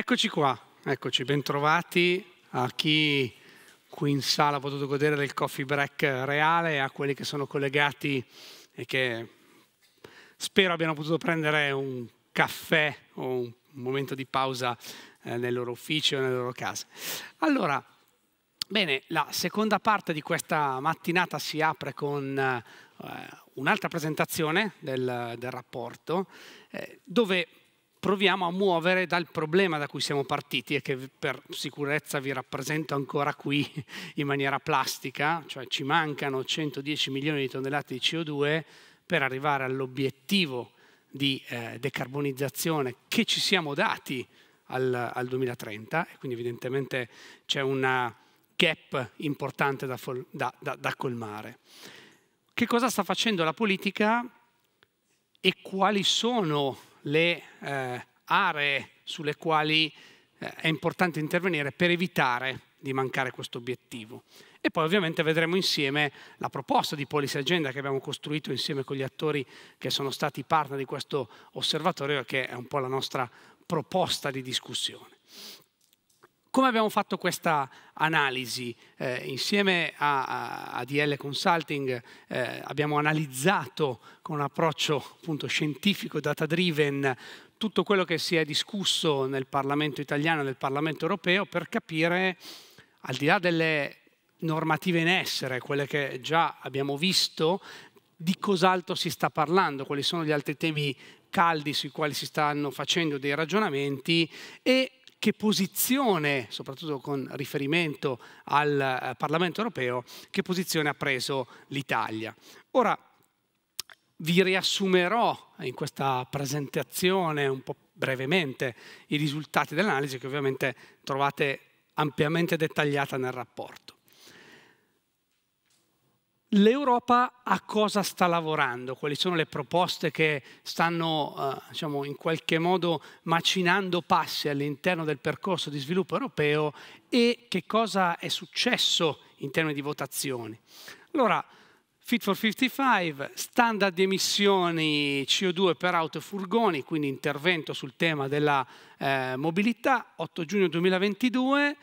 Eccoci qua, eccoci, bentrovati a chi qui in sala ha potuto godere del coffee break reale, a quelli che sono collegati e che spero abbiano potuto prendere un caffè o un momento di pausa eh, nel loro ufficio o nelle loro case. Allora, bene, la seconda parte di questa mattinata si apre con eh, un'altra presentazione del, del rapporto eh, dove proviamo a muovere dal problema da cui siamo partiti e che per sicurezza vi rappresento ancora qui in maniera plastica, cioè ci mancano 110 milioni di tonnellate di CO2 per arrivare all'obiettivo di eh, decarbonizzazione che ci siamo dati al, al 2030 e quindi evidentemente c'è un gap importante da, da, da, da colmare. Che cosa sta facendo la politica e quali sono le eh, aree sulle quali eh, è importante intervenire per evitare di mancare questo obiettivo. E poi ovviamente vedremo insieme la proposta di Policy Agenda che abbiamo costruito insieme con gli attori che sono stati partner di questo osservatorio che è un po' la nostra proposta di discussione. Come abbiamo fatto questa analisi? Eh, insieme a, a, DL Consulting eh, abbiamo analizzato con un approccio appunto, scientifico, data-driven, tutto quello che si è discusso nel Parlamento italiano e nel Parlamento europeo per capire, al di là delle normative in essere, quelle che già abbiamo visto, di cos'altro si sta parlando, quali sono gli altri temi caldi sui quali si stanno facendo dei ragionamenti e che posizione, soprattutto con riferimento al eh, Parlamento europeo, che posizione ha preso l'Italia. Ora vi riassumerò in questa presentazione un po' brevemente i risultati dell'analisi che ovviamente trovate ampiamente dettagliata nel rapporto. L'Europa a cosa sta lavorando? Quali sono le proposte che stanno eh, diciamo, in qualche modo macinando passi all'interno del percorso di sviluppo europeo e che cosa è successo in termini di votazioni? Allora, Fit for 55, standard di emissioni CO2 per auto e furgoni, quindi intervento sul tema della eh, mobilità, 8 giugno 2022.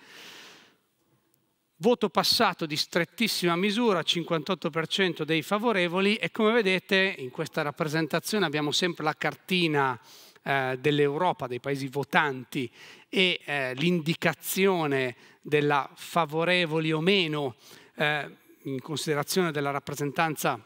Voto passato di strettissima misura, 58% dei favorevoli e come vedete in questa rappresentazione abbiamo sempre la cartina eh, dell'Europa, dei paesi votanti e eh, l'indicazione della favorevoli o meno eh, in considerazione della rappresentanza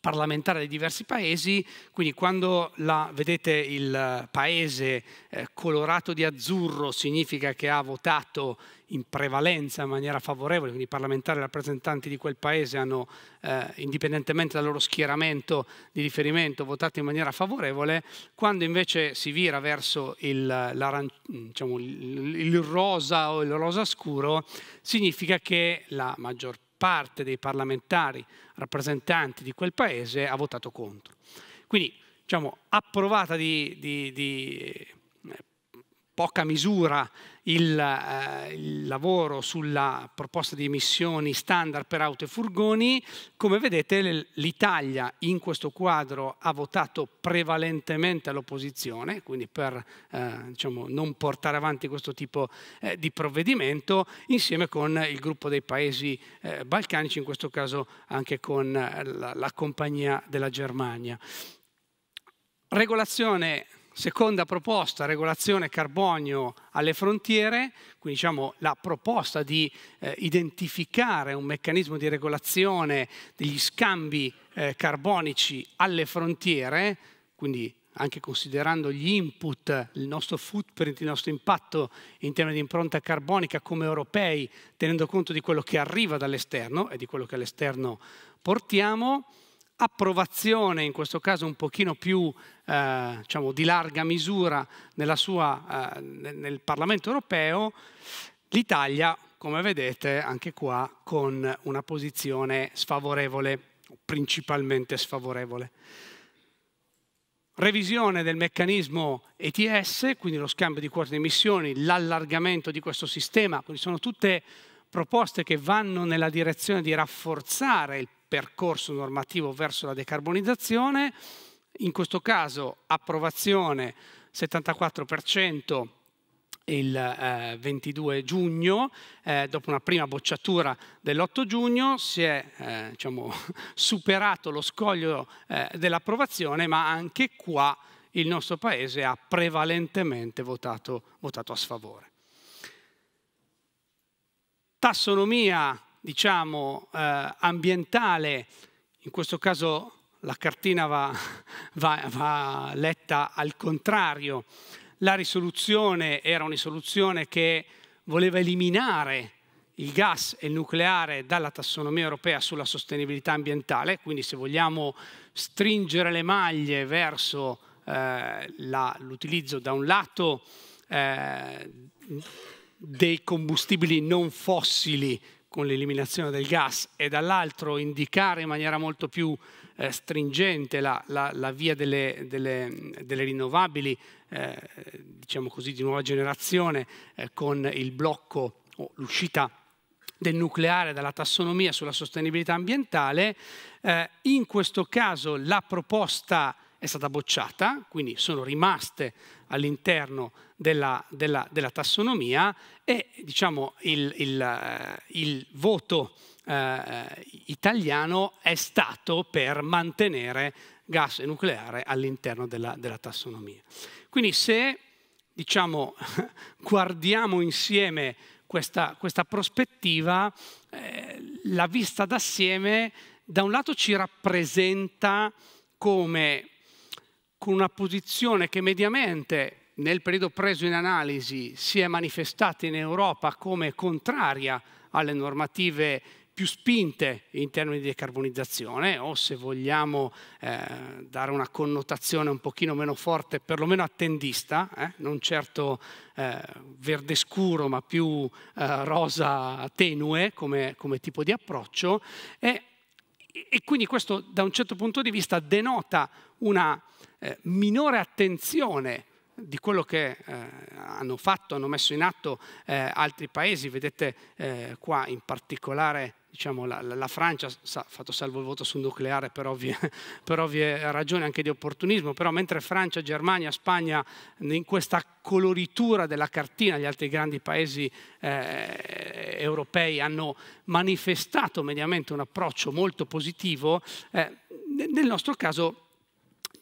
parlamentare dei diversi paesi, quindi quando la, vedete il eh, paese eh, colorato di azzurro significa che ha votato in prevalenza in maniera favorevole, quindi i parlamentari rappresentanti di quel paese hanno, eh, indipendentemente dal loro schieramento di riferimento, votato in maniera favorevole, quando invece si vira verso il, diciamo, il rosa o il rosa scuro, significa che la maggior parte parte dei parlamentari rappresentanti di quel paese ha votato contro. Quindi, diciamo, approvata di, di, di poca misura il, eh, il, lavoro sulla proposta di emissioni standard per auto e furgoni. Come vedete l'Italia in questo quadro ha votato prevalentemente all'opposizione, quindi per eh, diciamo, non portare avanti questo tipo eh, di provvedimento, insieme con il gruppo dei paesi eh, balcanici, in questo caso anche con eh, la, la compagnia della Germania. Regolazione Seconda proposta, regolazione carbonio alle frontiere, quindi diciamo la proposta di eh, identificare un meccanismo di regolazione degli scambi eh, carbonici alle frontiere, quindi anche considerando gli input, il nostro footprint, il nostro impatto in termini di impronta carbonica come europei, tenendo conto di quello che arriva dall'esterno e di quello che all'esterno portiamo approvazione, in questo caso un pochino più eh, diciamo, di larga misura sua, eh, nel Parlamento europeo, l'Italia, come vedete, anche qua con una posizione sfavorevole, principalmente sfavorevole. Revisione del meccanismo ETS, quindi lo scambio di quote di emissioni, l'allargamento di questo sistema, quindi sono tutte proposte che vanno nella direzione di rafforzare il percorso normativo verso la decarbonizzazione, in questo caso approvazione 74% il eh, 22 giugno, eh, dopo una prima bocciatura dell'8 giugno, si è eh, diciamo, superato lo scoglio eh, dell'approvazione, ma anche qua il nostro Paese ha prevalentemente votato, votato a sfavore. Tassonomia diciamo, eh, ambientale, in questo caso la cartina va, va, va letta al contrario, la risoluzione era una risoluzione che voleva eliminare il gas e il nucleare dalla tassonomia europea sulla sostenibilità ambientale, quindi se vogliamo stringere le maglie verso eh, l'utilizzo da un lato eh, dei combustibili non fossili con l'eliminazione del gas e dall'altro indicare in maniera molto più eh, stringente la, la, la, via delle, delle, delle rinnovabili, eh, diciamo così, di nuova generazione, eh, con il blocco o oh, l'uscita del nucleare dalla tassonomia sulla sostenibilità ambientale, eh, in questo caso la proposta è stata bocciata, quindi sono rimaste all'interno della, della, della tassonomia e diciamo, il, il, eh, il voto eh, italiano è stato per mantenere gas e nucleare all'interno della, della tassonomia. Quindi se diciamo, guardiamo insieme questa, questa prospettiva, eh, la vista d'assieme da un lato ci rappresenta come con una posizione che mediamente nel periodo preso in analisi si è manifestata in Europa come contraria alle normative più spinte in termini di decarbonizzazione o se vogliamo eh, dare una connotazione un pochino meno forte, perlomeno attendista, eh, non certo eh, verde scuro ma più eh, rosa tenue come, come, tipo di approccio e, e, quindi questo da un certo punto di vista denota una eh, minore attenzione di quello che eh, hanno fatto, hanno messo in atto eh, altri paesi. Vedete eh, qua in particolare diciamo, la, la, Francia, sa, fatto salvo il voto sul nucleare per ovvie, per ovvie ragioni anche di opportunismo, però mentre Francia, Germania, Spagna in questa coloritura della cartina, gli altri grandi paesi eh, europei hanno manifestato mediamente un approccio molto positivo, eh, nel nostro caso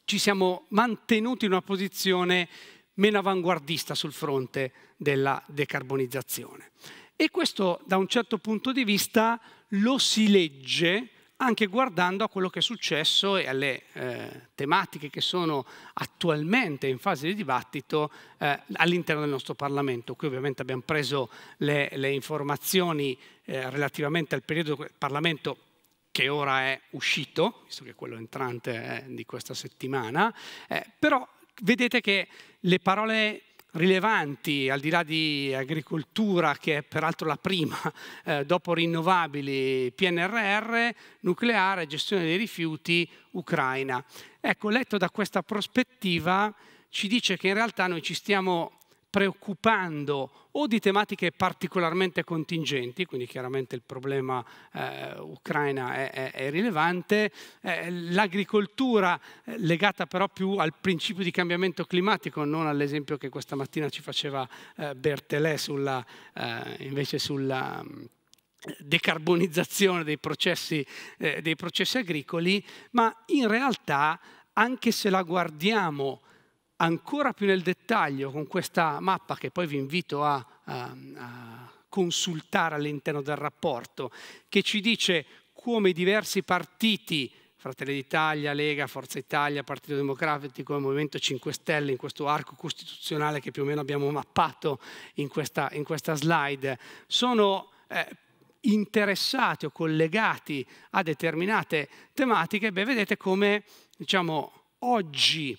ci siamo mantenuti in una posizione meno avanguardista sul fronte della decarbonizzazione. E questo da un certo punto di vista lo si legge anche guardando a quello che è successo e alle eh, tematiche che sono attualmente in fase di dibattito eh, all'interno del nostro Parlamento. Qui ovviamente abbiamo preso le, le informazioni eh, relativamente al periodo del Parlamento che ora è uscito, visto che è quello entrante di questa settimana, eh, però vedete che le parole rilevanti, al di là di agricoltura, che è peraltro la prima, eh, dopo rinnovabili, PNRR, nucleare, gestione dei rifiuti, Ucraina. Ecco, letto da questa prospettiva ci dice che in realtà noi ci stiamo preoccupando o di tematiche particolarmente contingenti, quindi chiaramente il problema eh, ucraina è, è, è rilevante, eh, l'agricoltura eh, legata però più al principio di cambiamento climatico, non all'esempio che questa mattina ci faceva eh, Bertelè sulla, eh, invece sulla mm, decarbonizzazione dei processi, eh, dei processi agricoli, ma in realtà anche se la guardiamo ancora più nel dettaglio con questa mappa che poi vi invito a, a, a consultare all'interno del rapporto, che ci dice come i diversi partiti Fratelli d'Italia, Lega, Forza Italia, Partito Democratico e Movimento 5 Stelle in questo arco costituzionale che più o meno abbiamo mappato in questa, in questa slide, sono eh, interessati o collegati a determinate tematiche, beh, vedete come diciamo, oggi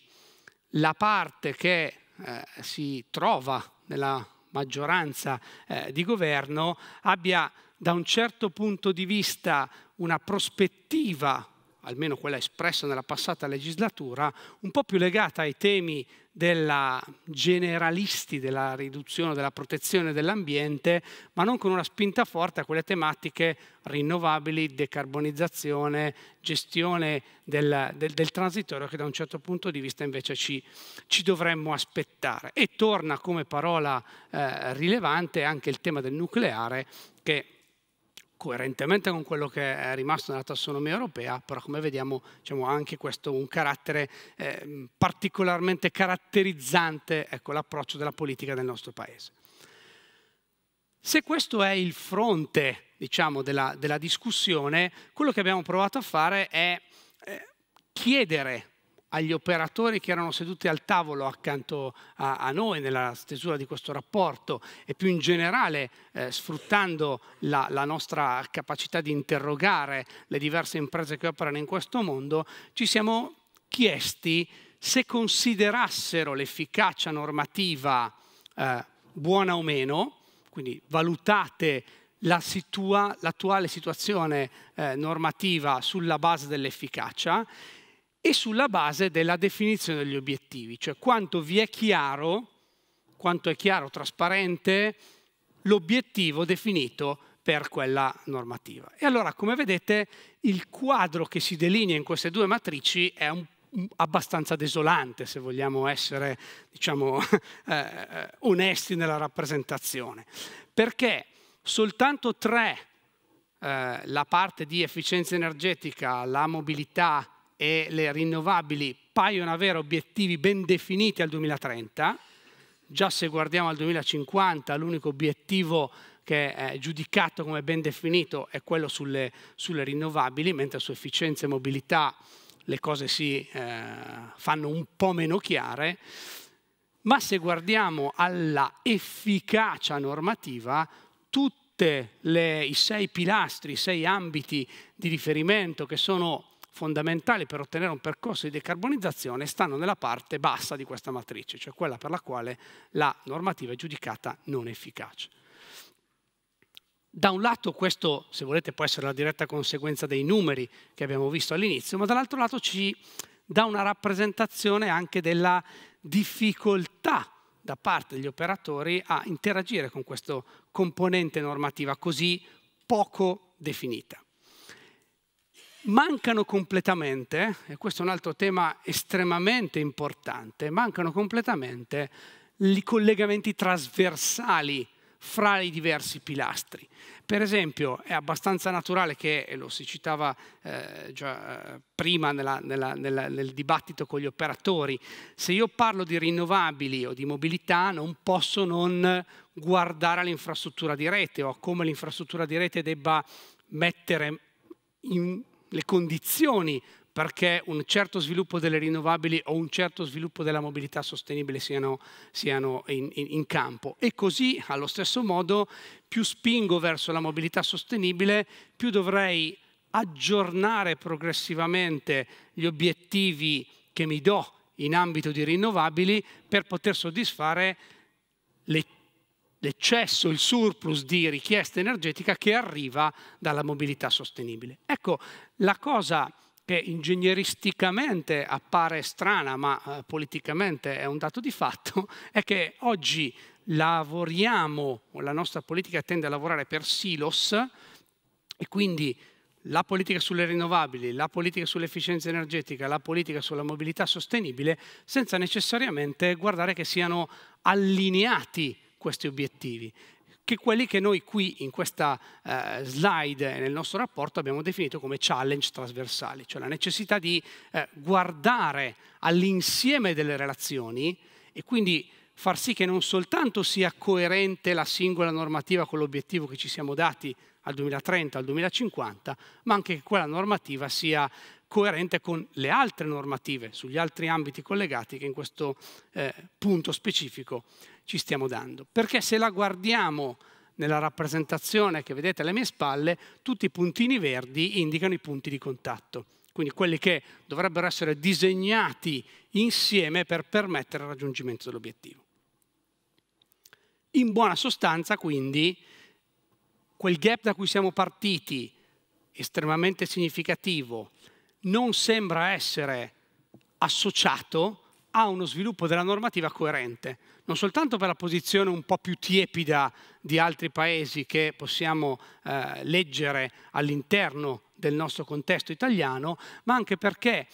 la parte che eh, si trova nella maggioranza eh, di governo abbia da un certo punto di vista una prospettiva, almeno quella espressa nella passata legislatura, un po' più legata ai temi della generalisti della riduzione della protezione dell'ambiente, ma non con una spinta forte a quelle tematiche rinnovabili, decarbonizzazione, gestione del, del, del transitorio che da un certo punto di vista invece ci, ci dovremmo aspettare. E torna come parola eh, rilevante anche il tema del nucleare che coerentemente con quello che è rimasto nella tassonomia europea, però come vediamo diciamo, anche questo un carattere eh, particolarmente caratterizzante ecco, l'approccio della politica del nostro Paese. Se questo è il fronte diciamo, della, della discussione, quello che abbiamo provato a fare è eh, chiedere agli operatori che erano seduti al tavolo accanto a, a noi nella stesura di questo rapporto e più in generale eh, sfruttando la, la nostra capacità di interrogare le diverse imprese che operano in questo mondo, ci siamo chiesti se considerassero l'efficacia normativa eh, buona o meno, quindi valutate la situa, l'attuale situazione eh, normativa sulla base dell'efficacia e sulla base della definizione degli obiettivi, cioè quanto vi è chiaro, quanto è chiaro, trasparente l'obiettivo definito per quella normativa. E allora, come vedete, il quadro che si delinea in queste due matrici è un, abbastanza desolante, se vogliamo essere, diciamo, eh, onesti nella rappresentazione, perché soltanto tre, eh, la parte di efficienza energetica, la mobilità, e le rinnovabili paiono avere obiettivi ben definiti al 2030, già se guardiamo al 2050 l'unico obiettivo che è giudicato come ben definito è quello sulle, sulle rinnovabili, mentre su efficienza e mobilità le cose si eh, fanno un po' meno chiare, ma se guardiamo alla efficacia normativa, tutti i sei pilastri, i sei ambiti di riferimento che sono fondamentali per ottenere un percorso di decarbonizzazione stanno nella parte bassa di questa matrice, cioè quella per la quale la normativa è giudicata non efficace. Da un lato questo, se volete, può essere la diretta conseguenza dei numeri che abbiamo visto all'inizio, ma dall'altro lato ci dà una rappresentazione anche della difficoltà da parte degli operatori a interagire con questa componente normativa così poco definita mancano completamente, e questo è un altro tema estremamente importante, mancano completamente i collegamenti trasversali fra i diversi pilastri. Per esempio è abbastanza naturale che, e lo si citava eh, già eh, prima nella, nella, nella, nel dibattito con gli operatori, se io parlo di rinnovabili o di mobilità non posso non guardare all'infrastruttura di rete o a come l'infrastruttura di rete debba mettere in le condizioni perché un certo sviluppo delle rinnovabili o un certo sviluppo della mobilità sostenibile siano, siano in, in, in, campo. E così, allo stesso modo, più spingo verso la mobilità sostenibile, più dovrei aggiornare progressivamente gli obiettivi che mi do in ambito di rinnovabili per poter soddisfare l'eccesso, il surplus di richiesta energetica che arriva dalla mobilità sostenibile. Ecco, la cosa che ingegneristicamente appare strana, ma eh, politicamente è un dato di fatto, è che oggi lavoriamo, la nostra politica tende a lavorare per silos e quindi la politica sulle rinnovabili, la politica sull'efficienza energetica, la politica sulla mobilità sostenibile, senza necessariamente guardare che siano allineati questi obiettivi che quelli che noi qui in questa eh, slide nel nostro rapporto abbiamo definito come challenge trasversali, cioè la necessità di eh, guardare all'insieme delle relazioni e quindi far sì che non soltanto sia coerente la singola normativa con l'obiettivo che ci siamo dati al 2030, al 2050, ma anche che quella normativa sia coerente con le altre normative sugli altri ambiti collegati che in questo eh, punto specifico ci stiamo dando. Perché se la guardiamo nella rappresentazione che vedete alle mie spalle, tutti i puntini verdi indicano i punti di contatto, quindi quelli che dovrebbero essere disegnati insieme per permettere il raggiungimento dell'obiettivo. In buona sostanza, quindi, quel gap da cui siamo partiti, estremamente significativo, non sembra essere associato a uno sviluppo della normativa coerente non soltanto per la posizione un po' più tiepida di altri paesi che possiamo eh, leggere all'interno del nostro contesto italiano, ma anche perché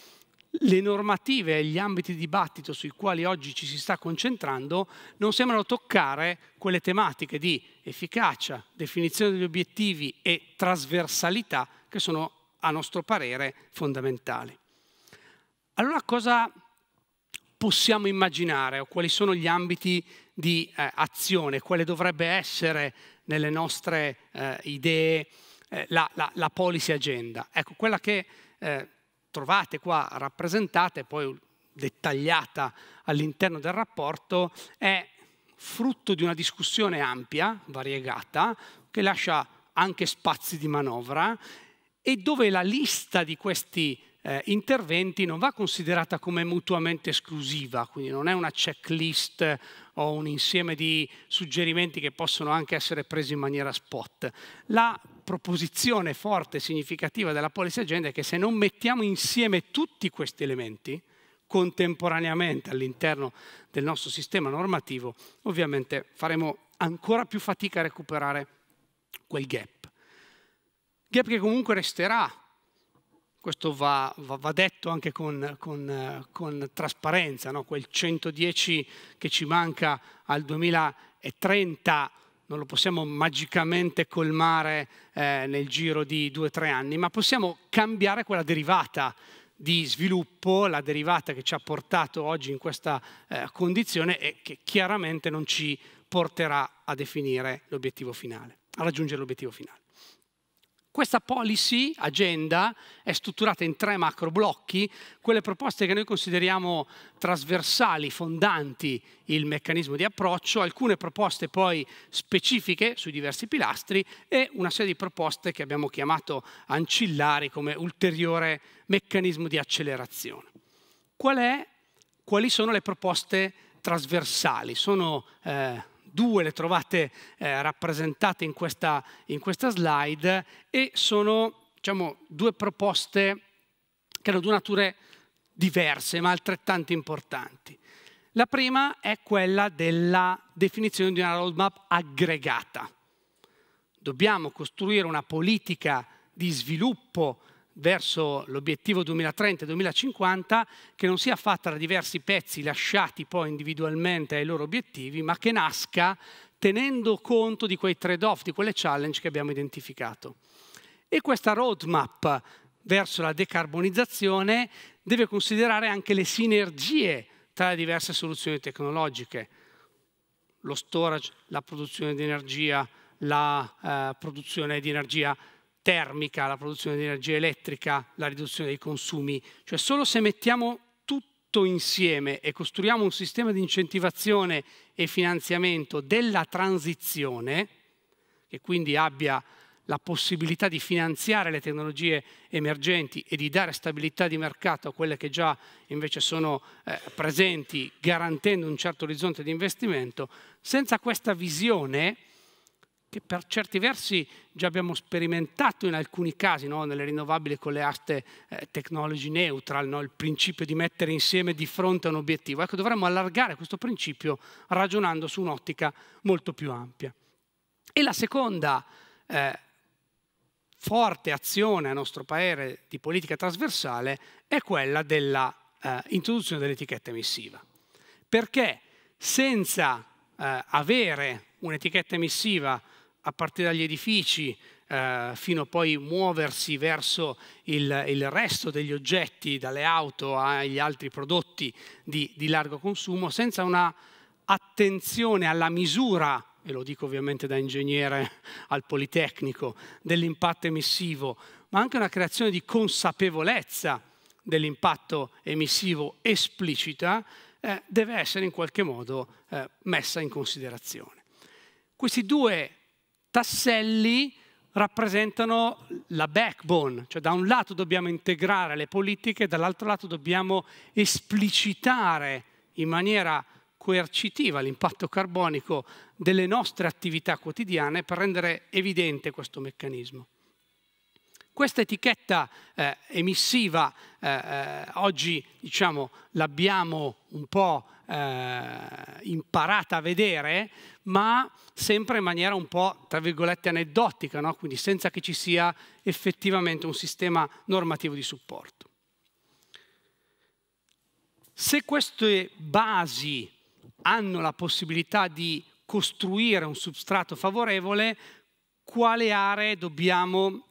le normative e gli ambiti di dibattito sui quali oggi ci si sta concentrando non sembrano toccare quelle tematiche di efficacia, definizione degli obiettivi e trasversalità che sono a nostro parere fondamentali. Allora cosa possiamo immaginare o quali sono gli ambiti di eh, azione, quale dovrebbe essere nelle nostre eh, idee eh, la, la, la, policy agenda. Ecco, quella che eh, trovate qua rappresentata e poi dettagliata all'interno del rapporto è frutto di una discussione ampia, variegata, che lascia anche spazi di manovra e dove la lista di questi eh, interventi non va considerata come mutuamente esclusiva, quindi non è una checklist o un insieme di suggerimenti che possono anche essere presi in maniera spot. La proposizione forte e significativa della policy agenda è che se non mettiamo insieme tutti questi elementi contemporaneamente all'interno del nostro sistema normativo, ovviamente faremo ancora più fatica a recuperare quel gap. Gap che comunque resterà questo va, va, va, detto anche con, con, con trasparenza, no? quel 110 che ci manca al 2030 non lo possiamo magicamente colmare eh, nel giro di due o tre anni, ma possiamo cambiare quella derivata di sviluppo, la derivata che ci ha portato oggi in questa eh, condizione e che chiaramente non ci porterà a definire l'obiettivo finale, a raggiungere l'obiettivo finale. Questa policy, agenda, è strutturata in tre macro blocchi, quelle proposte che noi consideriamo trasversali, fondanti il meccanismo di approccio, alcune proposte poi specifiche sui diversi pilastri e una serie di proposte che abbiamo chiamato ancillari come ulteriore meccanismo di accelerazione. Qual è, quali sono le proposte trasversali? Sono eh, due le trovate eh, rappresentate in questa, in questa slide e sono diciamo, due proposte che hanno due nature diverse ma altrettanto importanti. La prima è quella della definizione di una roadmap aggregata. Dobbiamo costruire una politica di sviluppo verso l'obiettivo 2030-2050 che non sia fatta da diversi pezzi lasciati poi individualmente ai loro obiettivi, ma che nasca tenendo conto di quei trade-off, di quelle challenge che abbiamo identificato. E questa roadmap verso la decarbonizzazione deve considerare anche le sinergie tra le diverse soluzioni tecnologiche, lo storage, la produzione di energia, la eh, produzione di energia termica, la produzione di energia elettrica, la riduzione dei consumi. Cioè solo se mettiamo tutto insieme e costruiamo un sistema di incentivazione e finanziamento della transizione, che quindi abbia la possibilità di finanziare le tecnologie emergenti e di dare stabilità di mercato a quelle che già invece sono eh, presenti, garantendo un certo orizzonte di investimento, senza questa visione che per certi versi già abbiamo sperimentato in alcuni casi, no? nelle rinnovabili con le aste eh, technology neutral, no? il principio di mettere insieme di fronte a un obiettivo. Ecco, dovremmo allargare questo principio ragionando su un'ottica molto più ampia. E la seconda eh, forte azione a nostro parere di politica trasversale è quella dell'introduzione eh, dell'etichetta emissiva. Perché senza eh, avere un'etichetta emissiva a partire dagli edifici eh, fino a poi muoversi verso il, il, resto degli oggetti, dalle auto agli altri prodotti di, di largo consumo, senza una attenzione alla misura e lo dico ovviamente da ingegnere al Politecnico, dell'impatto emissivo, ma anche una creazione di consapevolezza dell'impatto emissivo esplicita, eh, deve essere in qualche modo eh, messa in considerazione. Questi due tasselli rappresentano la backbone, cioè da un lato dobbiamo integrare le politiche, dall'altro lato dobbiamo esplicitare in maniera coercitiva l'impatto carbonico delle nostre attività quotidiane per rendere evidente questo meccanismo. Questa etichetta eh, emissiva eh, eh oggi diciamo, l'abbiamo un po' eh, imparata a vedere, ma sempre in maniera un po', tra virgolette, aneddotica, no? quindi senza che ci sia effettivamente un sistema normativo di supporto. Se queste basi hanno la possibilità di costruire un substrato favorevole, quale aree dobbiamo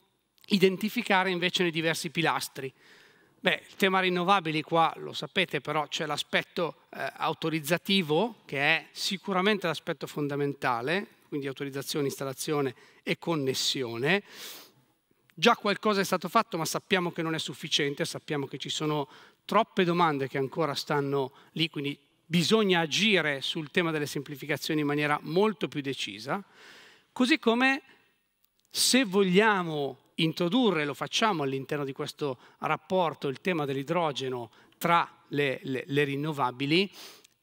identificare invece nei diversi pilastri? Beh, il tema rinnovabili qua lo sapete, però c'è l'aspetto eh, autorizzativo che è sicuramente l'aspetto fondamentale, quindi autorizzazione, installazione e connessione. Già qualcosa è stato fatto, ma sappiamo che non è sufficiente, sappiamo che ci sono troppe domande che ancora stanno lì, quindi bisogna agire sul tema delle semplificazioni in maniera molto più decisa, così come se vogliamo introdurre, lo facciamo all'interno di questo rapporto, il tema dell'idrogeno tra le, le, le rinnovabili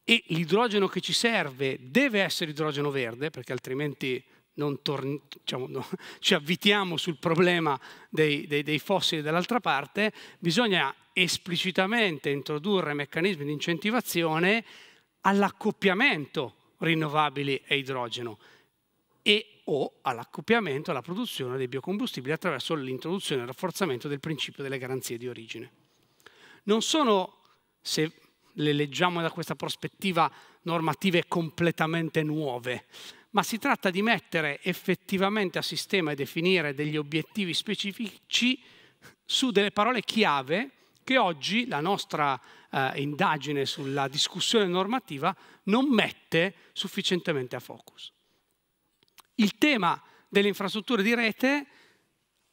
e l'idrogeno che ci serve deve essere idrogeno verde perché altrimenti diciamo, no, ci avvitiamo sul problema dei, dei, dei fossili dall'altra parte, bisogna esplicitamente introdurre meccanismi di incentivazione all'accoppiamento rinnovabili e idrogeno e o all'accoppiamento, alla produzione dei biocombustibili attraverso l'introduzione e il rafforzamento del principio delle garanzie di origine. Non sono, se le leggiamo da questa prospettiva, normative completamente nuove, ma si tratta di mettere effettivamente a sistema e definire degli obiettivi specifici su delle parole chiave che oggi la nostra eh, indagine sulla discussione normativa non mette sufficientemente a focus il tema delle infrastrutture di rete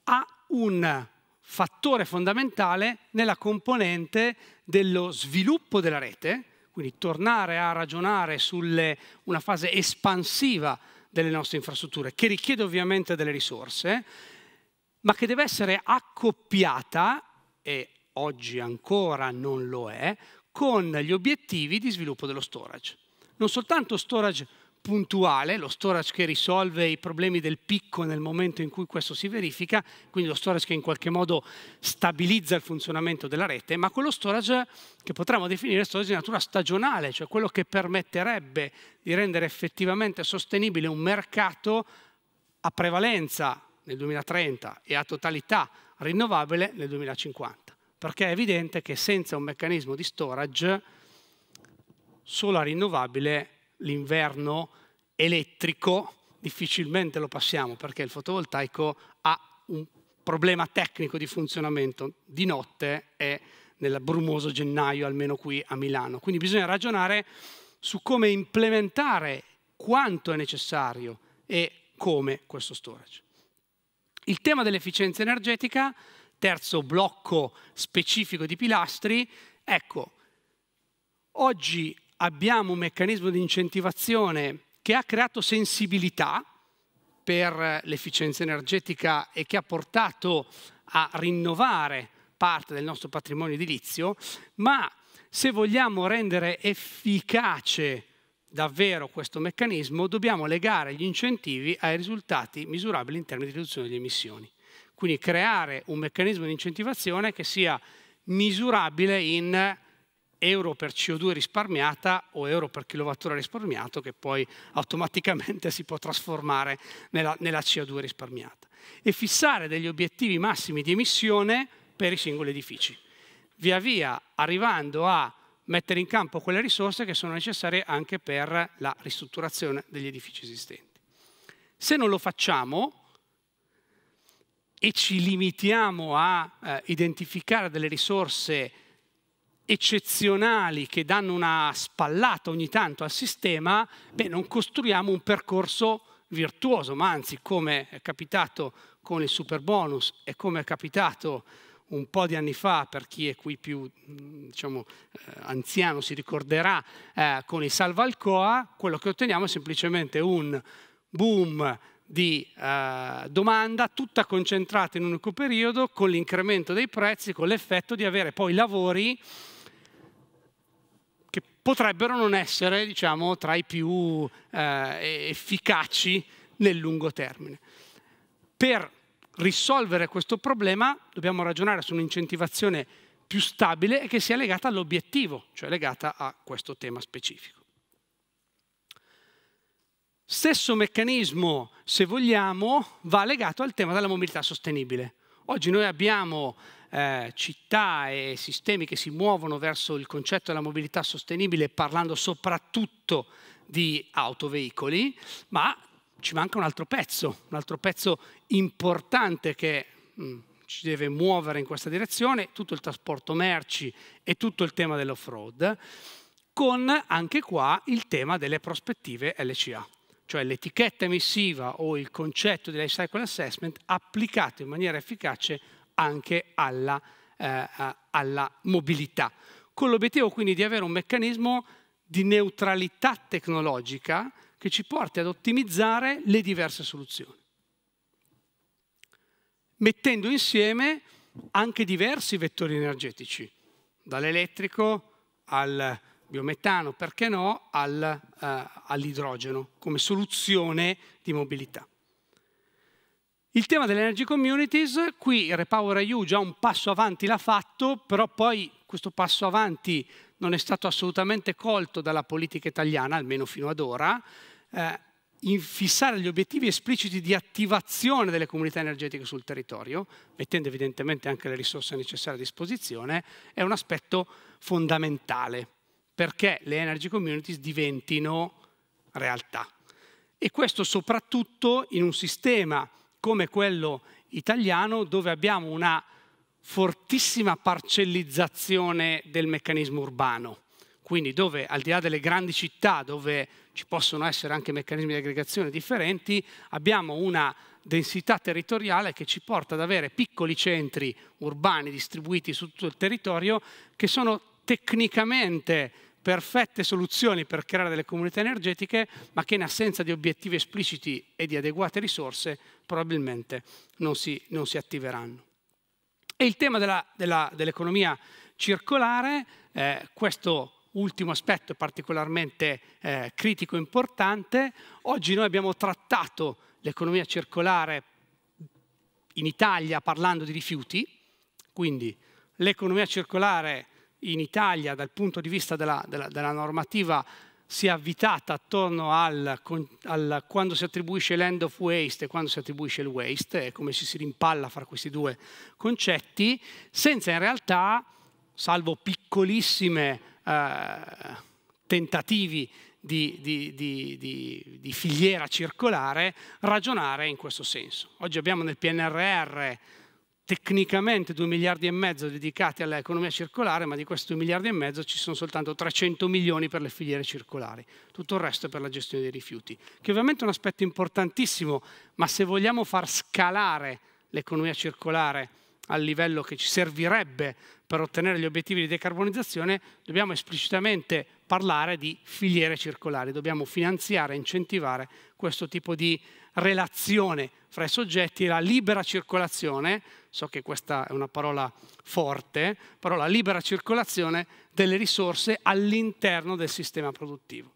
ha un fattore fondamentale nella componente dello sviluppo della rete, quindi tornare a ragionare su una fase espansiva delle nostre infrastrutture, che richiede ovviamente delle risorse, ma che deve essere accoppiata, e oggi ancora non lo è, con gli obiettivi di sviluppo dello storage. Non soltanto storage puntuale, lo storage che risolve i problemi del picco nel momento in cui questo si verifica, quindi lo storage che in qualche modo stabilizza il funzionamento della rete, ma quello storage che potremmo definire storage di natura stagionale, cioè quello che permetterebbe di rendere effettivamente sostenibile un mercato a prevalenza nel 2030 e a totalità rinnovabile nel 2050, perché è evidente che senza un meccanismo di storage solo a rinnovabile l'inverno elettrico difficilmente lo passiamo perché il fotovoltaico ha un problema tecnico di funzionamento di notte e nel brumoso gennaio almeno qui a Milano. Quindi bisogna ragionare su come implementare quanto è necessario e come questo storage. Il tema dell'efficienza energetica, terzo blocco specifico di pilastri, ecco, oggi abbiamo un meccanismo di incentivazione che ha creato sensibilità per l'efficienza energetica e che ha portato a rinnovare parte del nostro patrimonio edilizio, ma se vogliamo rendere efficace davvero questo meccanismo, dobbiamo legare gli incentivi ai risultati misurabili in termini di riduzione delle emissioni. Quindi creare un meccanismo di incentivazione che sia misurabile in euro per CO2 risparmiata o euro per kilowattora risparmiato che poi automaticamente si può trasformare nella, nella CO2 risparmiata. E fissare degli obiettivi massimi di emissione per i singoli edifici. Via via arrivando a mettere in campo quelle risorse che sono necessarie anche per la ristrutturazione degli edifici esistenti. Se non lo facciamo e ci limitiamo a eh, identificare delle risorse eccezionali che danno una spallata ogni tanto al sistema, beh, non costruiamo un percorso virtuoso, ma anzi, come è capitato con il super bonus e come è capitato un po' di anni fa, per chi è qui più mm, diciamo, eh, anziano si ricorderà, eh, con il Salva Alcoa, quello che otteniamo è semplicemente un boom di eh, domanda tutta concentrata in un unico periodo con l'incremento dei prezzi, con l'effetto di avere poi lavori potrebbero non essere diciamo, tra i più eh, efficaci nel lungo termine. Per risolvere questo problema dobbiamo ragionare su un'incentivazione più stabile e che sia legata all'obiettivo, cioè legata a questo tema specifico. Stesso meccanismo, se vogliamo, va legato al tema della mobilità sostenibile. Oggi noi abbiamo eh, città e sistemi che si muovono verso il concetto della mobilità sostenibile parlando soprattutto di autoveicoli, ma ci manca un altro pezzo, un altro pezzo importante che mh, mm, ci deve muovere in questa direzione, tutto il trasporto merci e tutto il tema dell'off-road, con anche qua il tema delle prospettive LCA, cioè l'etichetta emissiva o il concetto di life cycle assessment applicato in maniera efficace anche alla, eh, alla mobilità. Con l'obiettivo quindi di avere un meccanismo di neutralità tecnologica che ci porti ad ottimizzare le diverse soluzioni, mettendo insieme anche diversi vettori energetici, dall'elettrico al biometano, perché no, al, eh, all'idrogeno come soluzione di mobilità. Il tema delle energy communities, qui Repower EU già un passo avanti l'ha fatto, però poi questo passo avanti non è stato assolutamente colto dalla politica italiana, almeno fino ad ora, eh, in fissare gli obiettivi espliciti di attivazione delle comunità energetiche sul territorio, mettendo evidentemente anche le risorse necessarie a disposizione, è un aspetto fondamentale perché le energy communities diventino realtà. E questo soprattutto in un sistema come quello italiano dove abbiamo una fortissima parcellizzazione del meccanismo urbano, quindi dove al di là delle grandi città, dove ci possono essere anche meccanismi di aggregazione differenti, abbiamo una densità territoriale che ci porta ad avere piccoli centri urbani distribuiti su tutto il territorio che sono tecnicamente perfette soluzioni per creare delle comunità energetiche, ma che in assenza di obiettivi espliciti e di adeguate risorse probabilmente non si, non si attiveranno. E il tema dell'economia circolare, eh, questo ultimo aspetto è particolarmente eh, critico e importante, oggi noi abbiamo trattato l'economia circolare in Italia parlando di rifiuti, quindi l'economia circolare in Italia dal punto di vista della, della, della normativa si è avvitata attorno al, al, quando si attribuisce l'end of waste e quando si attribuisce il waste, è come se si rimpalla fra questi due concetti, senza in realtà, salvo piccolissime eh, tentativi di, di, di, di, filiera circolare, ragionare in questo senso. Oggi abbiamo nel PNRR tecnicamente 2 miliardi e mezzo dedicati all'economia circolare, ma di questi 2 miliardi e mezzo ci sono soltanto 300 milioni per le filiere circolari, tutto il resto è per la gestione dei rifiuti, che ovviamente è un aspetto importantissimo, ma se vogliamo far scalare l'economia circolare al livello che ci servirebbe per ottenere gli obiettivi di decarbonizzazione, dobbiamo esplicitamente parlare di filiere circolari, dobbiamo finanziare e incentivare questo tipo di relazione fra i soggetti e la libera circolazione, so che questa è una parola forte, però la libera circolazione delle risorse all'interno del sistema produttivo.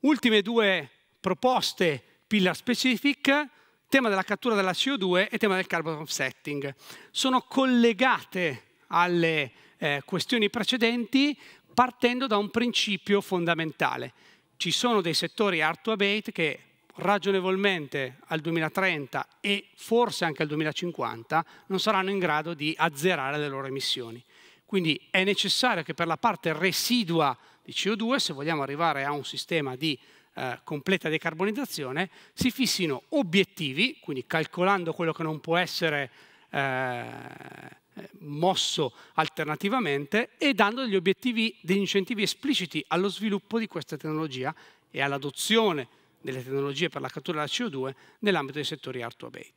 Ultime due proposte pillar specific, tema della cattura della CO2 e tema del carbon offsetting. Sono collegate alle eh, questioni precedenti partendo da un principio fondamentale ci sono dei settori art to abate che ragionevolmente al 2030 e forse anche al 2050 non saranno in grado di azzerare le loro emissioni. Quindi è necessario che per la parte residua di CO2, se vogliamo arrivare a un sistema di eh, completa decarbonizzazione, si fissino obiettivi, quindi calcolando quello che non può essere eh, mosso alternativamente e dando degli obiettivi, degli incentivi espliciti allo sviluppo di questa tecnologia e all'adozione delle tecnologie per la cattura della CO2 nell'ambito dei settori hard to abate.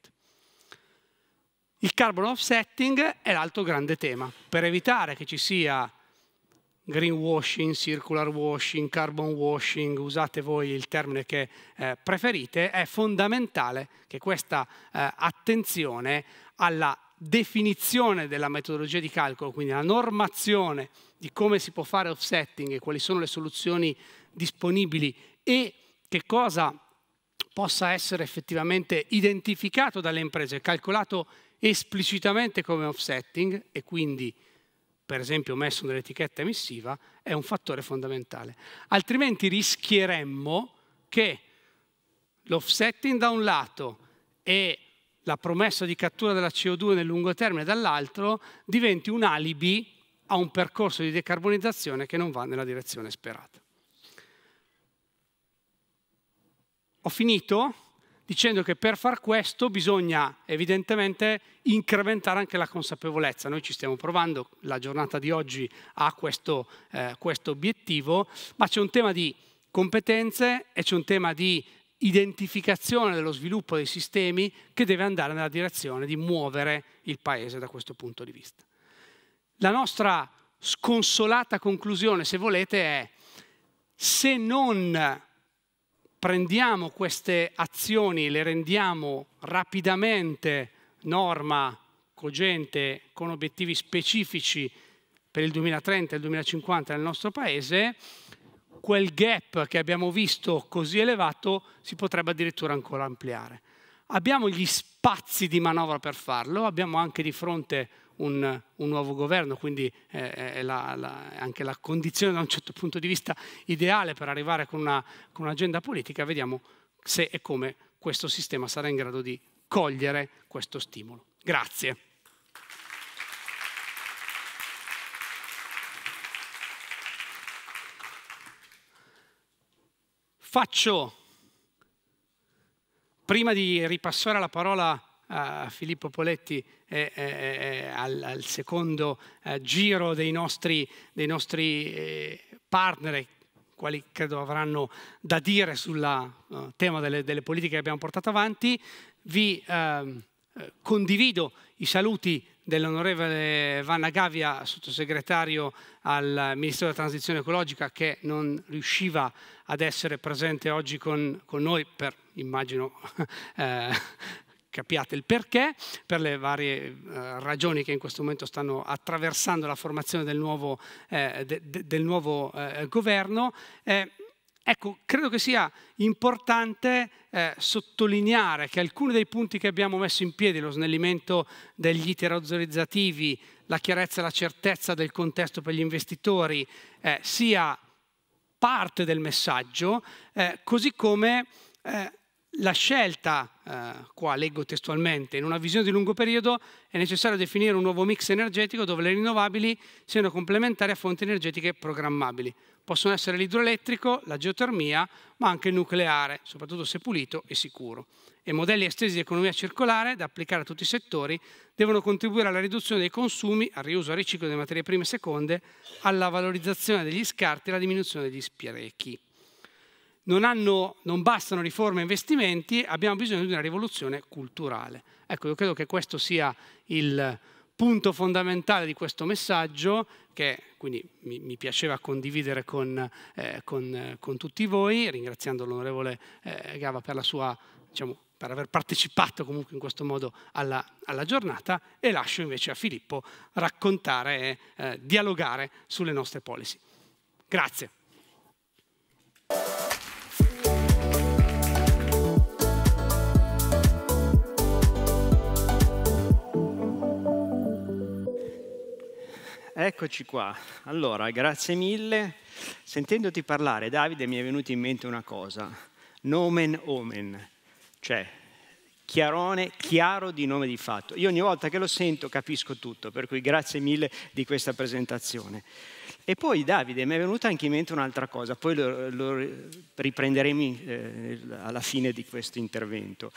Il carbon offsetting è l'altro grande tema. Per evitare che ci sia greenwashing, circular washing, carbon washing, usate voi il termine che eh, preferite, è fondamentale che questa eh, attenzione alla definizione della metodologia di calcolo, quindi la normazione di come si può fare offsetting e quali sono le soluzioni disponibili e che cosa possa essere effettivamente identificato dalle imprese, calcolato esplicitamente come offsetting e quindi per esempio messo nell'etichetta emissiva, è un fattore fondamentale. Altrimenti rischieremmo che l'offsetting da un lato e la promessa di cattura della CO2 nel lungo termine dall'altro, diventi un alibi a un percorso di decarbonizzazione che non va nella direzione sperata. Ho finito dicendo che per far questo bisogna evidentemente incrementare anche la consapevolezza. Noi ci stiamo provando, la giornata di oggi ha questo, eh, questo obiettivo, ma c'è un tema di competenze e c'è un tema di identificazione dello sviluppo dei sistemi che deve andare nella direzione di muovere il paese da questo punto di vista. La nostra sconsolata conclusione, se volete, è se non prendiamo queste azioni, le rendiamo rapidamente norma cogente con obiettivi specifici per il 2030 e il 2050 nel nostro Paese, quel gap che abbiamo visto così elevato si potrebbe addirittura ancora ampliare. Abbiamo gli spazi di manovra per farlo, abbiamo anche di fronte un, un nuovo governo, quindi eh, eh è la, la, anche la condizione da un certo punto di vista ideale per arrivare con, una, con un'agenda politica, vediamo se e come questo sistema sarà in grado di cogliere questo stimolo. Grazie. Faccio, prima di ripassare la parola a Filippo Poletti eh, eh, al, al, secondo eh, giro dei nostri, dei nostri eh, partner, quali credo avranno da dire sul uh, tema delle, delle, politiche che abbiamo portato avanti, vi ehm, eh, condivido i saluti dell'onorevole Vanna Gavia, sottosegretario al Ministero della Transizione Ecologica, che non riusciva ad essere presente oggi con, con noi per, immagino, eh, capiate il perché, per le varie eh, ragioni che in questo momento stanno attraversando la formazione del nuovo, eh, de, de, del nuovo eh, governo. Eh, Ecco, credo che sia importante eh, sottolineare che alcuni dei punti che abbiamo messo in piedi, lo snellimento degli iter autorizzativi, la chiarezza e la certezza del contesto per gli investitori, eh, sia parte del messaggio, eh, così come eh, la scelta, eh, qua leggo testualmente, in una visione di lungo periodo è necessario definire un nuovo mix energetico dove le rinnovabili siano complementari a fonti energetiche programmabili possono essere l'idroelettrico, la geotermia, ma anche il nucleare, soprattutto se pulito e sicuro. E modelli estesi di economia circolare da applicare a tutti i settori devono contribuire alla riduzione dei consumi, al riuso e al riciclo delle materie prime e seconde, alla valorizzazione degli scarti e alla diminuzione degli sprechi. Non, hanno, non, bastano riforme e investimenti, abbiamo bisogno di una rivoluzione culturale. Ecco, io credo che questo sia il punto fondamentale di questo messaggio, che quindi mi, mi piaceva condividere con, eh, con, eh, con, tutti voi, ringraziando l'onorevole eh, Gava per, sua, diciamo, per aver partecipato comunque in questo modo alla, alla giornata e lascio invece a Filippo raccontare e eh, dialogare sulle nostre policy. Grazie.
Eccoci qua. Allora, grazie mille. Sentendoti parlare, Davide, mi è venuta in mente una cosa. Nomen omen, cioè chiarone, chiaro di nome di fatto. Io ogni volta che lo sento capisco tutto, per cui grazie mille di questa presentazione. E poi Davide, mi è venuta anche in mente un'altra cosa, poi lo, lo riprenderemo eh, alla fine di questo intervento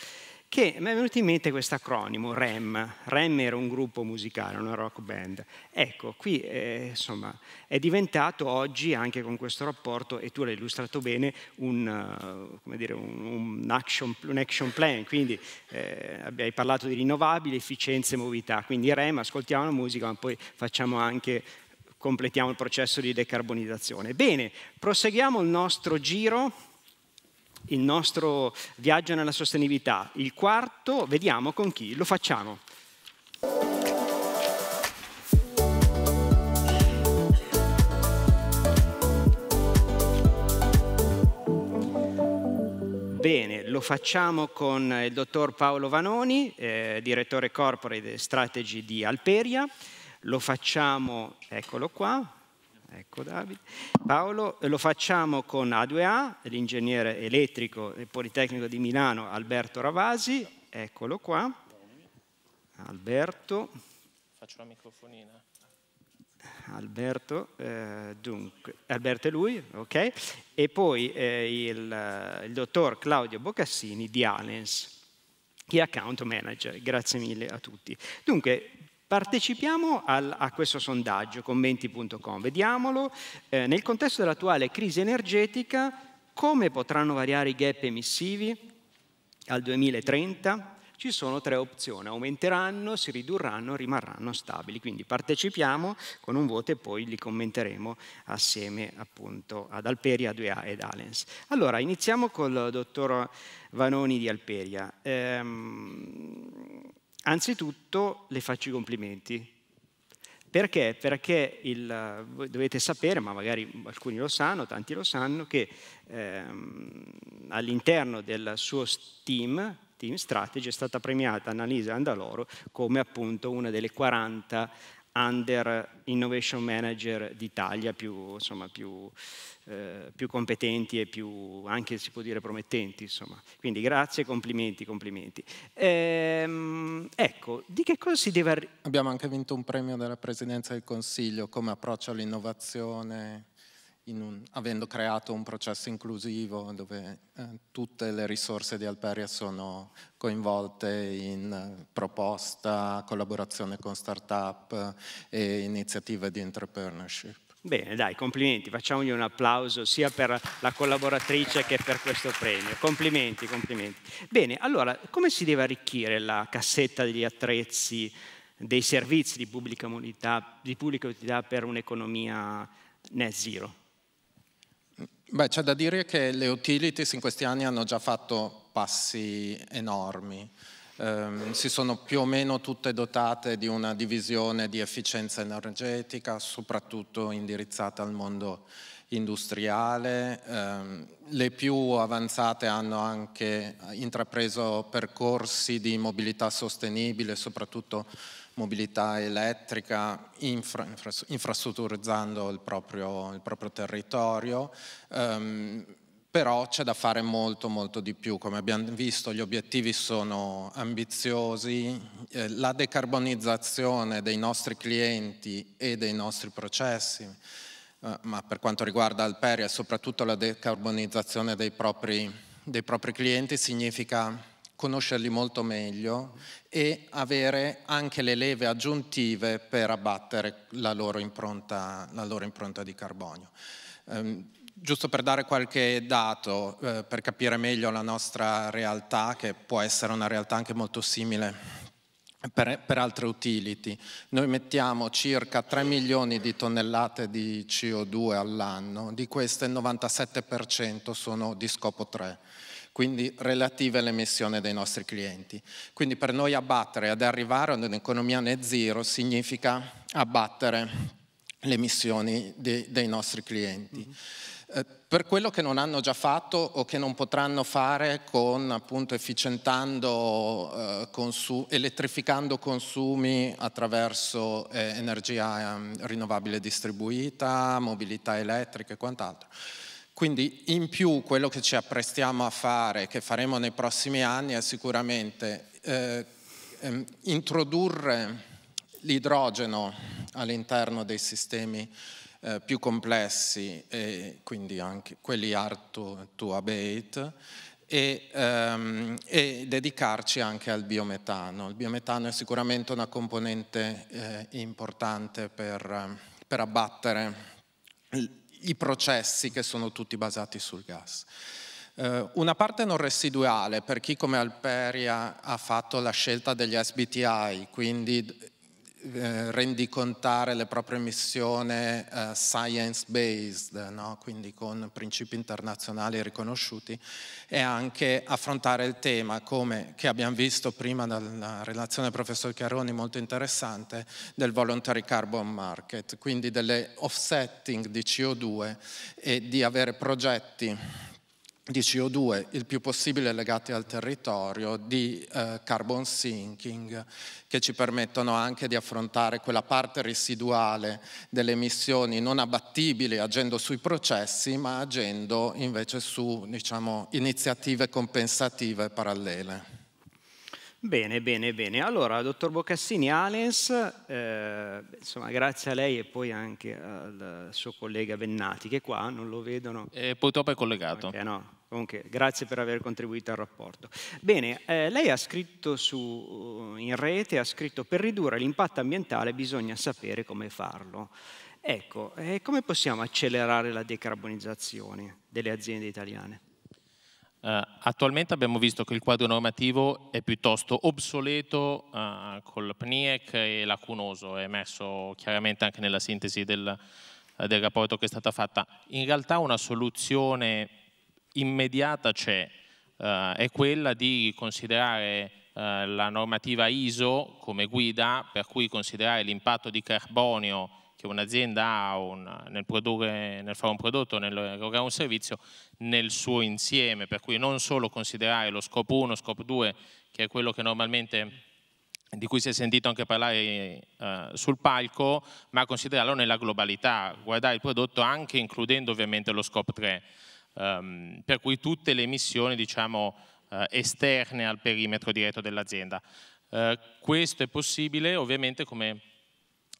che mi è venuto in mente questo acronimo, REM. REM era un gruppo musicale, una rock band. Ecco, qui eh, insomma, è diventato oggi, anche con questo rapporto, e tu l'hai illustrato bene, un, uh, dire, un, un, action, un action, plan. Quindi eh, hai parlato di rinnovabili, efficienza e mobilità. Quindi REM, ascoltiamo la musica, ma poi facciamo anche completiamo il processo di decarbonizzazione. Bene, proseguiamo il nostro giro il nostro viaggio nella sostenibilità. Il quarto, vediamo con chi lo facciamo. Bene, lo facciamo con il dottor Paolo Vanoni, eh, direttore corporate strategy di Alperia, lo facciamo, eccolo qua, ecco Davide. Paolo, eh, lo facciamo con A2A, l'ingegnere elettrico e Politecnico di Milano Alberto Ravasi, eccolo qua. Alberto.
Faccio la microfonina.
Alberto, eh, dunque, Alberto è lui, ok? E poi eh, il, eh, il, dottor Claudio Boccassini di Alens, che account manager. Grazie mille a tutti. Dunque, Partecipiamo al, a questo sondaggio, commenti.com, vediamolo eh, nel contesto dell'attuale crisi energetica come potranno variare i gap emissivi al 2030. Ci sono tre opzioni, aumenteranno, si ridurranno, rimarranno stabili. Quindi partecipiamo con un voto e poi li commenteremo assieme appunto ad Alperia, 2A ed Alens. Allora, iniziamo col dottor Vanoni di Alperia. Ehm Anzitutto le faccio i complimenti. Perché? Perché il, dovete sapere, ma magari alcuni lo sanno, tanti lo sanno, che ehm, all'interno del suo team, Team Strategy, è stata premiata Annalisa Andaloro come appunto una delle 40 under innovation manager d'Italia più, insomma, più, eh, più, competenti e più anche si può dire promettenti insomma. quindi grazie, complimenti, complimenti
ehm, ecco di che cosa si deve abbiamo anche vinto un premio della presidenza del consiglio come approccio all'innovazione un, avendo creato un processo inclusivo dove eh, tutte le risorse di Alperia sono coinvolte in eh, proposta, collaborazione con start-up eh, e iniziative di entrepreneurship.
Bene, dai, complimenti, facciamogli un applauso sia per la collaboratrice che per questo premio. Complimenti, complimenti. Bene, allora, come si deve arricchire la cassetta degli attrezzi, dei servizi
di pubblica utilità, di pubblica utilità per un'economia net zero? Beh, c'è da dire che le utilities in questi anni hanno già fatto passi enormi. Um, si sono più o meno tutte dotate di una divisione di efficienza energetica, soprattutto indirizzata al mondo industriale. Um, le più avanzate hanno anche intrapreso percorsi di mobilità sostenibile, soprattutto mobilità elettrica, infra, infrastrutturizzando il proprio, il proprio territorio. Um, però c'è da fare molto molto di più, come abbiamo visto gli obiettivi sono ambiziosi, eh, la decarbonizzazione dei nostri clienti e dei nostri processi, eh, ma per quanto riguarda Alperia soprattutto la decarbonizzazione dei propri, dei propri clienti significa conoscerli molto meglio e avere anche le leve aggiuntive per abbattere la loro impronta, la loro impronta di carbonio. Um, giusto per dare qualche dato, eh, per capire meglio la nostra realtà, che può essere una realtà anche molto simile per, per, altre utility, noi mettiamo circa 3 milioni di tonnellate di CO2 all'anno, di queste il 97% sono di scopo 3 quindi relative all'emissione dei nostri clienti. Quindi per noi abbattere ad arrivare ad un'economia net zero significa abbattere le emissioni de, dei nostri clienti. Mm -hmm. eh, per quello che non hanno già fatto o che non potranno fare con appunto efficientando, eh, consu elettrificando consumi attraverso eh, energia ehm, rinnovabile distribuita, mobilità elettrica e quant'altro. Quindi in più quello che ci apprestiamo a fare, che faremo nei prossimi anni, è sicuramente eh, ehm, introdurre l'idrogeno all'interno dei sistemi eh, più complessi e quindi anche quelli hard to, to abate e, ehm, e, dedicarci anche al biometano. Il biometano è sicuramente una componente eh, importante per, per abbattere i processi che sono tutti basati sul gas. Eh, una parte non residuale per chi come Alperia ha fatto la scelta degli SBTI, quindi eh, rendicontare le proprie missioni eh, science-based, no? quindi con principi internazionali riconosciuti, e anche affrontare il tema, come che abbiamo visto prima dalla relazione del professor Chiaroni, molto interessante, del voluntary carbon market, quindi delle offsetting di CO2 e di avere progetti di CO2 il più possibile legati al territorio, di eh, carbon sinking, che ci permettono anche di affrontare quella parte residuale delle emissioni non abbattibili agendo sui processi, ma agendo invece su diciamo, iniziative compensative parallele.
Bene, bene, bene. Allora, dottor Boccassini, Alens, eh, insomma, grazie a lei e poi anche al suo collega Vennati, che qua non lo vedono.
E eh, purtroppo è collegato. Okay, no.
Comunque, grazie per aver contribuito al rapporto. Bene, eh, lei ha scritto su, eh, in rete, ha scritto per ridurre l'impatto ambientale bisogna sapere come farlo. Ecco, eh, come possiamo accelerare la decarbonizzazione delle aziende italiane?
Uh, attualmente abbiamo visto che il quadro normativo è piuttosto obsoleto uh, col PNIEC e lacunoso, è emerso chiaramente anche nella sintesi del, uh, del, rapporto che è stata fatta. In realtà una soluzione immediata c'è, è quella di considerare la normativa ISO come guida, per cui considerare l'impatto di carbonio che un'azienda ha un, nel, produrre, nel, fare un prodotto, nel erogare un servizio, nel suo insieme, per cui non solo considerare lo scopo 1, scopo 2, che è quello che normalmente di cui si è sentito anche parlare eh, sul palco, ma considerarlo nella globalità, guardare il prodotto anche includendo ovviamente lo scopo 3, ehm, per cui tutte le missioni diciamo, eh, esterne al perimetro diretto dell'azienda. Eh, questo è possibile ovviamente come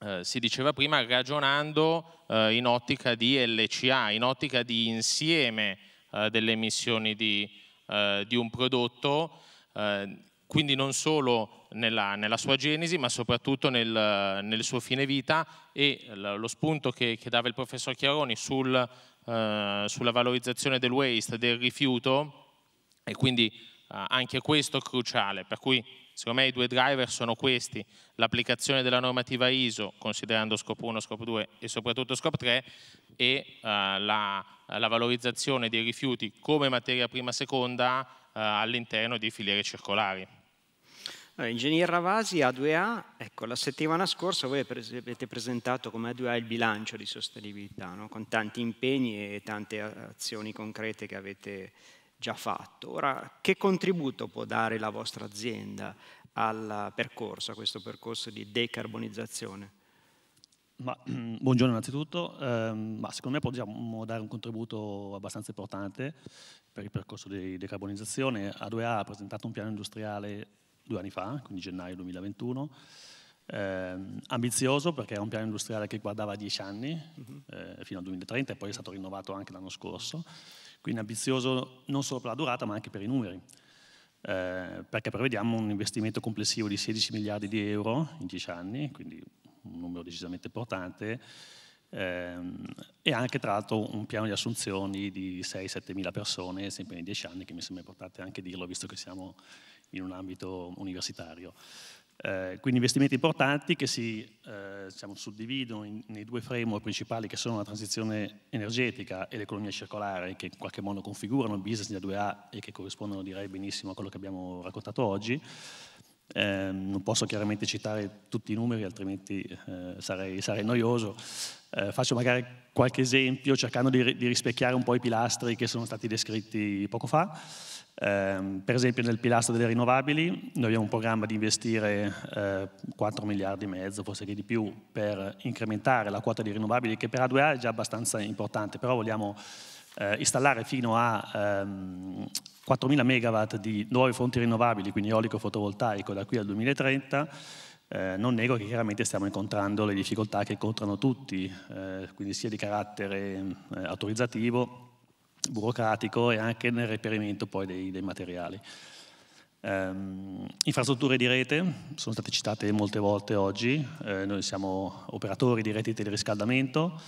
eh, si diceva prima, ragionando eh, in ottica di LCA, in ottica di insieme eh, delle emissioni di, eh, di un prodotto, eh, quindi non solo nella, nella, sua genesi, ma soprattutto nel, nel, suo fine vita e lo spunto che, che dava il professor Chiaroni sul, sulla valorizzazione del waste, del rifiuto, e quindi anche questo è cruciale, per cui Secondo me i due driver sono questi, l'applicazione della normativa ISO, considerando scopo 1, scopo 2 e soprattutto scopo 3, e uh, la, la, valorizzazione dei rifiuti come materia prima seconda uh, all'interno di filiere circolari.
Ingegner Ravasi, A2A, ecco, la settimana scorsa voi avete presentato come A2A il bilancio di sostenibilità, no? con tanti impegni e tante eh, azioni concrete che avete già fatto. Ora, che contributo può dare la vostra azienda al percorso, a questo percorso di decarbonizzazione?
Ma, buongiorno innanzitutto, eh, secondo me possiamo dare un contributo abbastanza importante per il percorso di decarbonizzazione. A2A ha presentato un piano industriale due anni fa, quindi gennaio 2021, eh, ambizioso perché era un piano industriale che guardava dieci anni, mhm. eh, fino al 2030 e poi è stato rinnovato anche l'anno scorso. Quindi ambizioso non solo per la durata ma anche per i numeri, eh, perché prevediamo un investimento complessivo di 16 miliardi di euro in 10 anni, quindi un numero decisamente importante, ehm, e anche tra l'altro un piano di assunzioni di 6-7 mila persone sempre in 10 anni, che mi sembra importante anche dirlo visto che siamo in un ambito universitario. Eh, quindi investimenti importanti che si eh, diciamo, suddividono in, nei due framework principali che sono la transizione energetica e l'economia circolare, che in qualche modo configurano il business della 2A e che corrispondono direi benissimo a quello che abbiamo raccontato oggi. Eh, non posso chiaramente citare tutti i numeri, altrimenti eh, sarei, sarei, noioso. Eh, faccio magari qualche esempio cercando di, di rispecchiare un po' i pilastri che sono stati descritti poco fa. Ehm, per esempio nel pilastro delle rinnovabili noi abbiamo un programma di investire 4 eh, miliardi e mezzo, forse anche di più, per incrementare la quota di rinnovabili che per A2A è già abbastanza importante, però vogliamo eh, installare fino a 4 ehm, mila megawatt di nuove fonti rinnovabili, quindi eolico fotovoltaico da qui al 2030 eh, non nego che chiaramente stiamo incontrando le difficoltà che incontrano tutti, eh, quindi sia di carattere eh, autorizzativo burocratico e anche nel reperimento poi dei, dei materiali. Um, infrastrutture di rete, sono state citate molte volte oggi, eh, noi siamo operatori di reti di riscaldamento,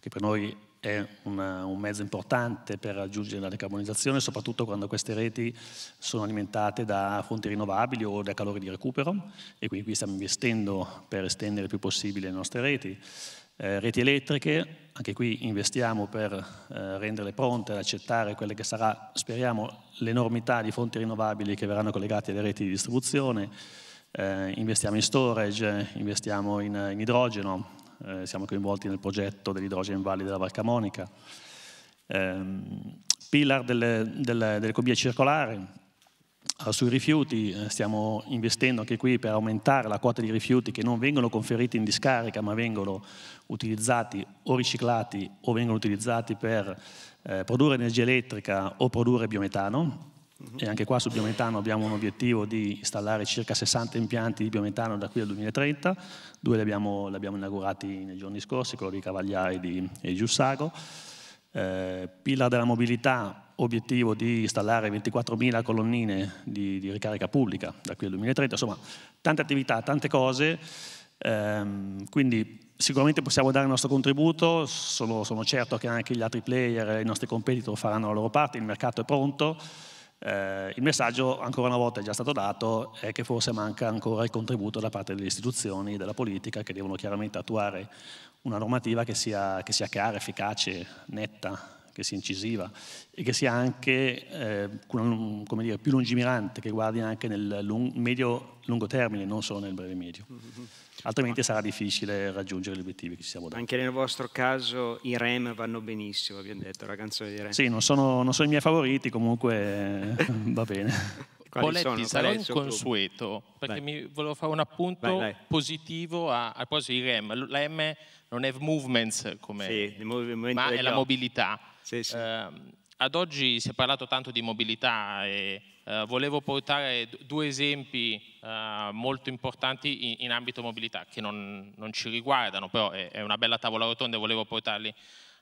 che per noi è una, un mezzo importante per raggiungere la decarbonizzazione, soprattutto quando queste reti sono alimentate da fonti rinnovabili o da calore di recupero e quindi qui stiamo investendo per estendere il più possibile le nostre reti. Eh, reti elettriche, anche qui investiamo per eh, renderle pronte ad accettare quelle che sarà, speriamo, l'enormità di fonti rinnovabili che verranno collegate alle reti di distribuzione. Eh, investiamo in storage, investiamo in, in idrogeno, eh, siamo coinvolti nel progetto dell'idrogeno valley della Valcamonica. Monica. Ehm, pillar delle, delle, dell'economia circolare, Ah, sui rifiuti eh, stiamo investendo anche qui per aumentare la quota di rifiuti che non vengono conferiti in discarica ma vengono utilizzati o riciclati o vengono utilizzati per eh, produrre energia elettrica o produrre biometano mhm. e anche qua sul biometano abbiamo un obiettivo di installare circa 60 impianti di biometano da qui al 2030, due li abbiamo, li abbiamo inaugurati nei giorni scorsi, quello di Cavagliari e di, Giussago. Eh, Pilar della mobilità, obiettivo di installare 24.000 colonnine di, di, ricarica pubblica da qui al 2030, insomma tante attività, tante cose, ehm, quindi sicuramente possiamo dare il nostro contributo, sono, sono, certo che anche gli altri player, i nostri competitor faranno la loro parte, il mercato è pronto, eh, il messaggio ancora una volta è già stato dato, è che forse manca ancora il contributo da parte delle istituzioni, e della politica che devono chiaramente attuare una normativa che sia, che sia chiara, efficace, netta, che sia incisiva e che sia anche eh, dire, più lungimirante, che guardi anche nel lung- medio-lungo termine, non solo nel breve-medio. Mm-hmm. Altrimenti sarà difficile raggiungere gli obiettivi che ci siamo dati.
Anche nel vostro caso i REM vanno benissimo, abbiamo detto, la
canzone di REM. Sì,
non sono, non sono i miei favoriti, comunque eh, va bene.
Quali Poletti, sarò inconsueto perché mi volevo fare un appunto vai, vai. positivo a, a proposito di REM. La M non è movements come sì, ma è la mobilità. Sì, sì. Ehm, ad oggi si è parlato tanto di mobilità e eh, volevo portare due esempi eh, molto importanti in, ambito mobilità che non, non ci riguardano, però è, una bella tavola rotonda e volevo portarli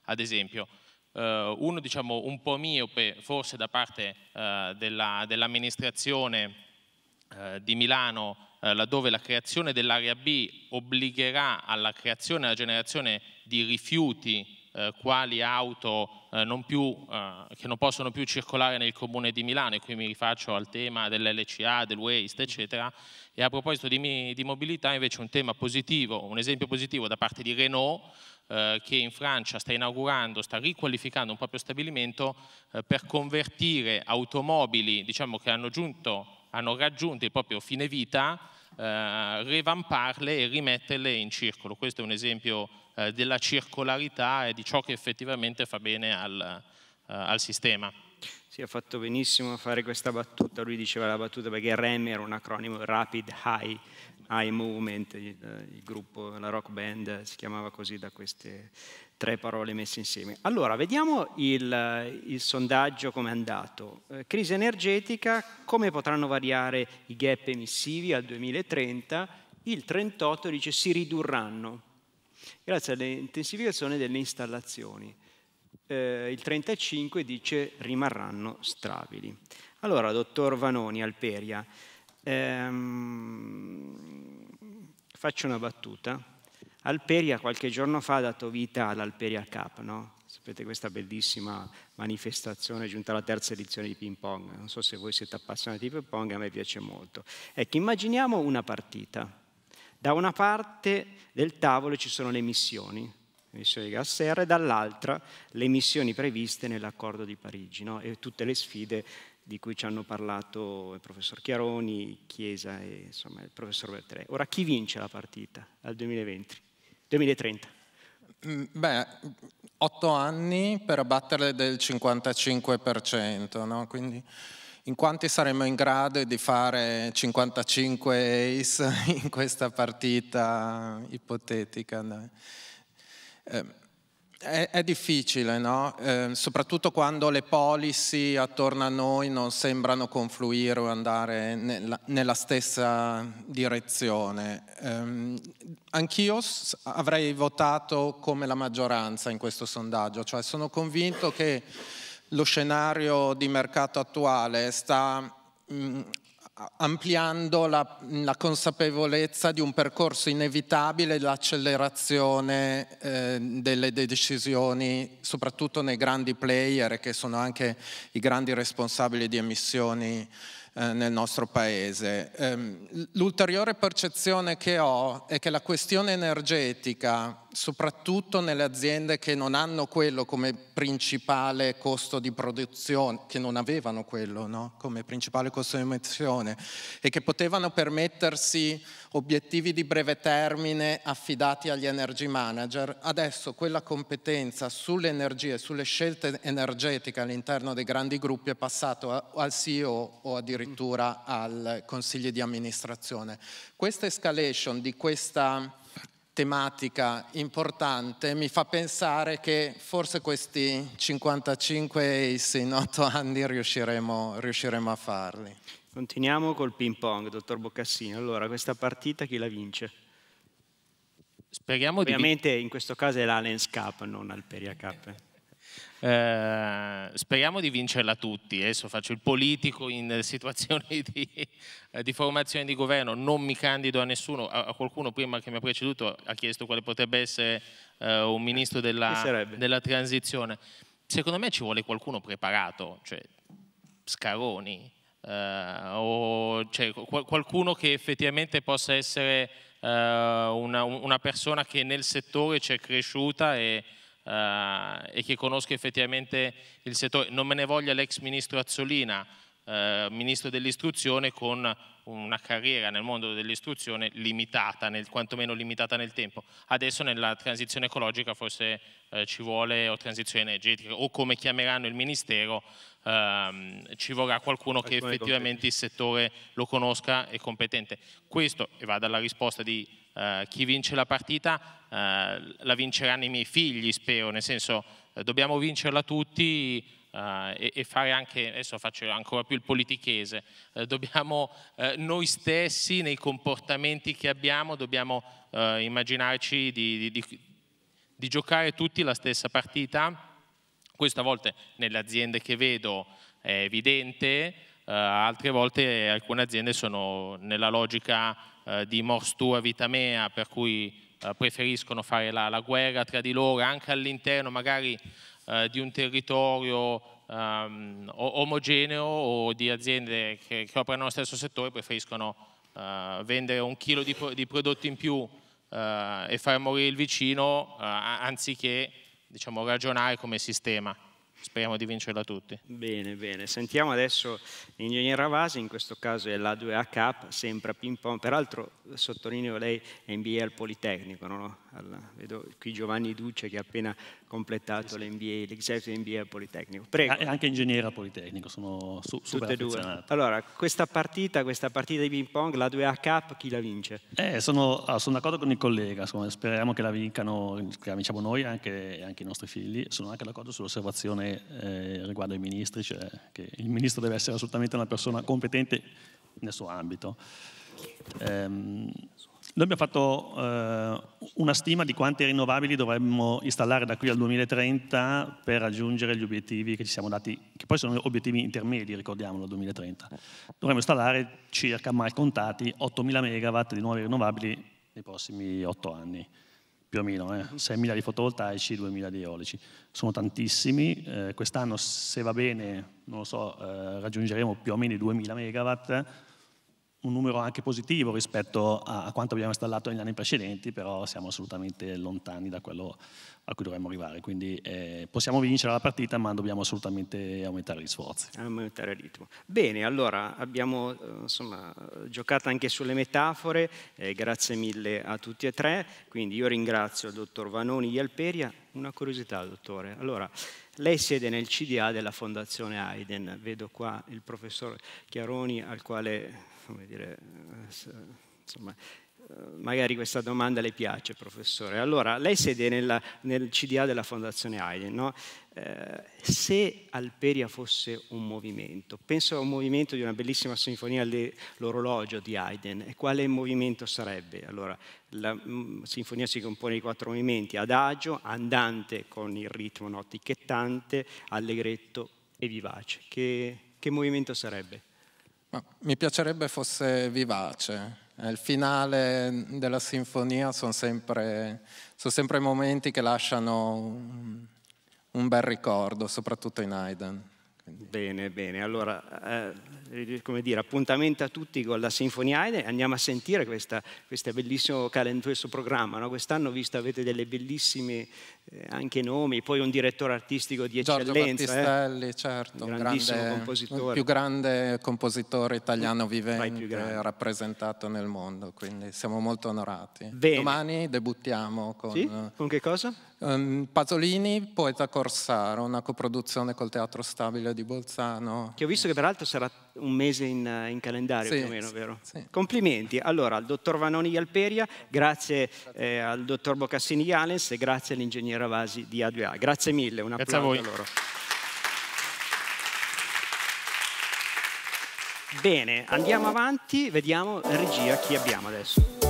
ad esempio. Eh, uno diciamo un po' miope forse da parte della, dell'amministrazione di Milano laddove la creazione dell'area B obbligherà alla creazione e alla generazione di rifiuti eh, quali auto eh, non più, eh, che non possono più circolare nel comune di Milano e qui mi rifaccio al tema dell'LCA, del waste eccetera e a proposito di, di mobilità invece un tema positivo, un esempio positivo da parte di Renault eh, che in Francia sta inaugurando, sta riqualificando un proprio stabilimento eh, per convertire automobili diciamo, che hanno, giunto, hanno raggiunto il proprio fine vita, eh, revamparle e rimetterle in circolo. Questo è un esempio eh, della circolarità e di ciò che effettivamente fa bene al, eh, al sistema.
Sì, ha fatto benissimo fare questa battuta, lui diceva la battuta perché REM era un acronimo Rapid High, High Movement, il, eh, il gruppo, la rock band si chiamava così da queste tre parole messe insieme. Allora, vediamo il, il sondaggio come è andato. Eh, crisi energetica, come potranno variare i gap emissivi al 2030? Il 38 dice si ridurranno, grazie all'intensificazione delle installazioni. Eh, il 35 dice rimarranno strabili. Allora, dottor Vanoni, Alperia, ehm, faccio una battuta. Alperia qualche giorno fa ha dato vita all'Alperia Cup, no? Sapete questa bellissima manifestazione giunta alla terza edizione di ping pong. Non so se voi siete appassionati di ping pong, a me piace molto. Ecco, immaginiamo una partita da una parte del tavolo ci sono le missioni, le missioni di gas serra, e dall'altra le missioni previste nell'accordo di Parigi no? e tutte le sfide di cui ci hanno parlato il professor Chiaroni, Chiesa e insomma, il professor Bertrè. Ora chi vince la partita al 2020?
2030? Mm, beh, otto anni per abbattere del 55%, no? Quindi in quanti saremmo in grado di fare 55 ace in questa partita ipotetica. Ehm, è, è, difficile, no? eh, soprattutto quando le policy attorno a noi non sembrano confluire o andare nella, nella stessa direzione. Eh, anch'io avrei votato come la maggioranza in questo sondaggio, cioè sono convinto che lo scenario di mercato attuale, sta mh, mm, ampliando la, la, consapevolezza di un percorso inevitabile, l'accelerazione eh, delle decisioni, soprattutto nei grandi player che sono anche i grandi responsabili di emissioni eh, nel nostro paese. Ehm, l'ulteriore percezione che ho è che la questione energetica soprattutto nelle aziende che non hanno quello come principale costo di produzione, che non avevano quello no? come principale costo di emissione e che potevano permettersi obiettivi di breve termine affidati agli energy manager, adesso quella competenza sulle energie, sulle scelte energetiche all'interno dei grandi gruppi è passata al CEO o addirittura al consiglio di amministrazione. Questa escalation di questa tematica importante mi fa pensare che forse questi 55 ace in 8 anni riusciremo, riusciremo a farli. Continuiamo
col ping pong, dottor Boccassino. Allora, questa partita chi la vince? Speriamo Ovviamente di... in questo caso è l'Alens Cup, non Alperia Cup.
Eh, speriamo di vincerla tutti, adesso eh. faccio il politico in situazioni di, eh, di formazione di governo, non mi candido a nessuno, a, a, qualcuno prima che mi ha preceduto ha chiesto quale potrebbe essere eh, un ministro della, della, transizione. Secondo me ci vuole qualcuno preparato, cioè Scaroni, eh, o cioè, qualcuno che effettivamente possa essere eh, una, una persona che nel settore c'è cresciuta e eh, e che conosca effettivamente il settore. Non me ne voglia l'ex ministro Azzolina, eh, ministro dell'istruzione con una carriera nel mondo dell'istruzione limitata, nel, quantomeno limitata nel tempo. Adesso nella transizione ecologica forse eh, ci vuole, o transizione energetica, o come chiameranno il Ministero, ehm, ci vorrà qualcuno che effettivamente il settore lo conosca e competente. Questo, e vado alla risposta di eh, chi vince la partita eh, la vinceranno i miei figli, spero, nel senso eh, dobbiamo vincerla tutti eh, e, e, fare anche, adesso faccio ancora più il politichese, dobbiamo noi stessi nei comportamenti che abbiamo, dobbiamo immaginarci di, di, di, di giocare tutti la stessa partita. Questa a volte nelle aziende che vedo è evidente, Uh, altre volte alcune aziende sono nella logica eh, di morsura vitamea, per cui eh, preferiscono fare la, la, guerra tra di loro, anche all'interno magari eh, di un territorio um, omogeneo o di aziende che, che, operano nello stesso settore, preferiscono eh, vendere un chilo di, pro, di prodotto in più e far morire il vicino anziché diciamo, ragionare come sistema speriamo di vincerla tutti. Bene, bene. Sentiamo adesso l'ingegnere Ravasi, in questo caso è la
2H, sempre a ping pong. Peraltro sottolineo lei è MBA al Politecnico, no? Alla, vedo qui Giovanni Duce che ha appena completato l'MBA, di MBA Politecnico. Prego. Anche
ingegnere al Politecnico, sono su, super Tutte due. Allora, questa partita,
questa partita di ping pong, la 2A Cup, chi la vince?
Eh, sono, ah, sono d'accordo con il collega, insomma, speriamo che la vincano, che la vinciamo noi e anche, anche, i nostri figli. Sono anche d'accordo sull'osservazione eh, riguardo ai ministri, cioè che il ministro deve essere assolutamente una persona competente nel suo ambito. Eh, noi abbiamo fatto eh, una stima di quante rinnovabili dovremmo installare da qui al 2030 per raggiungere gli obiettivi che ci siamo dati, che poi sono obiettivi intermedi, ricordiamolo, al 2030. Dovremmo installare circa, mal contati, 8.000 megawatt di nuove rinnovabili nei prossimi 8 anni, più o meno, eh? 6.000 di fotovoltaici, 2.000 di eolici. Sono tantissimi, eh, quest'anno se va bene, non lo so, eh, raggiungeremo più o meno i 2.000 megawatt, un numero anche positivo rispetto a quanto abbiamo installato negli anni precedenti, però siamo assolutamente lontani da quello a cui dovremmo arrivare. Quindi eh, possiamo vincere la partita, ma dobbiamo assolutamente aumentare gli sforzi. Aumentare il ritmo.
Bene, allora abbiamo eh, insomma, giocato anche sulle metafore, eh, grazie mille a tutti e tre. Quindi io ringrazio il dottor Vanoni di Alperia. Una curiosità, dottore. Allora, lei siede nel CDA della Fondazione Aiden, vedo qua il professor Chiaroni al quale come dire, eh, insomma, eh, magari questa domanda le piace, professore. Allora, lei siede nella, nel CDA della Fondazione Haydn, no? Eh, se Alperia fosse un movimento, penso a un movimento di una bellissima sinfonia dell'orologio di Haydn, e quale movimento sarebbe? Allora, la mm, sinfonia si compone di quattro movimenti, adagio, andante con il ritmo notichettante, allegretto e vivace. Che, che
movimento sarebbe? Ma mi piacerebbe fosse vivace. Il finale della sinfonia sono sempre, sono sempre momenti che lasciano un bel ricordo, soprattutto in Haydn.
Bene, bene. Allora, eh, eh, eh, come dire, appuntamento a tutti con la Sinfonia Haydn, andiamo a sentire questa, questo bellissimo questo programma. No? Quest'anno visto avete delle bellissime eh, anche nomi, poi un direttore artistico di Giorgio eccellenza. Giorgio eh. Battistelli,
eh? certo, un grande, compositore. Il più grande compositore italiano vivente rappresentato nel mondo, quindi siamo molto onorati. Bene. Domani debuttiamo con... Sì? Con che cosa? Um, Pasolini, Poeta Corsaro, una coproduzione col Teatro Stabile di Bolzano.
Che ho visto che peraltro sarà un mese in, eh, in calendario sì, più o meno, sì, vero? Sì. Complimenti. Allora, al dottor Vanoni Galperia, grazie eh, al dottor Boccassini Galens e grazie all'ingegnere Avasi di A2A. Grazie mille, un applauso a, voi. A loro. Bene, andiamo avanti, vediamo regia chi abbiamo adesso.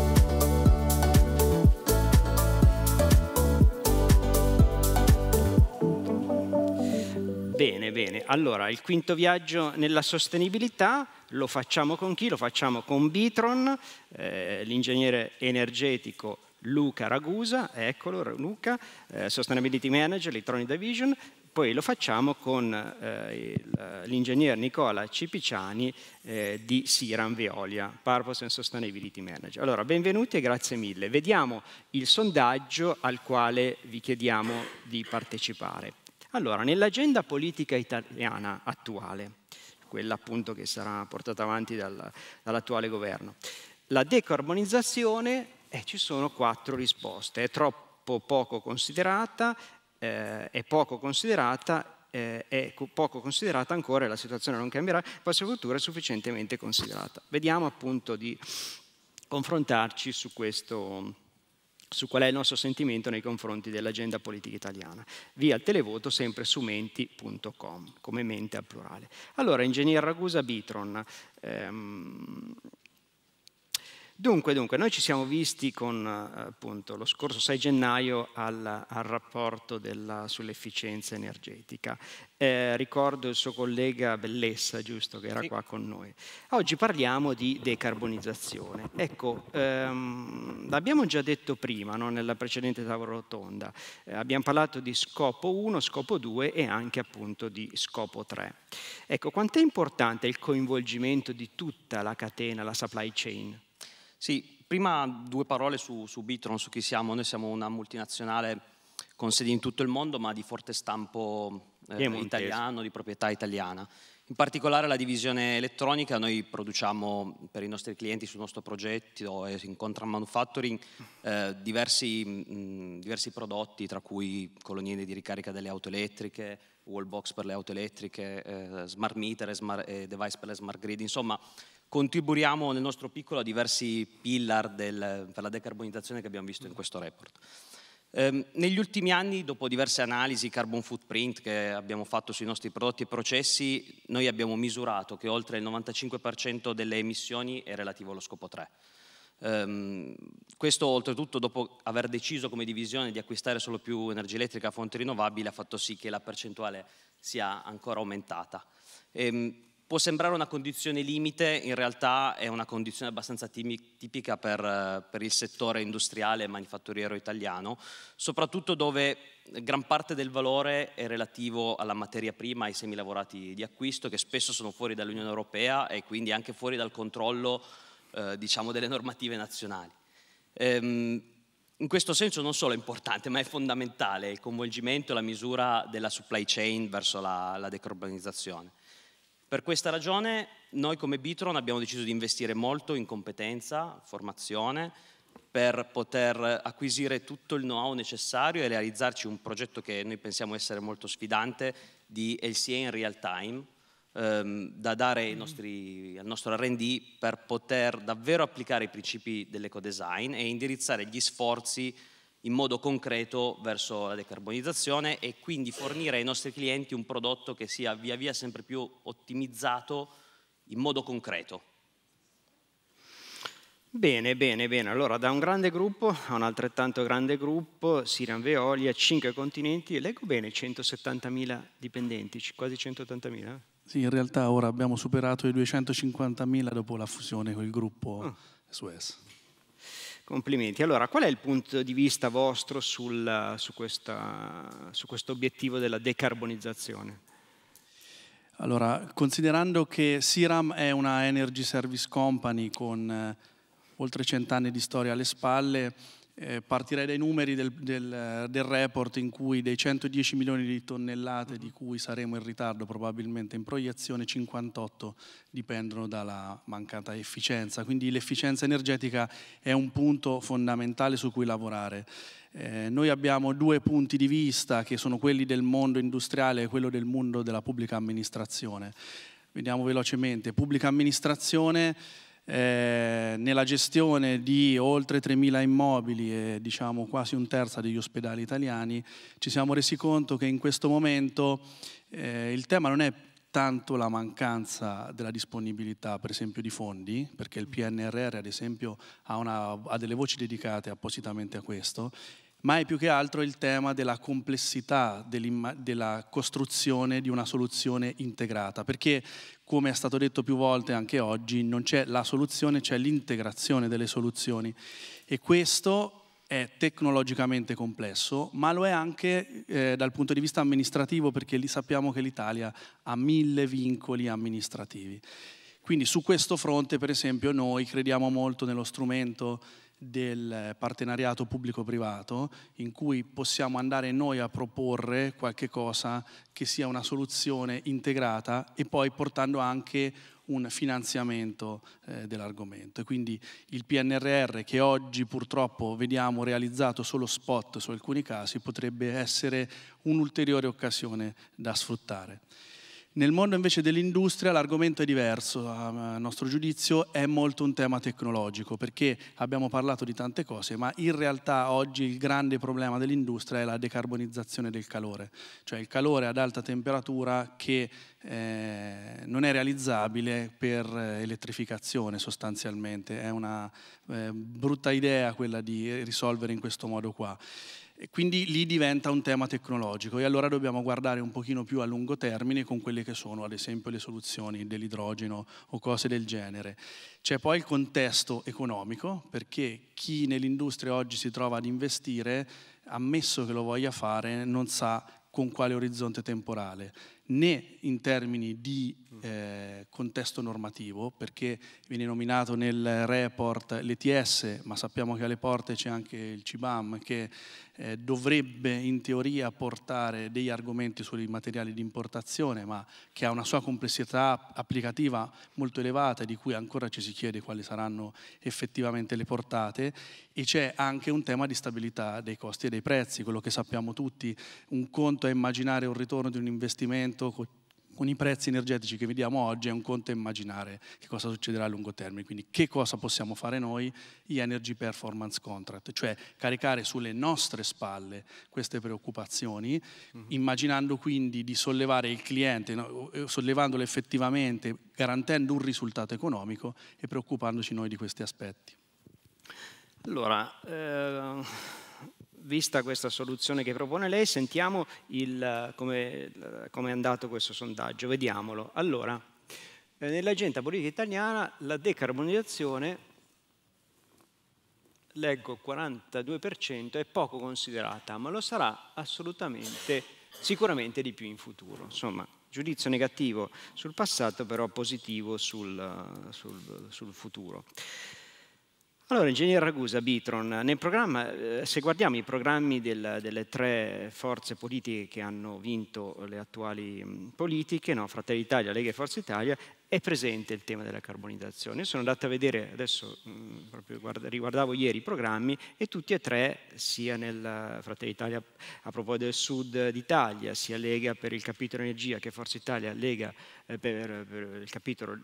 Bene, bene. Allora, il quinto viaggio nella sostenibilità lo facciamo con chi? Lo facciamo con Bitron, eh, l'ingegnere energetico Luca Ragusa, eccolo Luca, eh, Sustainability Manager, Electronic Division, poi lo facciamo con eh, eh l'ingegner Nicola Cipiciani eh, di Siran Veolia, Purpose and Sustainability Manager. Allora, benvenuti e grazie mille. Vediamo il sondaggio al quale vi chiediamo di partecipare. Allora, nell'agenda politica italiana attuale, quella appunto che sarà portata avanti dal, dall'attuale governo, la decarbonizzazione, eh, ci sono quattro risposte, è troppo poco considerata, eh, è poco considerata eh, è poco considerata ancora e la situazione non cambierà, ma prossimo futuro è sufficientemente considerata. Vediamo appunto di confrontarci su questo, su qual è il nostro sentimento nei confronti dell'agenda politica italiana. Via il televoto sempre su menti.com, come mente al plurale. Allora, ingegner Ragusa Bitron, ehm, Dunque, dunque, noi ci siamo visti con eh, appunto lo scorso 6 gennaio al, al rapporto della, sull'efficienza energetica. Eh, ricordo il suo collega Bellessa, giusto, che era sì. qua con noi. Oggi parliamo di decarbonizzazione. Ecco, ehm, l'abbiamo già detto prima, no? nella precedente tavola rotonda. Eh, abbiamo parlato di scopo 1, scopo 2 e anche appunto di scopo 3. Ecco, quanto è importante il coinvolgimento di tutta la catena, la supply chain? Sì, prima due parole su, su Bitron, su chi siamo. Noi siamo
una multinazionale con sedi in tutto il mondo, ma di forte stampo eh, italiano, di proprietà italiana. In particolare la divisione elettronica, noi produciamo per i nostri clienti sul nostro progetto e in contract manufacturing eh, diversi, mh, diversi, prodotti, tra cui colonnine di ricarica delle auto elettriche, wall box per le auto elettriche, eh, smart meter e, smart, e device per le smart grid, insomma contribuiamo nel nostro piccolo a diversi pillar del, per la decarbonizzazione che abbiamo visto in questo report. Ehm, negli ultimi anni, dopo diverse analisi carbon footprint che abbiamo fatto sui nostri prodotti e processi, noi abbiamo misurato che oltre il 95% delle emissioni è relativo allo scopo 3. Ehm, questo oltretutto dopo aver deciso come divisione di acquistare solo più energia elettrica a fonte rinnovabile ha fatto sì che la percentuale sia ancora aumentata. Um, Può sembrare una condizione limite, in realtà è una condizione abbastanza tipica per, per, il settore industriale e manifatturiero italiano, soprattutto dove gran parte del valore è relativo alla materia prima, ai semilavorati di acquisto, che spesso sono fuori dall'Unione Europea e quindi anche fuori dal controllo eh, diciamo, delle normative nazionali. Ehm, in questo senso non solo è importante, ma è fondamentale il coinvolgimento e la misura della supply chain verso la, la decarbonizzazione. Per questa ragione noi come Bitron abbiamo deciso di investire molto in competenza, formazione, per poter acquisire tutto il know-how necessario e realizzarci un progetto che noi pensiamo essere molto sfidante di LCA in real time, ehm, da dare nostri, al nostro RD per poter davvero applicare i principi dell'ecodesign e indirizzare gli sforzi in modo concreto verso la decarbonizzazione e quindi fornire ai nostri clienti un prodotto che sia via via sempre più ottimizzato in modo concreto.
Bene, bene, bene. Allora, da un grande gruppo a un altrettanto grande gruppo, Siran Veolia, 5 continenti, leggo bene, 170.000 dipendenti, quasi 180.000?
Sì, in realtà ora abbiamo superato i 250.000 dopo la fusione con il gruppo oh. Ah.
Suez. Complimenti. Allora, qual è il punto di vista vostro sul, su, questa, su questo obiettivo della decarbonizzazione?
Allora, considerando che Siram è una Energy Service Company con eh, oltre cent'anni di storia alle spalle, eh, partirei dai numeri del, del, del, report in cui dei 110 milioni di tonnellate di cui saremo in ritardo probabilmente in proiezione, 58 dipendono dalla mancata efficienza. Quindi l'efficienza energetica è un punto fondamentale su cui lavorare. Eh, noi abbiamo due punti di vista che sono quelli del mondo industriale e quello del mondo della pubblica amministrazione. Vediamo velocemente. Pubblica amministrazione eh, nella gestione di oltre 3.000 immobili e diciamo quasi un terzo degli ospedali italiani, ci siamo resi conto che in questo momento eh, il tema non è tanto la mancanza della disponibilità per esempio di fondi, perché il PNRR ad esempio ha, una, ha delle voci dedicate appositamente a questo, ma è più che altro il tema della complessità della costruzione di una soluzione integrata, perché come è stato detto più volte anche oggi, non c'è la soluzione, c'è l'integrazione delle soluzioni. E questo è tecnologicamente complesso, ma lo è anche eh, dal punto di vista amministrativo, perché lì sappiamo che l'Italia ha mille vincoli amministrativi. Quindi su questo fronte, per esempio, noi crediamo molto nello strumento del partenariato pubblico-privato in cui possiamo andare noi a proporre qualche cosa che sia una soluzione integrata e poi portando anche un finanziamento eh, dell'argomento. E quindi il PNRR che oggi purtroppo vediamo realizzato solo spot su alcuni casi potrebbe essere un'ulteriore occasione da sfruttare. Nel mondo invece dell'industria l'argomento è diverso, a nostro giudizio è molto un tema tecnologico perché abbiamo parlato di tante cose, ma in realtà oggi il grande problema dell'industria è la decarbonizzazione del calore, cioè il calore ad alta temperatura che eh, non è realizzabile per eh, elettrificazione sostanzialmente, è una eh, brutta idea quella di risolvere in questo modo qua quindi lì diventa un tema tecnologico e allora dobbiamo guardare un pochino più a lungo termine con quelle che sono ad esempio le soluzioni dell'idrogeno o cose del genere. C'è poi il contesto economico perché chi nell'industria oggi si trova ad investire, ammesso che lo voglia fare, non sa con quale orizzonte temporale né in termini di mm. eh, contesto normativo, perché viene nominato nel report l'ETS, ma sappiamo che alle porte c'è anche il CIBAM che eh, dovrebbe in teoria portare degli argomenti sui materiali di importazione, ma che ha una sua complessità applicativa molto elevata di cui ancora ci si chiede quali saranno effettivamente le portate e c'è anche un tema di stabilità dei costi e dei prezzi, quello che sappiamo tutti, un conto è immaginare un ritorno di un investimento momento con i prezzi energetici che vediamo oggi è un conto immaginare che cosa succederà a lungo termine, quindi che cosa possiamo fare noi, gli energy performance contract, cioè caricare sulle nostre spalle queste preoccupazioni, mm-hmm. immaginando quindi di sollevare il cliente, no, sollevandolo effettivamente, garantendo un risultato economico e preoccupandoci noi di questi aspetti.
Allora, eh vista questa soluzione che propone lei, sentiamo come è andato questo sondaggio, vediamolo. Allora, eh, nell'agenda politica italiana la decarbonizzazione, leggo 42%, è poco considerata, ma lo sarà assolutamente, sicuramente di più in futuro. Insomma, giudizio negativo sul passato, però positivo sul, sul, sul futuro. Allora, Ingegner Ragusa, Bitron, nel programma, eh, se guardiamo i programmi del, delle tre forze politiche che hanno vinto le attuali politiche, no, Fratelli Italia, Lega e Forza Italia, è presente il tema della carbonizzazione. Io sono andato a vedere, adesso guarda, riguardavo ieri i programmi, e tutti e tre, sia nel Fratelli Italia a proposito del sud d'Italia, sia Lega per il capitolo energia che Forza Italia, Lega eh, per, per il capitolo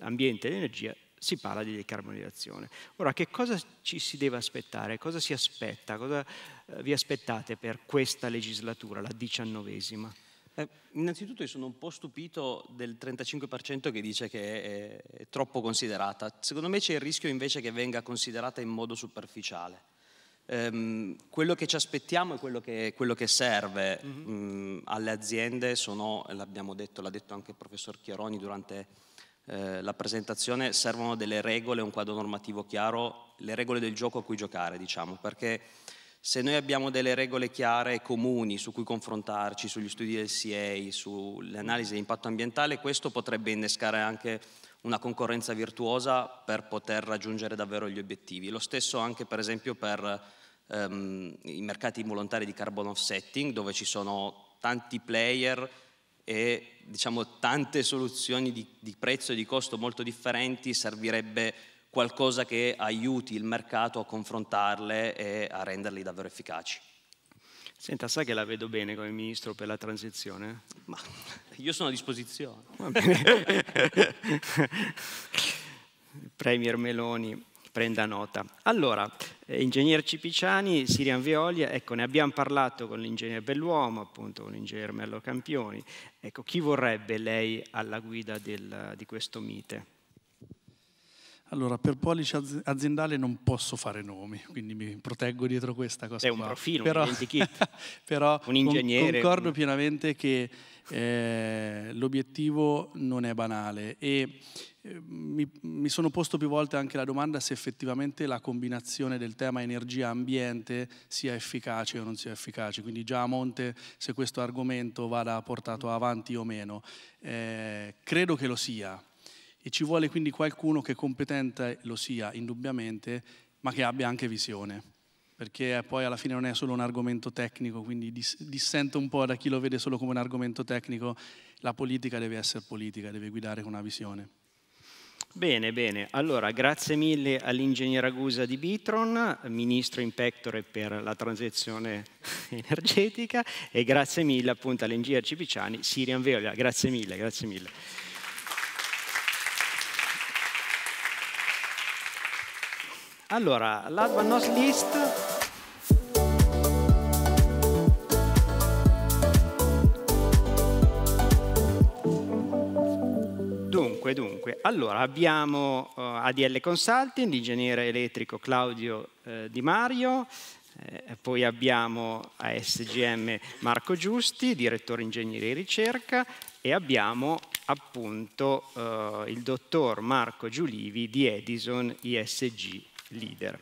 ambiente ed energia, si parla di decarbonizzazione. Ora, che cosa ci si deve aspettare? Cosa si aspetta? Cosa eh, vi aspettate per questa legislatura, la diciannovesima?
Eh, innanzitutto io sono un po' stupito del 35% che dice che è, è, troppo considerata. Secondo me c'è il rischio invece che venga considerata in modo superficiale. Ehm, quello che ci aspettiamo e quello che, quello che serve mm-hmm. mh, mm, alle aziende sono, l'abbiamo detto, l'ha detto anche il professor Chiaroni durante eh, la presentazione servono delle regole, un quadro normativo chiaro, le regole del gioco a cui giocare, diciamo, perché se noi abbiamo delle regole chiare e comuni su cui confrontarci, sugli studi del CA, di impatto ambientale, questo potrebbe innescare anche una concorrenza virtuosa per poter raggiungere davvero gli obiettivi. Lo stesso anche per esempio per ehm, i mercati volontari di carbon offsetting, dove ci sono tanti player e diciamo, tante soluzioni di, di prezzo e di costo molto differenti servirebbe qualcosa che aiuti il mercato a confrontarle e a renderli davvero efficaci.
Senta, sai che la vedo bene come ministro per la transizione? Ma
io sono a disposizione.
Premier Meloni, prenda nota. Allora, eh, ingegner Cipiciani, Sirian Veolia, ecco, ne abbiamo parlato con l'ingegner Belluomo, appunto con l'ingegner Mello Campioni. Ecco, chi vorrebbe lei alla guida del, di questo mite?
Allora, per pollice aziendale non posso fare nomi, quindi mi proteggo dietro questa cosa. È un qua. profilo, però, un però un ingegnere. concordo un... pienamente che eh, l'obiettivo non è banale e Ehm, mi, mi, sono posto più volte anche la domanda se effettivamente la combinazione del tema energia-ambiente sia efficace o non sia efficace, quindi già a monte se questo argomento vada portato avanti o meno. Eh, credo che lo sia e ci vuole quindi qualcuno che competente lo sia indubbiamente, ma che abbia anche visione perché poi alla fine non è solo un argomento tecnico, quindi dissento un po' da chi lo vede solo come un argomento tecnico, la politica deve essere politica, deve guidare con una visione.
Bene, bene. Allora, grazie mille all'ingegnere Agusa di Bitron, ministro in pectore per la transizione energetica e grazie mille appunto all'ingegnere Cipiciani, Sirian Veolia. Grazie mille, grazie mille. Allora, last
but not least...
Dunque, dunque, allora abbiamo uh, eh, ADL Consulting, l'ingegnere elettrico Claudio eh, Di Mario, eh, poi abbiamo ASGM Marco Giusti, direttore ingegneria e ricerca, e abbiamo appunto eh, il dottor Marco Giulivi di Edison ISG Leader.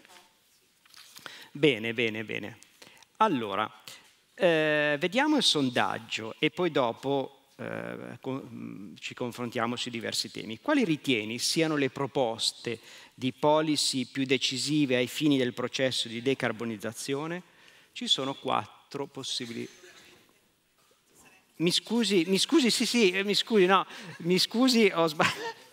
Bene, bene, bene. Allora, eh, vediamo il sondaggio e poi dopo eh, con, mm, ci confrontiamo su diversi temi. Quali ritieni siano le proposte di policy più decisive ai fini del processo di decarbonizzazione? Ci sono quattro possibili mi scusi, mi scusi, sì, sì, eh, mi scusi, no, mi scusi, ho sbagliato.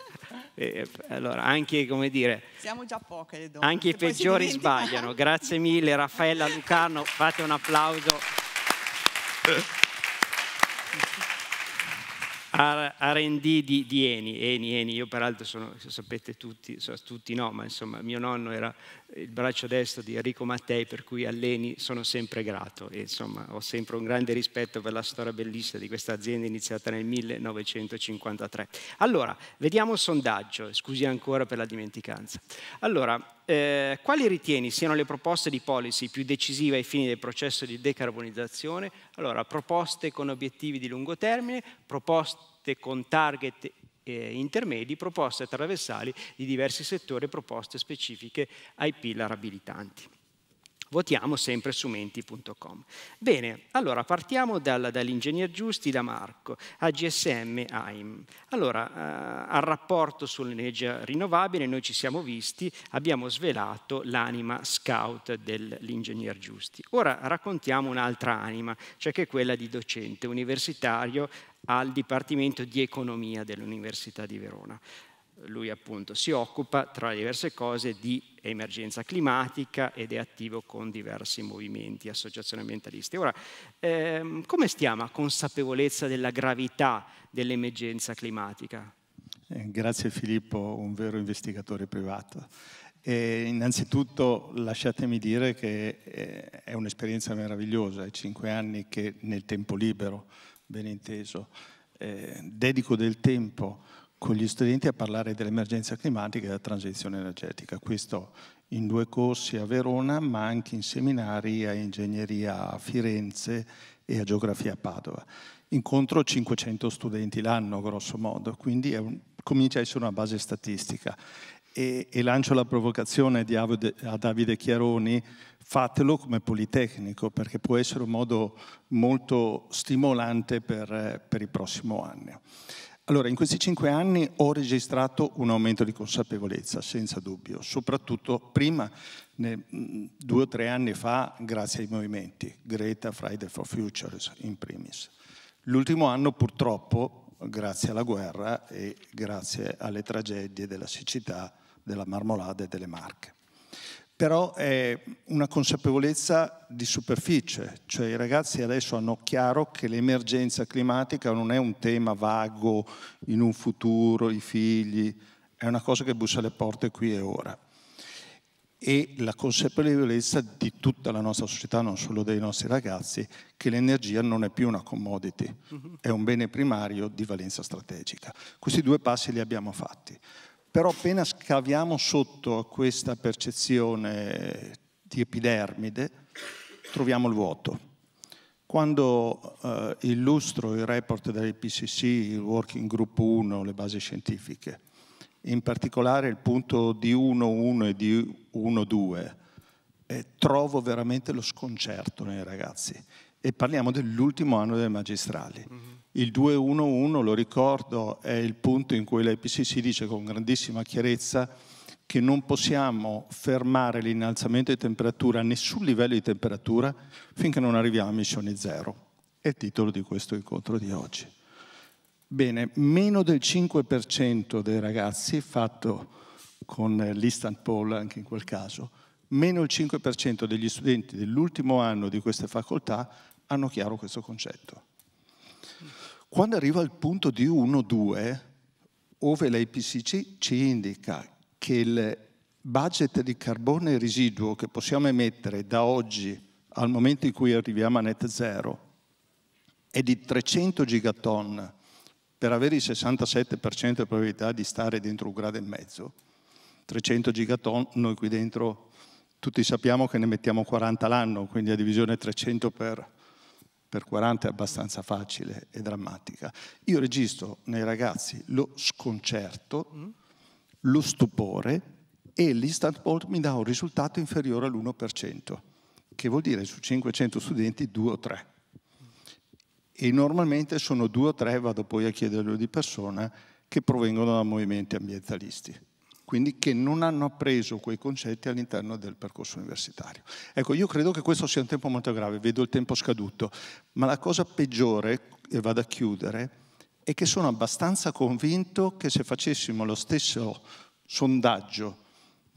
Eh, eh, allora, anche come dire,
siamo già poche le donne. Anche i peggiori sbagliano.
Grazie mille, Raffaella Lucano. Fate un applauso. R&D di, di Eni. Eni, Eni, io peraltro sono, sapete tutti, so, tutti no, ma insomma mio nonno era il braccio destro di Enrico Mattei, per cui alleni sono sempre grato. E, insomma, ho sempre un grande rispetto per la storia bellissima di questa azienda iniziata nel 1953. Allora, vediamo il sondaggio, scusi ancora per la dimenticanza. Allora, eh, quali ritieni siano le proposte di policy più decisive ai fini del processo di decarbonizzazione? Allora, proposte con obiettivi di lungo termine, proposte con target eh, intermedi, proposte attraversali di diversi settori e proposte specifiche ai pillar abilitanti. Votiamo sempre su menti.com. Bene, allora partiamo dal, dall'ingegner Giusti da Marco, a GSM AIM. Allora, eh, al rapporto sull'energia rinnovabile noi ci siamo visti, abbiamo svelato l'anima scout dell'ingegner Giusti. Ora raccontiamo un'altra anima, cioè che è quella di docente universitario al Dipartimento di Economia dell'Università di Verona. Lui appunto si occupa, tra le diverse cose, di emergenza climatica ed è attivo con diversi movimenti, e associazioni ambientaliste. Ora, ehm, come stiamo a consapevolezza della gravità dell'emergenza climatica?
Eh, grazie Filippo, un vero investigatore privato. E innanzitutto lasciatemi dire che eh, è un'esperienza meravigliosa, è cinque anni che nel tempo libero ben inteso, eh, dedico del tempo con gli studenti a parlare dell'emergenza climatica e della transizione energetica. Questo in due corsi a Verona, ma anche in seminari a ingegneria a Firenze e a geografia a Padova. Incontro 500 studenti l'anno, grosso modo, quindi un, comincia a essere una base statistica. E, e lancio la provocazione di, a Davide Chiaroni fatelo come Politecnico perché può essere un modo molto stimolante per, per il prossimo anno. Allora, in questi cinque anni ho registrato un aumento di consapevolezza, senza dubbio, soprattutto prima, due o tre anni fa, grazie ai movimenti, Greta, Friday for Futures in primis. L'ultimo anno, purtroppo, grazie alla guerra e grazie alle tragedie della siccità, della marmolada e delle marche però è una consapevolezza di
superficie,
cioè i ragazzi adesso hanno chiaro che l'emergenza climatica non è un tema vago in un futuro, i figli, è una cosa che bussa alle porte qui e ora. E la consapevolezza di tutta la nostra società, non solo dei nostri ragazzi, che l'energia non è più una commodity, mhm. è un bene primario di valenza strategica. Questi due passi li abbiamo fatti. Però appena scaviamo sotto a questa percezione di epidermide, troviamo il vuoto. Quando eh, illustro il report dell'IPCC, il Working Group 1, le basi scientifiche, in particolare il punto d 1.1 e d 1.2, eh, trovo veramente lo sconcerto nei ragazzi e parliamo dell'ultimo anno delle magistrali. Mhm. Il 2-1-1, lo ricordo, è il punto in cui l'IPCC dice con grandissima chiarezza che non possiamo fermare l'innalzamento di temperatura a nessun livello di temperatura finché non arriviamo a missioni zero. È il titolo di questo incontro di oggi. Bene, meno del 5% dei ragazzi, fatto con l'Instant Poll anche in quel caso, meno del 5% degli studenti dell'ultimo anno di queste facoltà hanno chiaro questo concetto. Quando arriva al punto di 1-2, ove l'IPCC ci indica che il budget di carbone residuo che possiamo emettere da oggi al momento in cui arriviamo a net zero è di 300 gigaton per avere il 67% di probabilità di stare dentro un grado e mezzo, 300 gigaton noi qui dentro tutti sappiamo che ne mettiamo 40 l'anno, quindi a divisione 300 per per 40 è abbastanza facile e drammatica. Io registro nei ragazzi lo sconcerto, mm. lo stupore e l'instant poll mi dà un risultato inferiore all'1%, che vuol dire su 500 studenti 2 o 3. E normalmente sono 2 o 3, vado poi a chiederlo di persona, che provengono da movimenti ambientalisti quindi che non hanno appreso quei concetti all'interno del percorso universitario. Ecco, io credo che questo sia un tempo molto grave, vedo il tempo scaduto, ma la cosa peggiore, e vado a chiudere, è che sono abbastanza convinto che se facessimo lo stesso sondaggio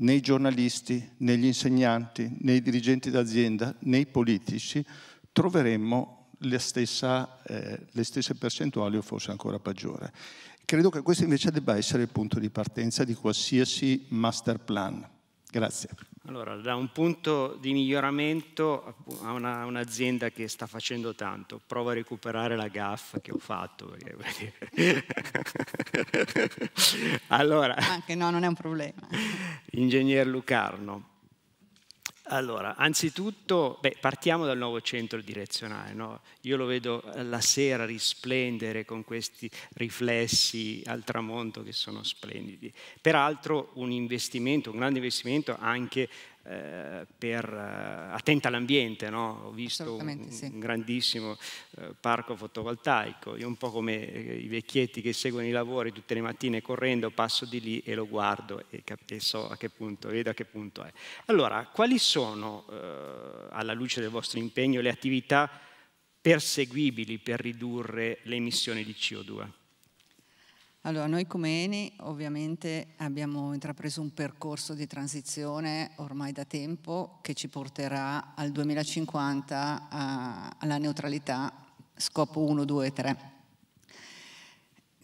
nei giornalisti, negli insegnanti, nei dirigenti d'azienda, nei politici, troveremmo stessa, eh, le stesse percentuali o forse ancora peggiore. Credo che questo invece debba essere il punto di partenza di qualsiasi master plan. Grazie.
Allora, da un punto di miglioramento a una, un'azienda che sta facendo tanto, provo a recuperare la gaffa che ho fatto. Perché... allora, Anche
no, non è un problema.
Ingegner Lucarno, allora, anzitutto, beh, partiamo dal nuovo centro direzionale. No? Io lo vedo eh, la sera risplendere con questi riflessi al tramonto che sono splendidi. Peraltro un investimento, un grande investimento anche eh, per, eh, attenta all'ambiente, no? ho visto un, sì. un, grandissimo eh, parco fotovoltaico, io un po' come eh, i vecchietti che seguono i lavori tutte le mattine correndo passo di lì e lo guardo e, cap- e so a che punto, vedo a che punto è. Allora, quali sono, eh, alla luce del vostro impegno, le attività perseguibili per ridurre le emissioni di CO2?
Allora, noi come Eni ovviamente abbiamo intrapreso un percorso di transizione ormai da tempo che ci porterà al 2050 a, alla neutralità scopo 1, 2 e 3.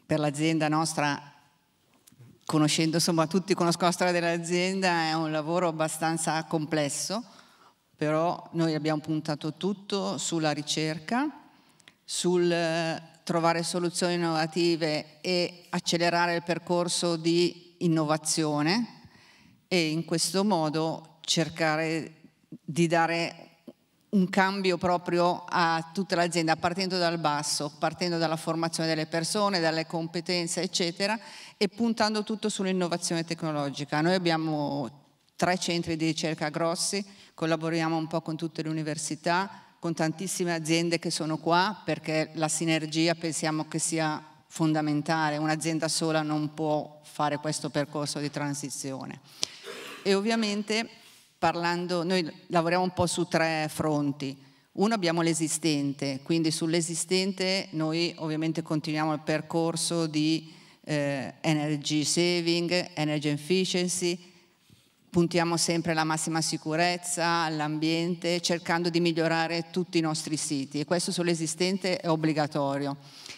Per l'azienda nostra, conoscendo, insomma tutti conosco la storia dell'azienda, è un lavoro abbastanza complesso, però noi abbiamo puntato tutto sulla ricerca, sul trovare soluzioni innovative e accelerare il percorso di innovazione e in questo modo cercare di dare un cambio proprio a tutta l'azienda, partendo dal basso, partendo dalla formazione delle persone, dalle competenze, eccetera, e puntando tutto sull'innovazione tecnologica. Noi abbiamo tre centri di ricerca grossi, collaboriamo un po' con tutte le università, con tantissime aziende che sono qua perché la sinergia pensiamo che sia fondamentale, un'azienda sola non può fare questo percorso di transizione. E ovviamente parlando, noi lavoriamo un po' su tre fronti. Uno abbiamo l'esistente, quindi sull'esistente noi ovviamente continuiamo il percorso di eh, energy saving, energy efficiency, Puntiamo sempre alla massima sicurezza, all'ambiente, cercando di migliorare tutti i nostri siti e questo sull'esistente è obbligatorio.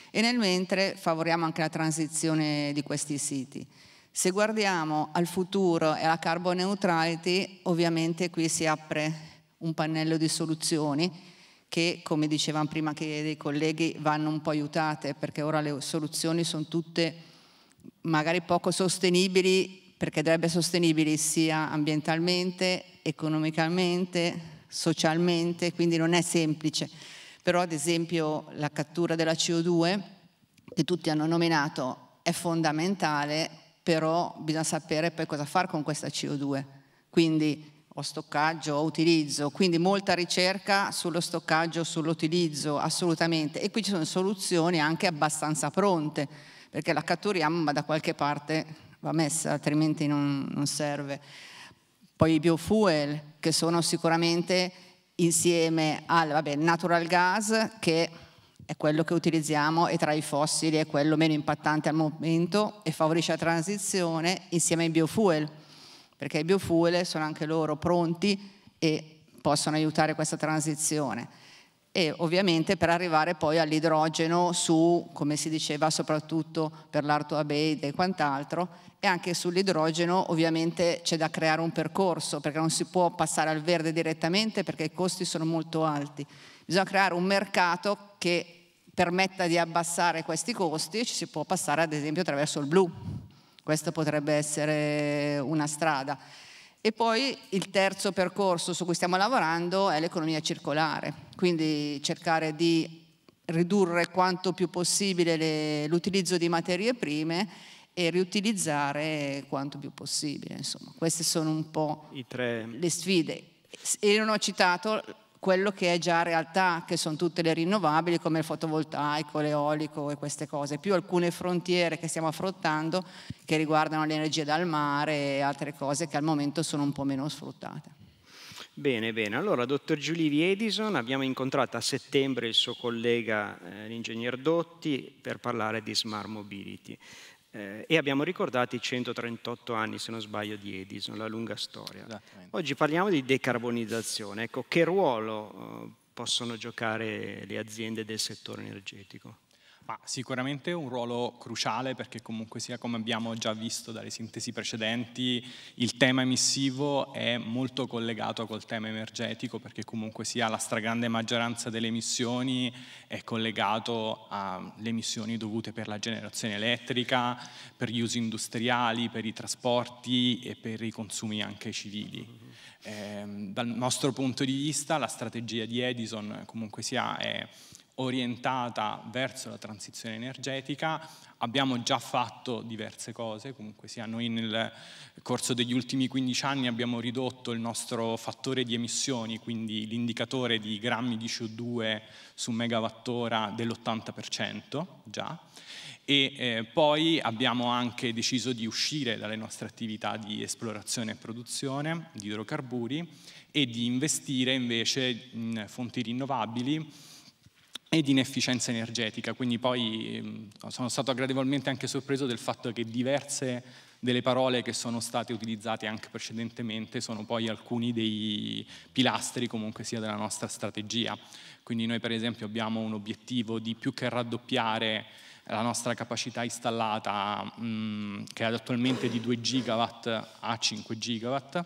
E nel mentre favoriamo anche la transizione di questi siti. Se guardiamo al futuro e alla carbon neutrality, ovviamente qui si apre un pannello di soluzioni che, come dicevamo prima che dei colleghi, vanno un po' aiutate perché ora le soluzioni sono tutte magari poco sostenibili perché dovrebbe essere sostenibile sia ambientalmente, economicamente, socialmente, quindi non è semplice. Però ad esempio la cattura della CO2, che tutti hanno nominato, è fondamentale, però bisogna sapere poi cosa fare con questa CO2. Quindi o stoccaggio o utilizzo, quindi molta ricerca sullo stoccaggio, sull'utilizzo, assolutamente. E qui ci sono soluzioni anche abbastanza pronte, perché la catturiamo ma da qualche parte va messa, altrimenti non, non serve. Poi i biofuel, che sono sicuramente insieme al vabbè, natural gas, che è quello che utilizziamo e tra i fossili è quello meno impattante al momento e favorisce la transizione insieme ai biofuel, perché i biofuel sono anche loro pronti e possono aiutare questa transizione e ovviamente per arrivare poi all'idrogeno su, come si diceva, soprattutto per l'Arto l'artoabeide e quant'altro, e anche sull'idrogeno ovviamente c'è da creare un percorso perché non si può passare al verde direttamente perché i costi sono molto alti. Bisogna creare un mercato che permetta di abbassare questi costi e ci si può passare ad esempio attraverso il blu. Questa potrebbe essere una strada. E poi il terzo percorso su cui stiamo lavorando è l'economia circolare, quindi cercare di ridurre quanto più possibile l'utilizzo di materie prime e riutilizzare quanto più possibile. Insomma, queste sono un po' le sfide. E non ho citato quello che è già realtà, che sono tutte le rinnovabili come il fotovoltaico, l'eolico e queste cose, più alcune frontiere che stiamo affrontando che riguardano l'energia dal mare e altre cose che al momento sono un po' meno sfruttate.
Bene, bene. Allora, dottor Giulivi Edison, abbiamo incontrato a settembre il suo collega, eh, l'ingegner Dotti, per parlare di smart mobility. Eh, e abbiamo ricordato i 138 anni, se non sbaglio, di Edison, la lunga storia. Oggi parliamo di decarbonizzazione. Ecco, che ruolo eh, possono giocare le aziende del settore energetico? Ma sicuramente un ruolo
cruciale perché comunque sia come abbiamo già visto dalle sintesi precedenti, il tema emissivo è molto collegato col tema energetico perché comunque sia la stragrande maggioranza delle emissioni è collegato alle emissioni dovute per la generazione elettrica, per gli usi industriali, per i trasporti e per i consumi anche civili. Eh, dal nostro punto di vista la strategia di Edison comunque sia è orientata verso la transizione energetica. Abbiamo già fatto diverse cose, comunque sia noi nel corso degli ultimi 15 anni abbiamo ridotto il nostro fattore di emissioni, quindi l'indicatore di grammi di CO2 su megawattora dell'80% già e eh, poi abbiamo anche deciso di uscire dalle nostre attività di esplorazione e produzione di idrocarburi e di investire invece in fonti rinnovabili ed inefficienza energetica, quindi poi ehm, sono stato gradevolmente anche sorpreso del fatto che diverse delle parole che sono state utilizzate anche precedentemente sono poi alcuni dei pilastri comunque sia della nostra strategia. Quindi noi per esempio abbiamo un obiettivo di più che raddoppiare la nostra capacità installata mh, mm, che è attualmente di 2 gigawatt a 5 gigawatt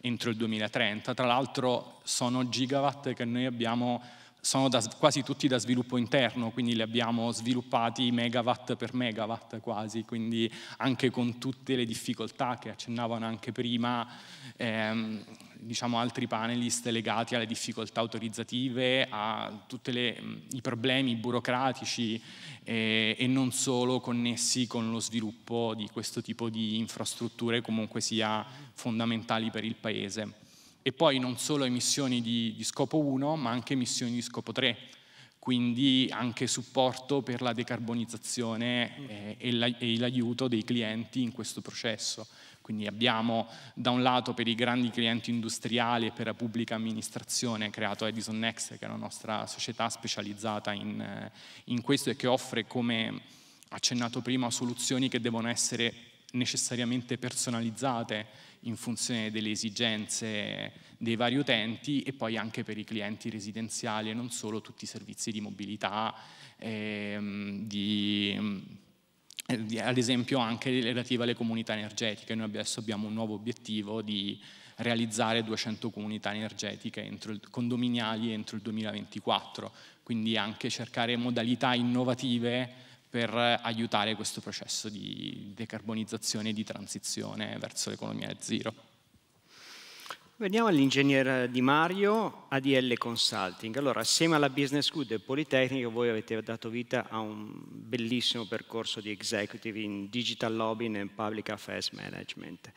entro il 2030. Tra l'altro sono gigawatt che noi abbiamo sono da, quasi tutti da sviluppo interno, quindi li abbiamo sviluppati megawatt per megawatt quasi, quindi anche con tutte le difficoltà che accennavano anche prima ehm, diciamo altri panelist legati alle difficoltà autorizzative, a tutti mm, i problemi burocratici eh, e non solo connessi con lo sviluppo di questo tipo di infrastrutture comunque sia fondamentali per il Paese e poi non solo emissioni di, di scopo 1, ma anche emissioni di scopo 3, quindi anche supporto per la decarbonizzazione mm. eh, e l'aiuto dei clienti in questo processo. Quindi abbiamo da un lato per i grandi clienti industriali e per la pubblica amministrazione creato Edison Next, che è la nostra società specializzata in, eh, in questo e che offre, come accennato prima, soluzioni che devono essere necessariamente personalizzate in funzione delle esigenze dei vari utenti e poi anche per i clienti residenziali e non solo tutti i servizi di mobilità, ehm, di, ehm, di, ad esempio anche relative alle comunità energetiche. Noi adesso abbiamo un nuovo obiettivo di realizzare 200 comunità energetiche entro il, condominiali entro il 2024, quindi anche cercare modalità innovative per aiutare questo processo di decarbonizzazione e di transizione verso l'economia zero.
Veniamo all'ingegner Di Mario, ADL Consulting. Allora, assieme alla Business School del Politecnico voi avete dato vita a un bellissimo percorso di executive in Digital Lobbying e Public Affairs Management.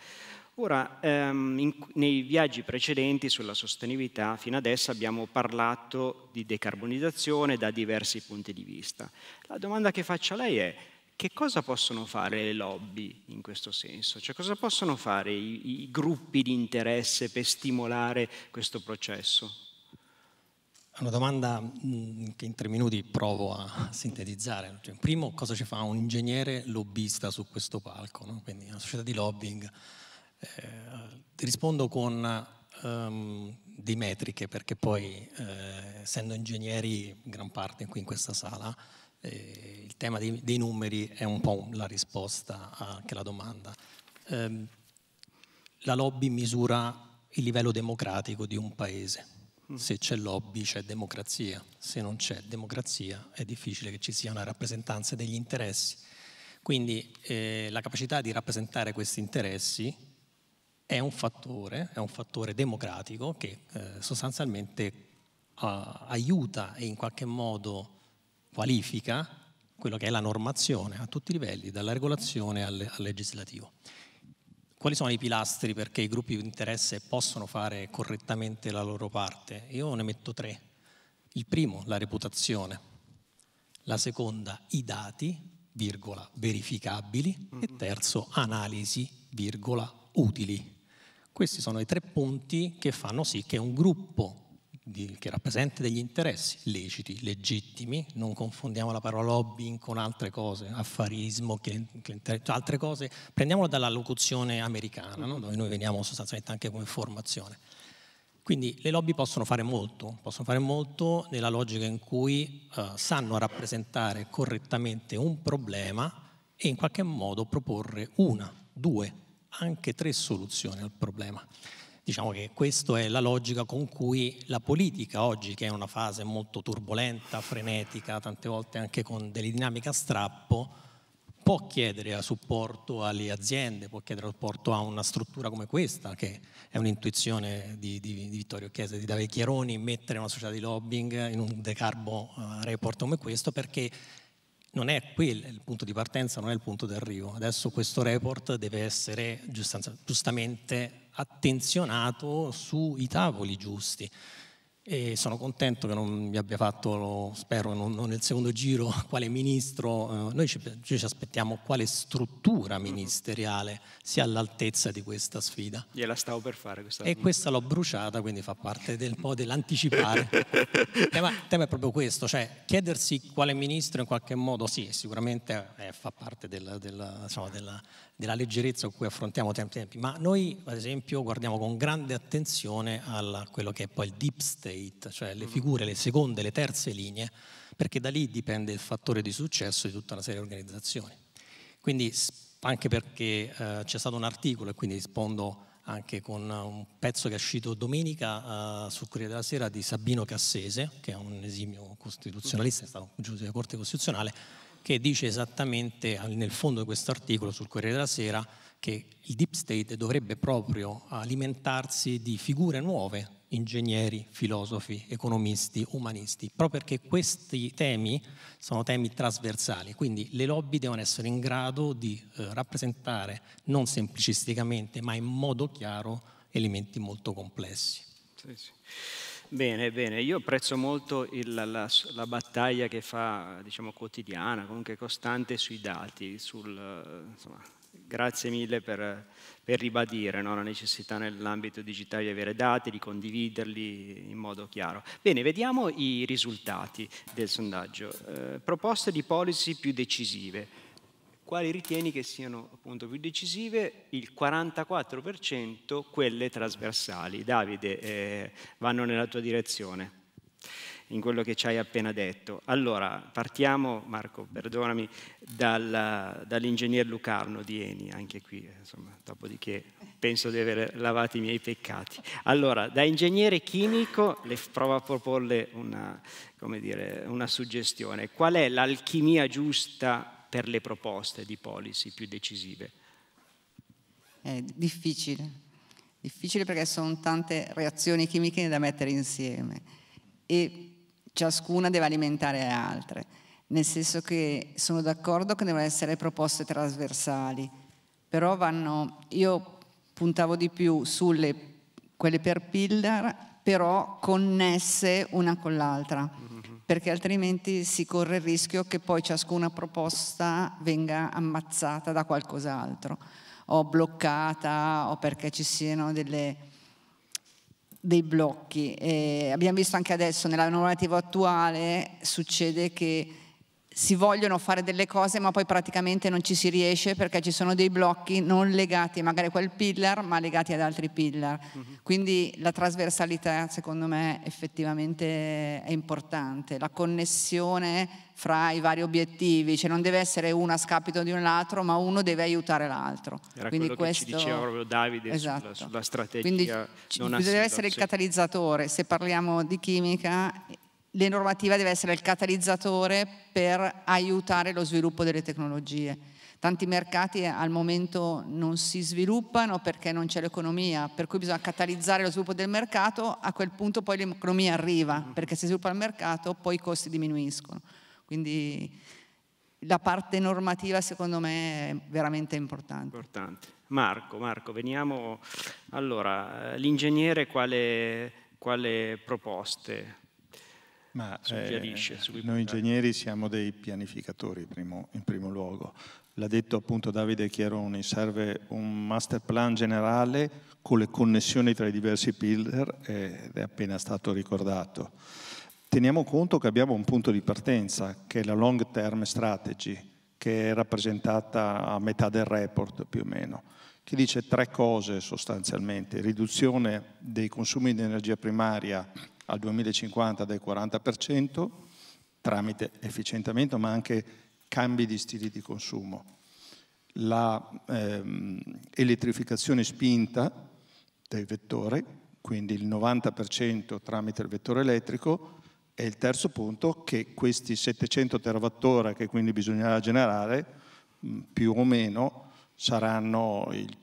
Ora, ehm, in, nei viaggi precedenti sulla sostenibilità, fino adesso abbiamo parlato di decarbonizzazione da diversi punti di vista. La domanda che faccio a lei è che cosa possono fare le lobby in questo senso? Cioè cosa possono fare i, i gruppi di interesse per stimolare questo processo?
È una domanda mm, che in tre minuti provo a sintetizzare. Cioè, primo, cosa ci fa un ingegnere lobbista su questo palco? No? Quindi una società di lobbying ti eh, rispondo con um, di metriche perché poi, eh, essendo ingegneri gran parte qui in questa sala, eh, il tema dei, dei, numeri è un po' la risposta anche alla domanda. Eh, la lobby misura il livello democratico di un paese. Mm. Se c'è lobby c'è democrazia, se non c'è democrazia è difficile che ci sia una rappresentanza degli interessi. Quindi eh, la capacità di rappresentare questi interessi è un fattore, è un fattore democratico che eh, sostanzialmente a, aiuta e in qualche modo qualifica quello che è la normazione a tutti i livelli, dalla regolazione al, al legislativo. Quali sono i pilastri perché i gruppi di interesse possono fare correttamente la loro parte? Io ne metto tre. Il primo, la reputazione. La seconda, i dati, virgola, verificabili. E terzo, analisi, virgola, utili. Questi sono i tre punti che fanno sì che un gruppo di, che rappresenta degli interessi leciti, legittimi, non confondiamo la parola lobbying con altre cose, affarismo, cioè altre cose, prendiamolo dalla locuzione americana, no? dove noi veniamo sostanzialmente anche come formazione. Quindi le lobby possono fare molto, possono fare molto nella logica in cui eh, sanno rappresentare correttamente un problema e in qualche modo proporre una, due, anche tre soluzioni al problema. Diciamo che questa è la logica con cui la politica oggi, che è una fase molto turbolenta, frenetica, tante volte anche con delle dinamiche a strappo, può chiedere supporto alle aziende, può chiedere supporto a una struttura come questa, che è un'intuizione di, di, di Vittorio Chiesa, di Davide Chiaroni, mettere una società di lobbying in un decarbo eh, report come questo, perché non è qui il punto di partenza, non è il punto di arrivo. Adesso questo report deve essere giustamente attenzionato sui tavoli giusti e sono contento che non vi abbia fatto, spero non, non nel secondo giro, quale ministro, eh, noi ci, ci, aspettiamo quale struttura mm-hmm. ministeriale sia all'altezza di questa sfida.
Gliela stavo per fare questa E questa l'ho
bruciata, quindi fa parte del po' dell'anticipare. il, tema, il, tema, è proprio questo, cioè chiedersi quale ministro in qualche modo, sì, sicuramente eh, fa parte del, del, insomma, della, della leggerezza con cui affrontiamo tanti tempi, ma noi ad esempio guardiamo con grande attenzione a quello che è poi il deep state, cioè le mm. figure, le seconde, le terze linee, perché da lì dipende il fattore di successo di tutta una serie di organizzazioni. Quindi anche perché eh, c'è stato un articolo e quindi rispondo anche con un pezzo che è uscito domenica eh, sul Corriere della Sera di Sabino Cassese, che è un esimio costituzionalista, è stato giudice della Corte Costituzionale, che dice esattamente nel fondo di questo articolo sul Corriere della Sera che il deep state dovrebbe proprio alimentarsi di figure nuove, ingegneri, filosofi, economisti, umanisti, proprio perché questi temi sono temi trasversali, quindi le lobby devono essere in grado di eh, rappresentare non semplicisticamente ma in modo chiaro elementi molto complessi.
Sì, sì. Bene, bene, io apprezzo molto il, la, la, battaglia che fa, diciamo, quotidiana, comunque costante sui dati, sul, insomma, grazie mille per, per ribadire no, la necessità nell'ambito digitale di avere dati, di condividerli in modo chiaro. Bene, vediamo i risultati del sondaggio. Eh, proposte di policy più decisive quali ritieni che siano appunto più decisive, il 44% quelle trasversali. Davide, eh, vanno nella tua direzione in quello che ci hai appena detto. Allora, partiamo, Marco, perdonami, dal, dall'ingegner Lucarno di Eni, anche qui, eh, insomma, dopodiché penso di aver lavato i miei peccati. Allora, da ingegnere chimico, le provo a proporle una, dire, una suggestione. Qual è l'alchimia giusta per le proposte di policy più decisive?
È difficile, difficile perché sono tante reazioni chimiche da mettere insieme e ciascuna deve alimentare le altre, nel senso che sono d'accordo che devono essere proposte trasversali, però vanno, io puntavo di più sulle quelle per pillar, però connesse una con l'altra mm-hmm perché altrimenti si corre il rischio che poi ciascuna proposta venga ammazzata da qualcos'altro o bloccata o perché ci siano delle, dei blocchi. E abbiamo visto anche adesso nella normativa attuale succede che si vogliono fare delle cose ma poi praticamente non ci si riesce perché ci sono dei blocchi non legati magari a quel pillar ma legati ad altri pillar. Mm -hmm. Quindi la trasversalità secondo me effettivamente è importante, la connessione fra i vari obiettivi, cioè non deve essere uno a scapito di un altro ma uno deve aiutare l'altro. Era Quindi quello questo... che ci diceva proprio
Davide esatto. sulla, sulla strategia. Quindi non ci, non deve essere il
catalizzatore, se parliamo di chimica le normative deve essere il catalizzatore per aiutare lo sviluppo delle tecnologie. Tanti mercati al momento non si sviluppano perché non c'è l'economia, per cui bisogna catalizzare lo sviluppo del mercato, a quel punto poi l'economia arriva, perché se sviluppa il mercato poi i costi diminuiscono. Quindi la parte normativa secondo me è veramente importante. importante.
Marco, Marco, veniamo... Allora, eh, l'ingegnere quale, quale proposte
ma
suggerisce. Eh, noi ingegneri siamo dei pianificatori primo, in primo luogo. L'ha detto appunto Davide Chiaroni, serve un master plan generale con le connessioni tra i diversi pillar ed è appena stato ricordato. Teniamo conto che abbiamo un punto di partenza, che è la long term strategy, che è rappresentata a metà del report più o meno, che dice tre cose sostanzialmente, riduzione dei consumi di energia primaria al 2050 del 40% tramite efficientamento ma anche cambi di stili di consumo. L'elettrificazione ehm, spinta del vettore, quindi il 90% tramite il vettore elettrico, e il terzo punto che questi 700 terawattora che quindi bisognerà generare, più o meno, saranno il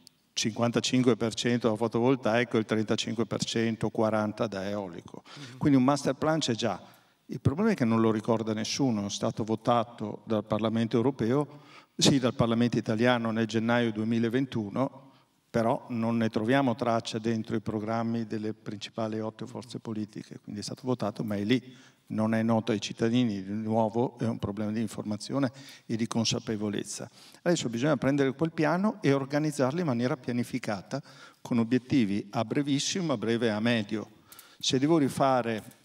55% da fotovoltaico e il 35%, 40% da eolico. Mm-hmm. Quindi un master plan c'è già. Il problema è che non lo ricorda nessuno, è stato votato dal Parlamento europeo, sì dal Parlamento italiano nel gennaio 2021, però non ne troviamo traccia dentro i programmi delle principali otto forze politiche, quindi è stato votato ma è lì, non è noto ai cittadini, di nuovo è un problema di informazione e di consapevolezza. Adesso bisogna prendere quel piano e organizzarlo in maniera pianificata con obiettivi a brevissimo, a breve e a medio. Se devo rifare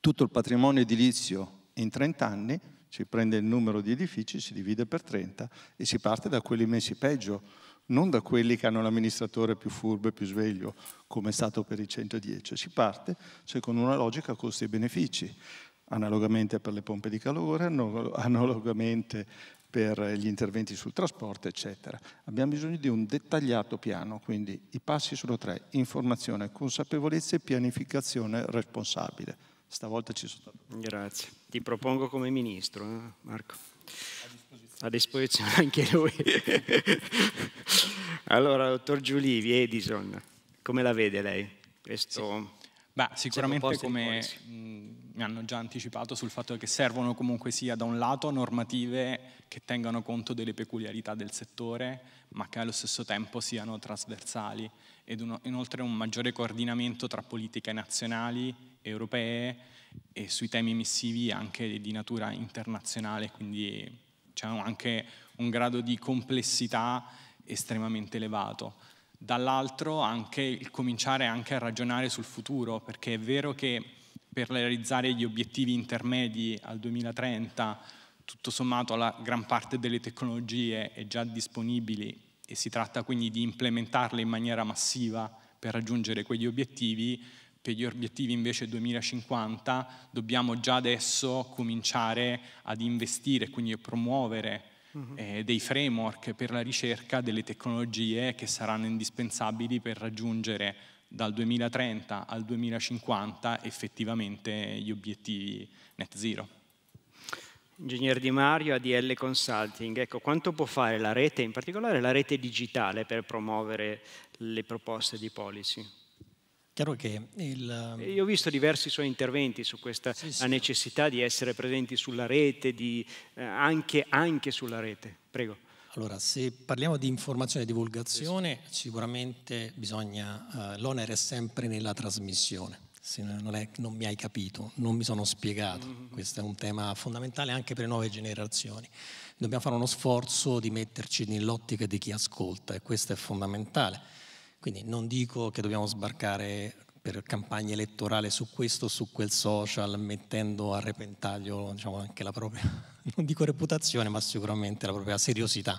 tutto il patrimonio edilizio in 30 anni, si prende il numero di edifici, si divide per 30 e si parte da quelli messi peggio non da quelli che hanno l'amministratore più furbo e più sveglio, come è stato per i 110. Si parte secondo una logica costi e benefici, analogamente per le pompe di calore, analogamente per gli interventi sul trasporto, eccetera. Abbiamo bisogno di un dettagliato piano, quindi i passi sono tre, informazione, consapevolezza e pianificazione responsabile. Stavolta ci sono.
Grazie. Ti propongo come ministro, eh, Marco a disposizione anche lui. allora, dottor Giulivi, Edison, come la vede lei? Questo... Sì. Beh, sicuramente
come mm, mi hanno già anticipato sul fatto che servono comunque sia da un lato normative che tengano conto delle peculiarità del settore, ma che allo stesso tempo siano trasversali ed uno, inoltre un maggiore coordinamento tra politiche nazionali, europee e sui temi emissivi anche di natura internazionale, quindi c'è diciamo, anche un grado di complessità estremamente elevato. Dall'altro anche il cominciare anche a ragionare sul futuro, perché è vero che per realizzare gli obiettivi intermedi al 2030, tutto sommato la gran parte delle tecnologie è già disponibili e si tratta quindi di implementarle in maniera massiva per raggiungere quegli obiettivi, per gli obiettivi invece 2050 dobbiamo già adesso cominciare ad investire, quindi a promuovere mm-hmm. eh, dei framework per la ricerca delle tecnologie che saranno indispensabili per raggiungere dal 2030 al 2050 effettivamente gli obiettivi net zero.
Ingegner Di Mario, ADL Consulting, ecco quanto può fare la rete, in particolare la rete digitale, per promuovere le proposte di policy?
Chiaro che il... Ehm,
io ho visto diversi suoi interventi su questa sì, sì. necessità di essere presenti sulla rete, di, eh, anche, anche, sulla rete. Prego.
Allora, se parliamo di informazione e divulgazione, sì, sicuramente bisogna, eh, l'onere è sempre nella trasmissione. Se non, è, non, mi hai capito, non mi sono spiegato. Mm-hmm. Questo è un tema fondamentale anche per le nuove generazioni. Dobbiamo fare uno sforzo di metterci nell'ottica di chi ascolta e questo è fondamentale quindi non dico che dobbiamo sbarcare per campagna elettorale su questo o su quel social, mettendo a repentaglio diciamo, anche la propria, non dico reputazione, ma sicuramente la propria seriosità.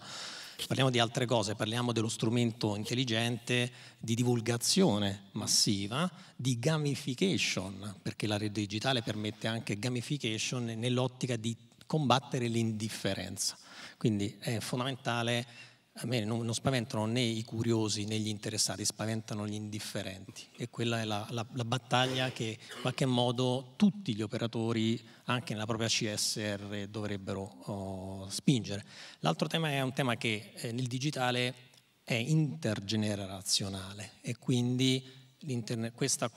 Parliamo di altre cose, parliamo dello strumento intelligente di divulgazione massiva, di gamification, perché la rete digitale permette anche gamification nell'ottica di combattere l'indifferenza. Quindi è fondamentale a me non, non, spaventano né i curiosi né gli interessati, spaventano gli indifferenti e quella è la, la, la, battaglia che in qualche modo tutti gli operatori anche nella propria CSR dovrebbero oh, spingere. L'altro tema è un tema che eh, nel digitale è intergenerazionale e quindi questo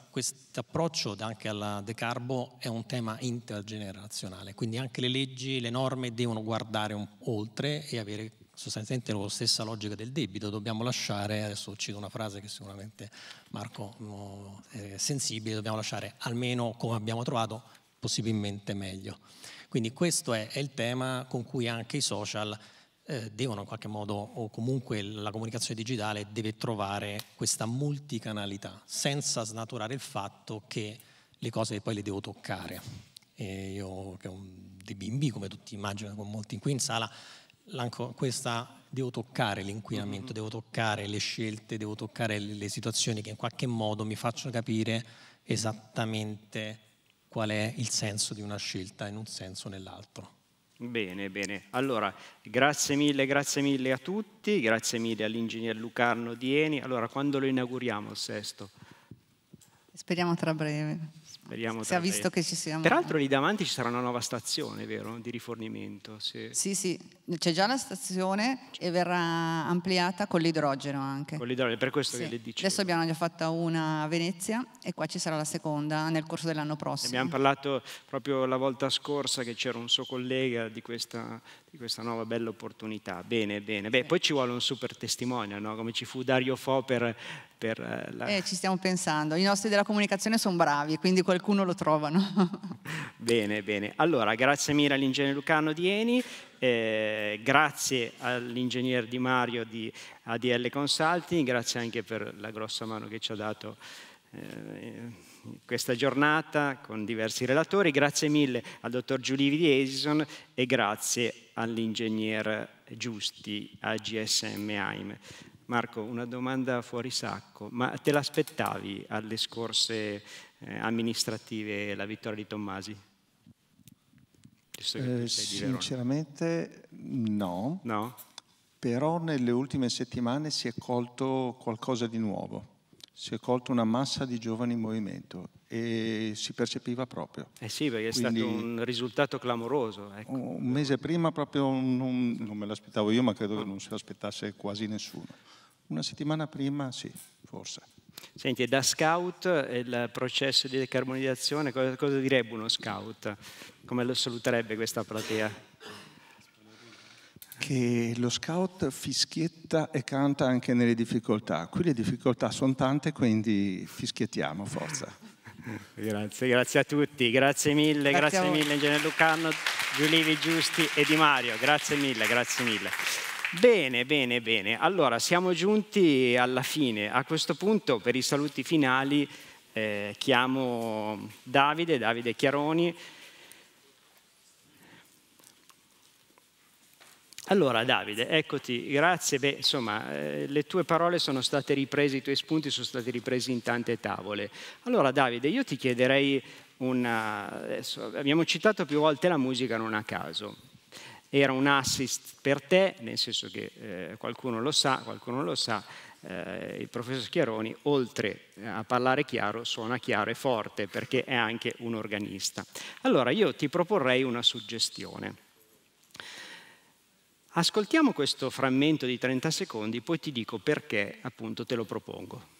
approccio anche alla decarbo è un tema intergenerazionale, quindi anche le leggi, le norme devono guardare un, oltre e avere sostanzialmente la stessa logica del debito, dobbiamo lasciare, adesso cito una frase che sicuramente Marco è sensibile, dobbiamo lasciare almeno come abbiamo trovato, possibilmente meglio. Quindi questo è, è il tema con cui anche i social eh, devono in qualche modo, o comunque la comunicazione digitale deve trovare questa multicanalità, senza snaturare il fatto che le cose poi le devo toccare. E io che ho dei bimbi, come tutti immagino, con molti qui in sala, questa, devo toccare l'inquinamento, mm-hmm. devo toccare le scelte, devo toccare le, situazioni che in qualche modo mi facciano capire esattamente qual è il senso di una scelta in un senso o nell'altro.
Bene, bene. Allora, grazie mille, grazie mille a tutti, grazie mille all'ingegner Lucarno Dieni. Allora, quando lo inauguriamo il sesto?
Speriamo tra breve.
Speriamo si è visto lei. che ci siamo. Peraltro lì davanti ci sarà una nuova stazione, vero? Di rifornimento. Se... Sì,
sì, c'è già la stazione e verrà ampliata con l'idrogeno anche.
Con l'idrogeno, per questo sì. che le dicevo.
Adesso abbiamo già fatto una a Venezia e qua ci sarà la seconda nel corso dell'anno prossimo. abbiamo
parlato proprio la volta scorsa che c'era un suo collega di questa, di questa nuova bella opportunità. Bene, bene. Beh, poi ci vuole un super testimone, no? come ci fu Dario Fo per, per eh, la...
Eh, ci stiamo pensando. I nostri della comunicazione sono bravi, quindi qualcuno lo trovano.
bene, bene. Allora, grazie mille all'ingegnere Lucano di Eni, eh, grazie all'ingegnere Di Mario di ADL Consulting, grazie anche per la grossa mano che ci ha dato. Eh, questa giornata con diversi relatori. Grazie mille al dottor Giulivi di Edison e grazie all'ingegner Giusti a GSM AIM. Marco, una domanda fuori sacco, ma te l'aspettavi alle scorse eh, amministrative la vittoria di Tommasi?
Eh, sinceramente no. no, però nelle ultime settimane si è colto qualcosa di nuovo si è colto una massa di giovani in movimento e si percepiva proprio.
Eh sì, perché è stato un risultato clamoroso. Ecco.
Un mese prima proprio non, non me l'aspettavo io, ma credo che non se l'aspettasse quasi nessuno. Una settimana prima sì, forse. Senti, da
scout il processo di decarbonizzazione, cosa, cosa direbbe uno scout? Come lo saluterebbe questa platea?
che lo scout fischietta e canta anche nelle difficoltà. Qui le difficoltà sono tante, quindi fischiettiamo, forza.
grazie, grazie a tutti, grazie mille, grazie, grazie mille Ingegner Lucano, Giulivi Giusti e Di Mario, grazie mille, grazie mille. Bene, bene, bene. Allora, siamo giunti alla fine. A questo punto, per i saluti finali, eh, chiamo Davide, Davide Chiaroni, Allora Davide, eccoti, grazie, Beh, insomma eh, le tue parole sono state riprese, i tuoi spunti sono stati ripresi in tante tavole. Allora Davide, io ti chiederei una... abbiamo citato più volte la musica non a caso, era un assist per te, nel senso che eh, qualcuno lo sa, qualcuno lo sa, eh, il professor Schiaroni, oltre a parlare chiaro, suona chiaro e forte perché è anche un organista. Allora io ti proporrei una suggestione. Ascoltiamo questo frammento di 30 secondi, poi ti dico perché appunto te lo propongo.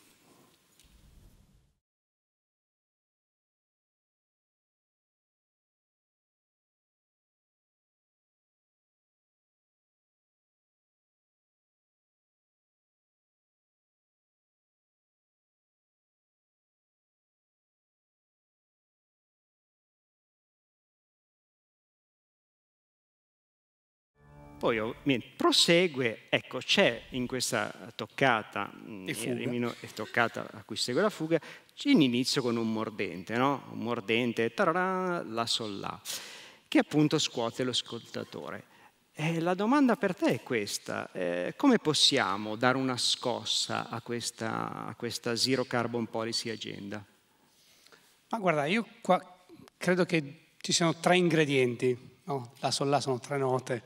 Poi prosegue,
ecco, c'è in questa toccata, è mm, eh, eh, toccata, a cui segue la fuga, in inizio con un mordente, no? un mordente, tararà, la solla, che appunto scuote l'ascoltatore. la domanda per te è questa, eh, come possiamo dare una scossa a questa, a questa Zero Carbon Policy Agenda?
Ma guarda, io qua credo che ci siano tre ingredienti, no? la solla sono tre note,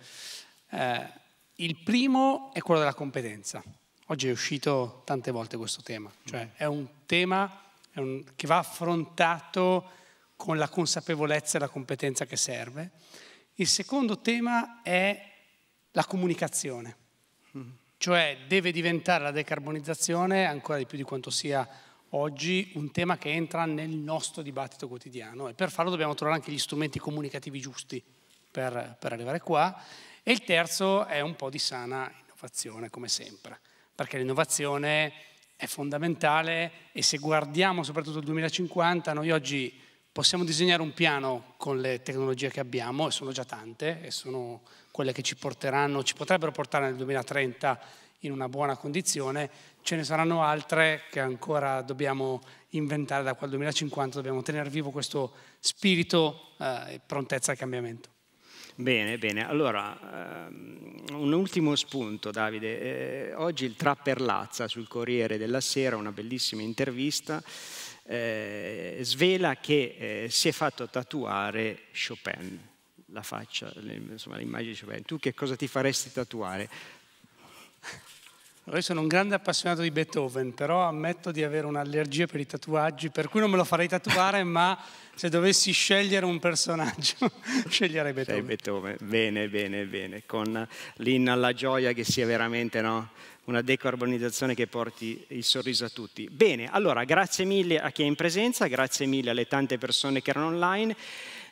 eh, il primo è quello della competenza. Oggi è uscito tante volte questo tema, cioè è un tema è un, che va affrontato con la consapevolezza e la competenza che serve. Il secondo tema è la comunicazione, cioè deve diventare la decarbonizzazione ancora di più di quanto sia oggi un tema che entra nel nostro dibattito quotidiano e per farlo dobbiamo trovare anche gli strumenti comunicativi giusti per, per arrivare qua e il terzo è un po' di sana innovazione, come sempre, perché l'innovazione è fondamentale e se guardiamo soprattutto il 2050, noi oggi possiamo disegnare un piano con le tecnologie che abbiamo, e sono già tante, e sono quelle che ci porteranno, ci potrebbero portare nel 2030 in una buona condizione, ce ne saranno altre che ancora dobbiamo inventare da qua al 2050, dobbiamo tenere vivo questo spirito eh, e prontezza al cambiamento.
Bene, bene. Allora, ehm, un ultimo spunto, Davide. Eh, oggi il Trapper Lazza sul Corriere della Sera, una bellissima intervista, eh, svela che eh, si è fatto tatuare Chopin, la faccia, insomma l'immagine di Chopin. Tu che cosa ti faresti tatuare?
Io sono un grande appassionato di Beethoven, però ammetto di avere un'allergia per i tatuaggi, per cui non me lo farei tatuare, ma se dovessi scegliere un personaggio,
sceglierei Beethoven. Sei Beethoven, bene, bene, bene, con l'inno alla gioia che sia veramente no? una decarbonizzazione che porti il sorriso a tutti. Bene, allora grazie mille a chi è in presenza, grazie mille alle tante persone che erano online.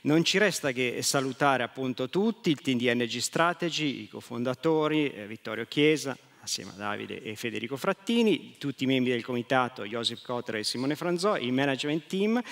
Non ci resta che salutare appunto tutti, il team di Energy Strategy, i cofondatori, eh, Vittorio Chiesa, assieme a Davide e Federico Frattini, tutti i membri del comitato, Josip Cotter e Simone Franzò, il management team,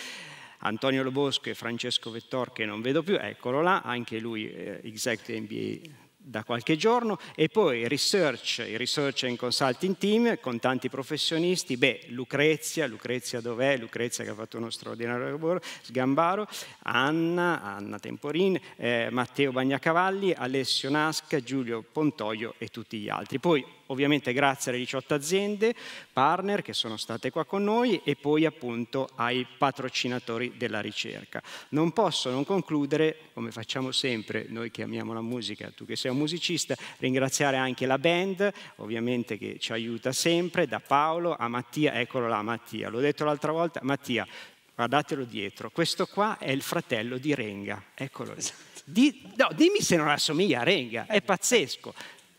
Antonio Lobosco e Francesco Vettor che non vedo più, eccolo là, anche lui eh, Executive MBA da qualche giorno e poi research, il research and consulting team con tanti professionisti, beh Lucrezia, Lucrezia dov'è? Lucrezia che ha fatto uno straordinario lavoro, Sgambaro, Anna, Anna Temporin, eh, Matteo Bagnacavalli, Alessio Nasca, Giulio Pontoio e tutti gli altri. Poi ovviamente grazie alle 18 aziende, partner che sono state qua con noi e poi appunto ai patrocinatori della ricerca. Non posso non concludere, come facciamo sempre, noi che amiamo la musica, tu che sei un musicista, ringraziare anche la band, ovviamente che ci aiuta sempre, da Paolo a Mattia, eccolo là Mattia, l'ho detto l'altra volta, Mattia, guardatelo dietro, questo qua è il fratello di Renga, eccolo lì. Esatto. Di, no, dimmi se non assomiglia a Renga, è pazzesco.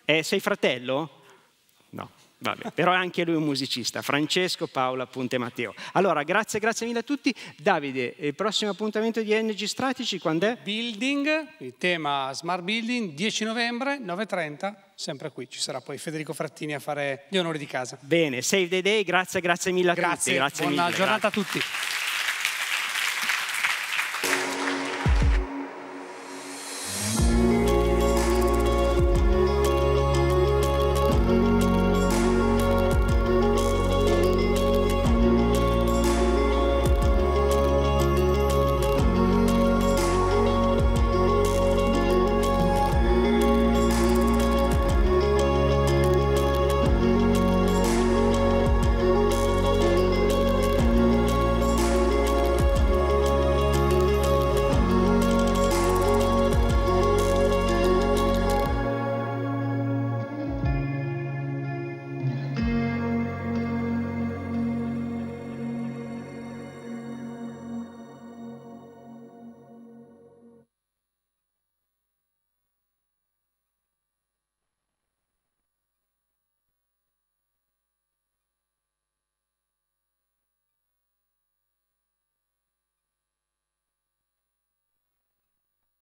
Eh, sei fratello? Vabbè, però anche lui è un musicista, Francesco, Paola, Ponte Matteo. Allora, grazie, grazie mille a tutti. Davide, il prossimo appuntamento di Energy Strategy quando è?
Building, il tema Smart Building, 10 novembre, 9.30, sempre qui. Ci sarà poi Federico Frattini a fare gli onori di casa. Bene, Save the Day, grazie, grazie mille a grazie, tutti. Grazie, buona mille, giornata grazie. a tutti.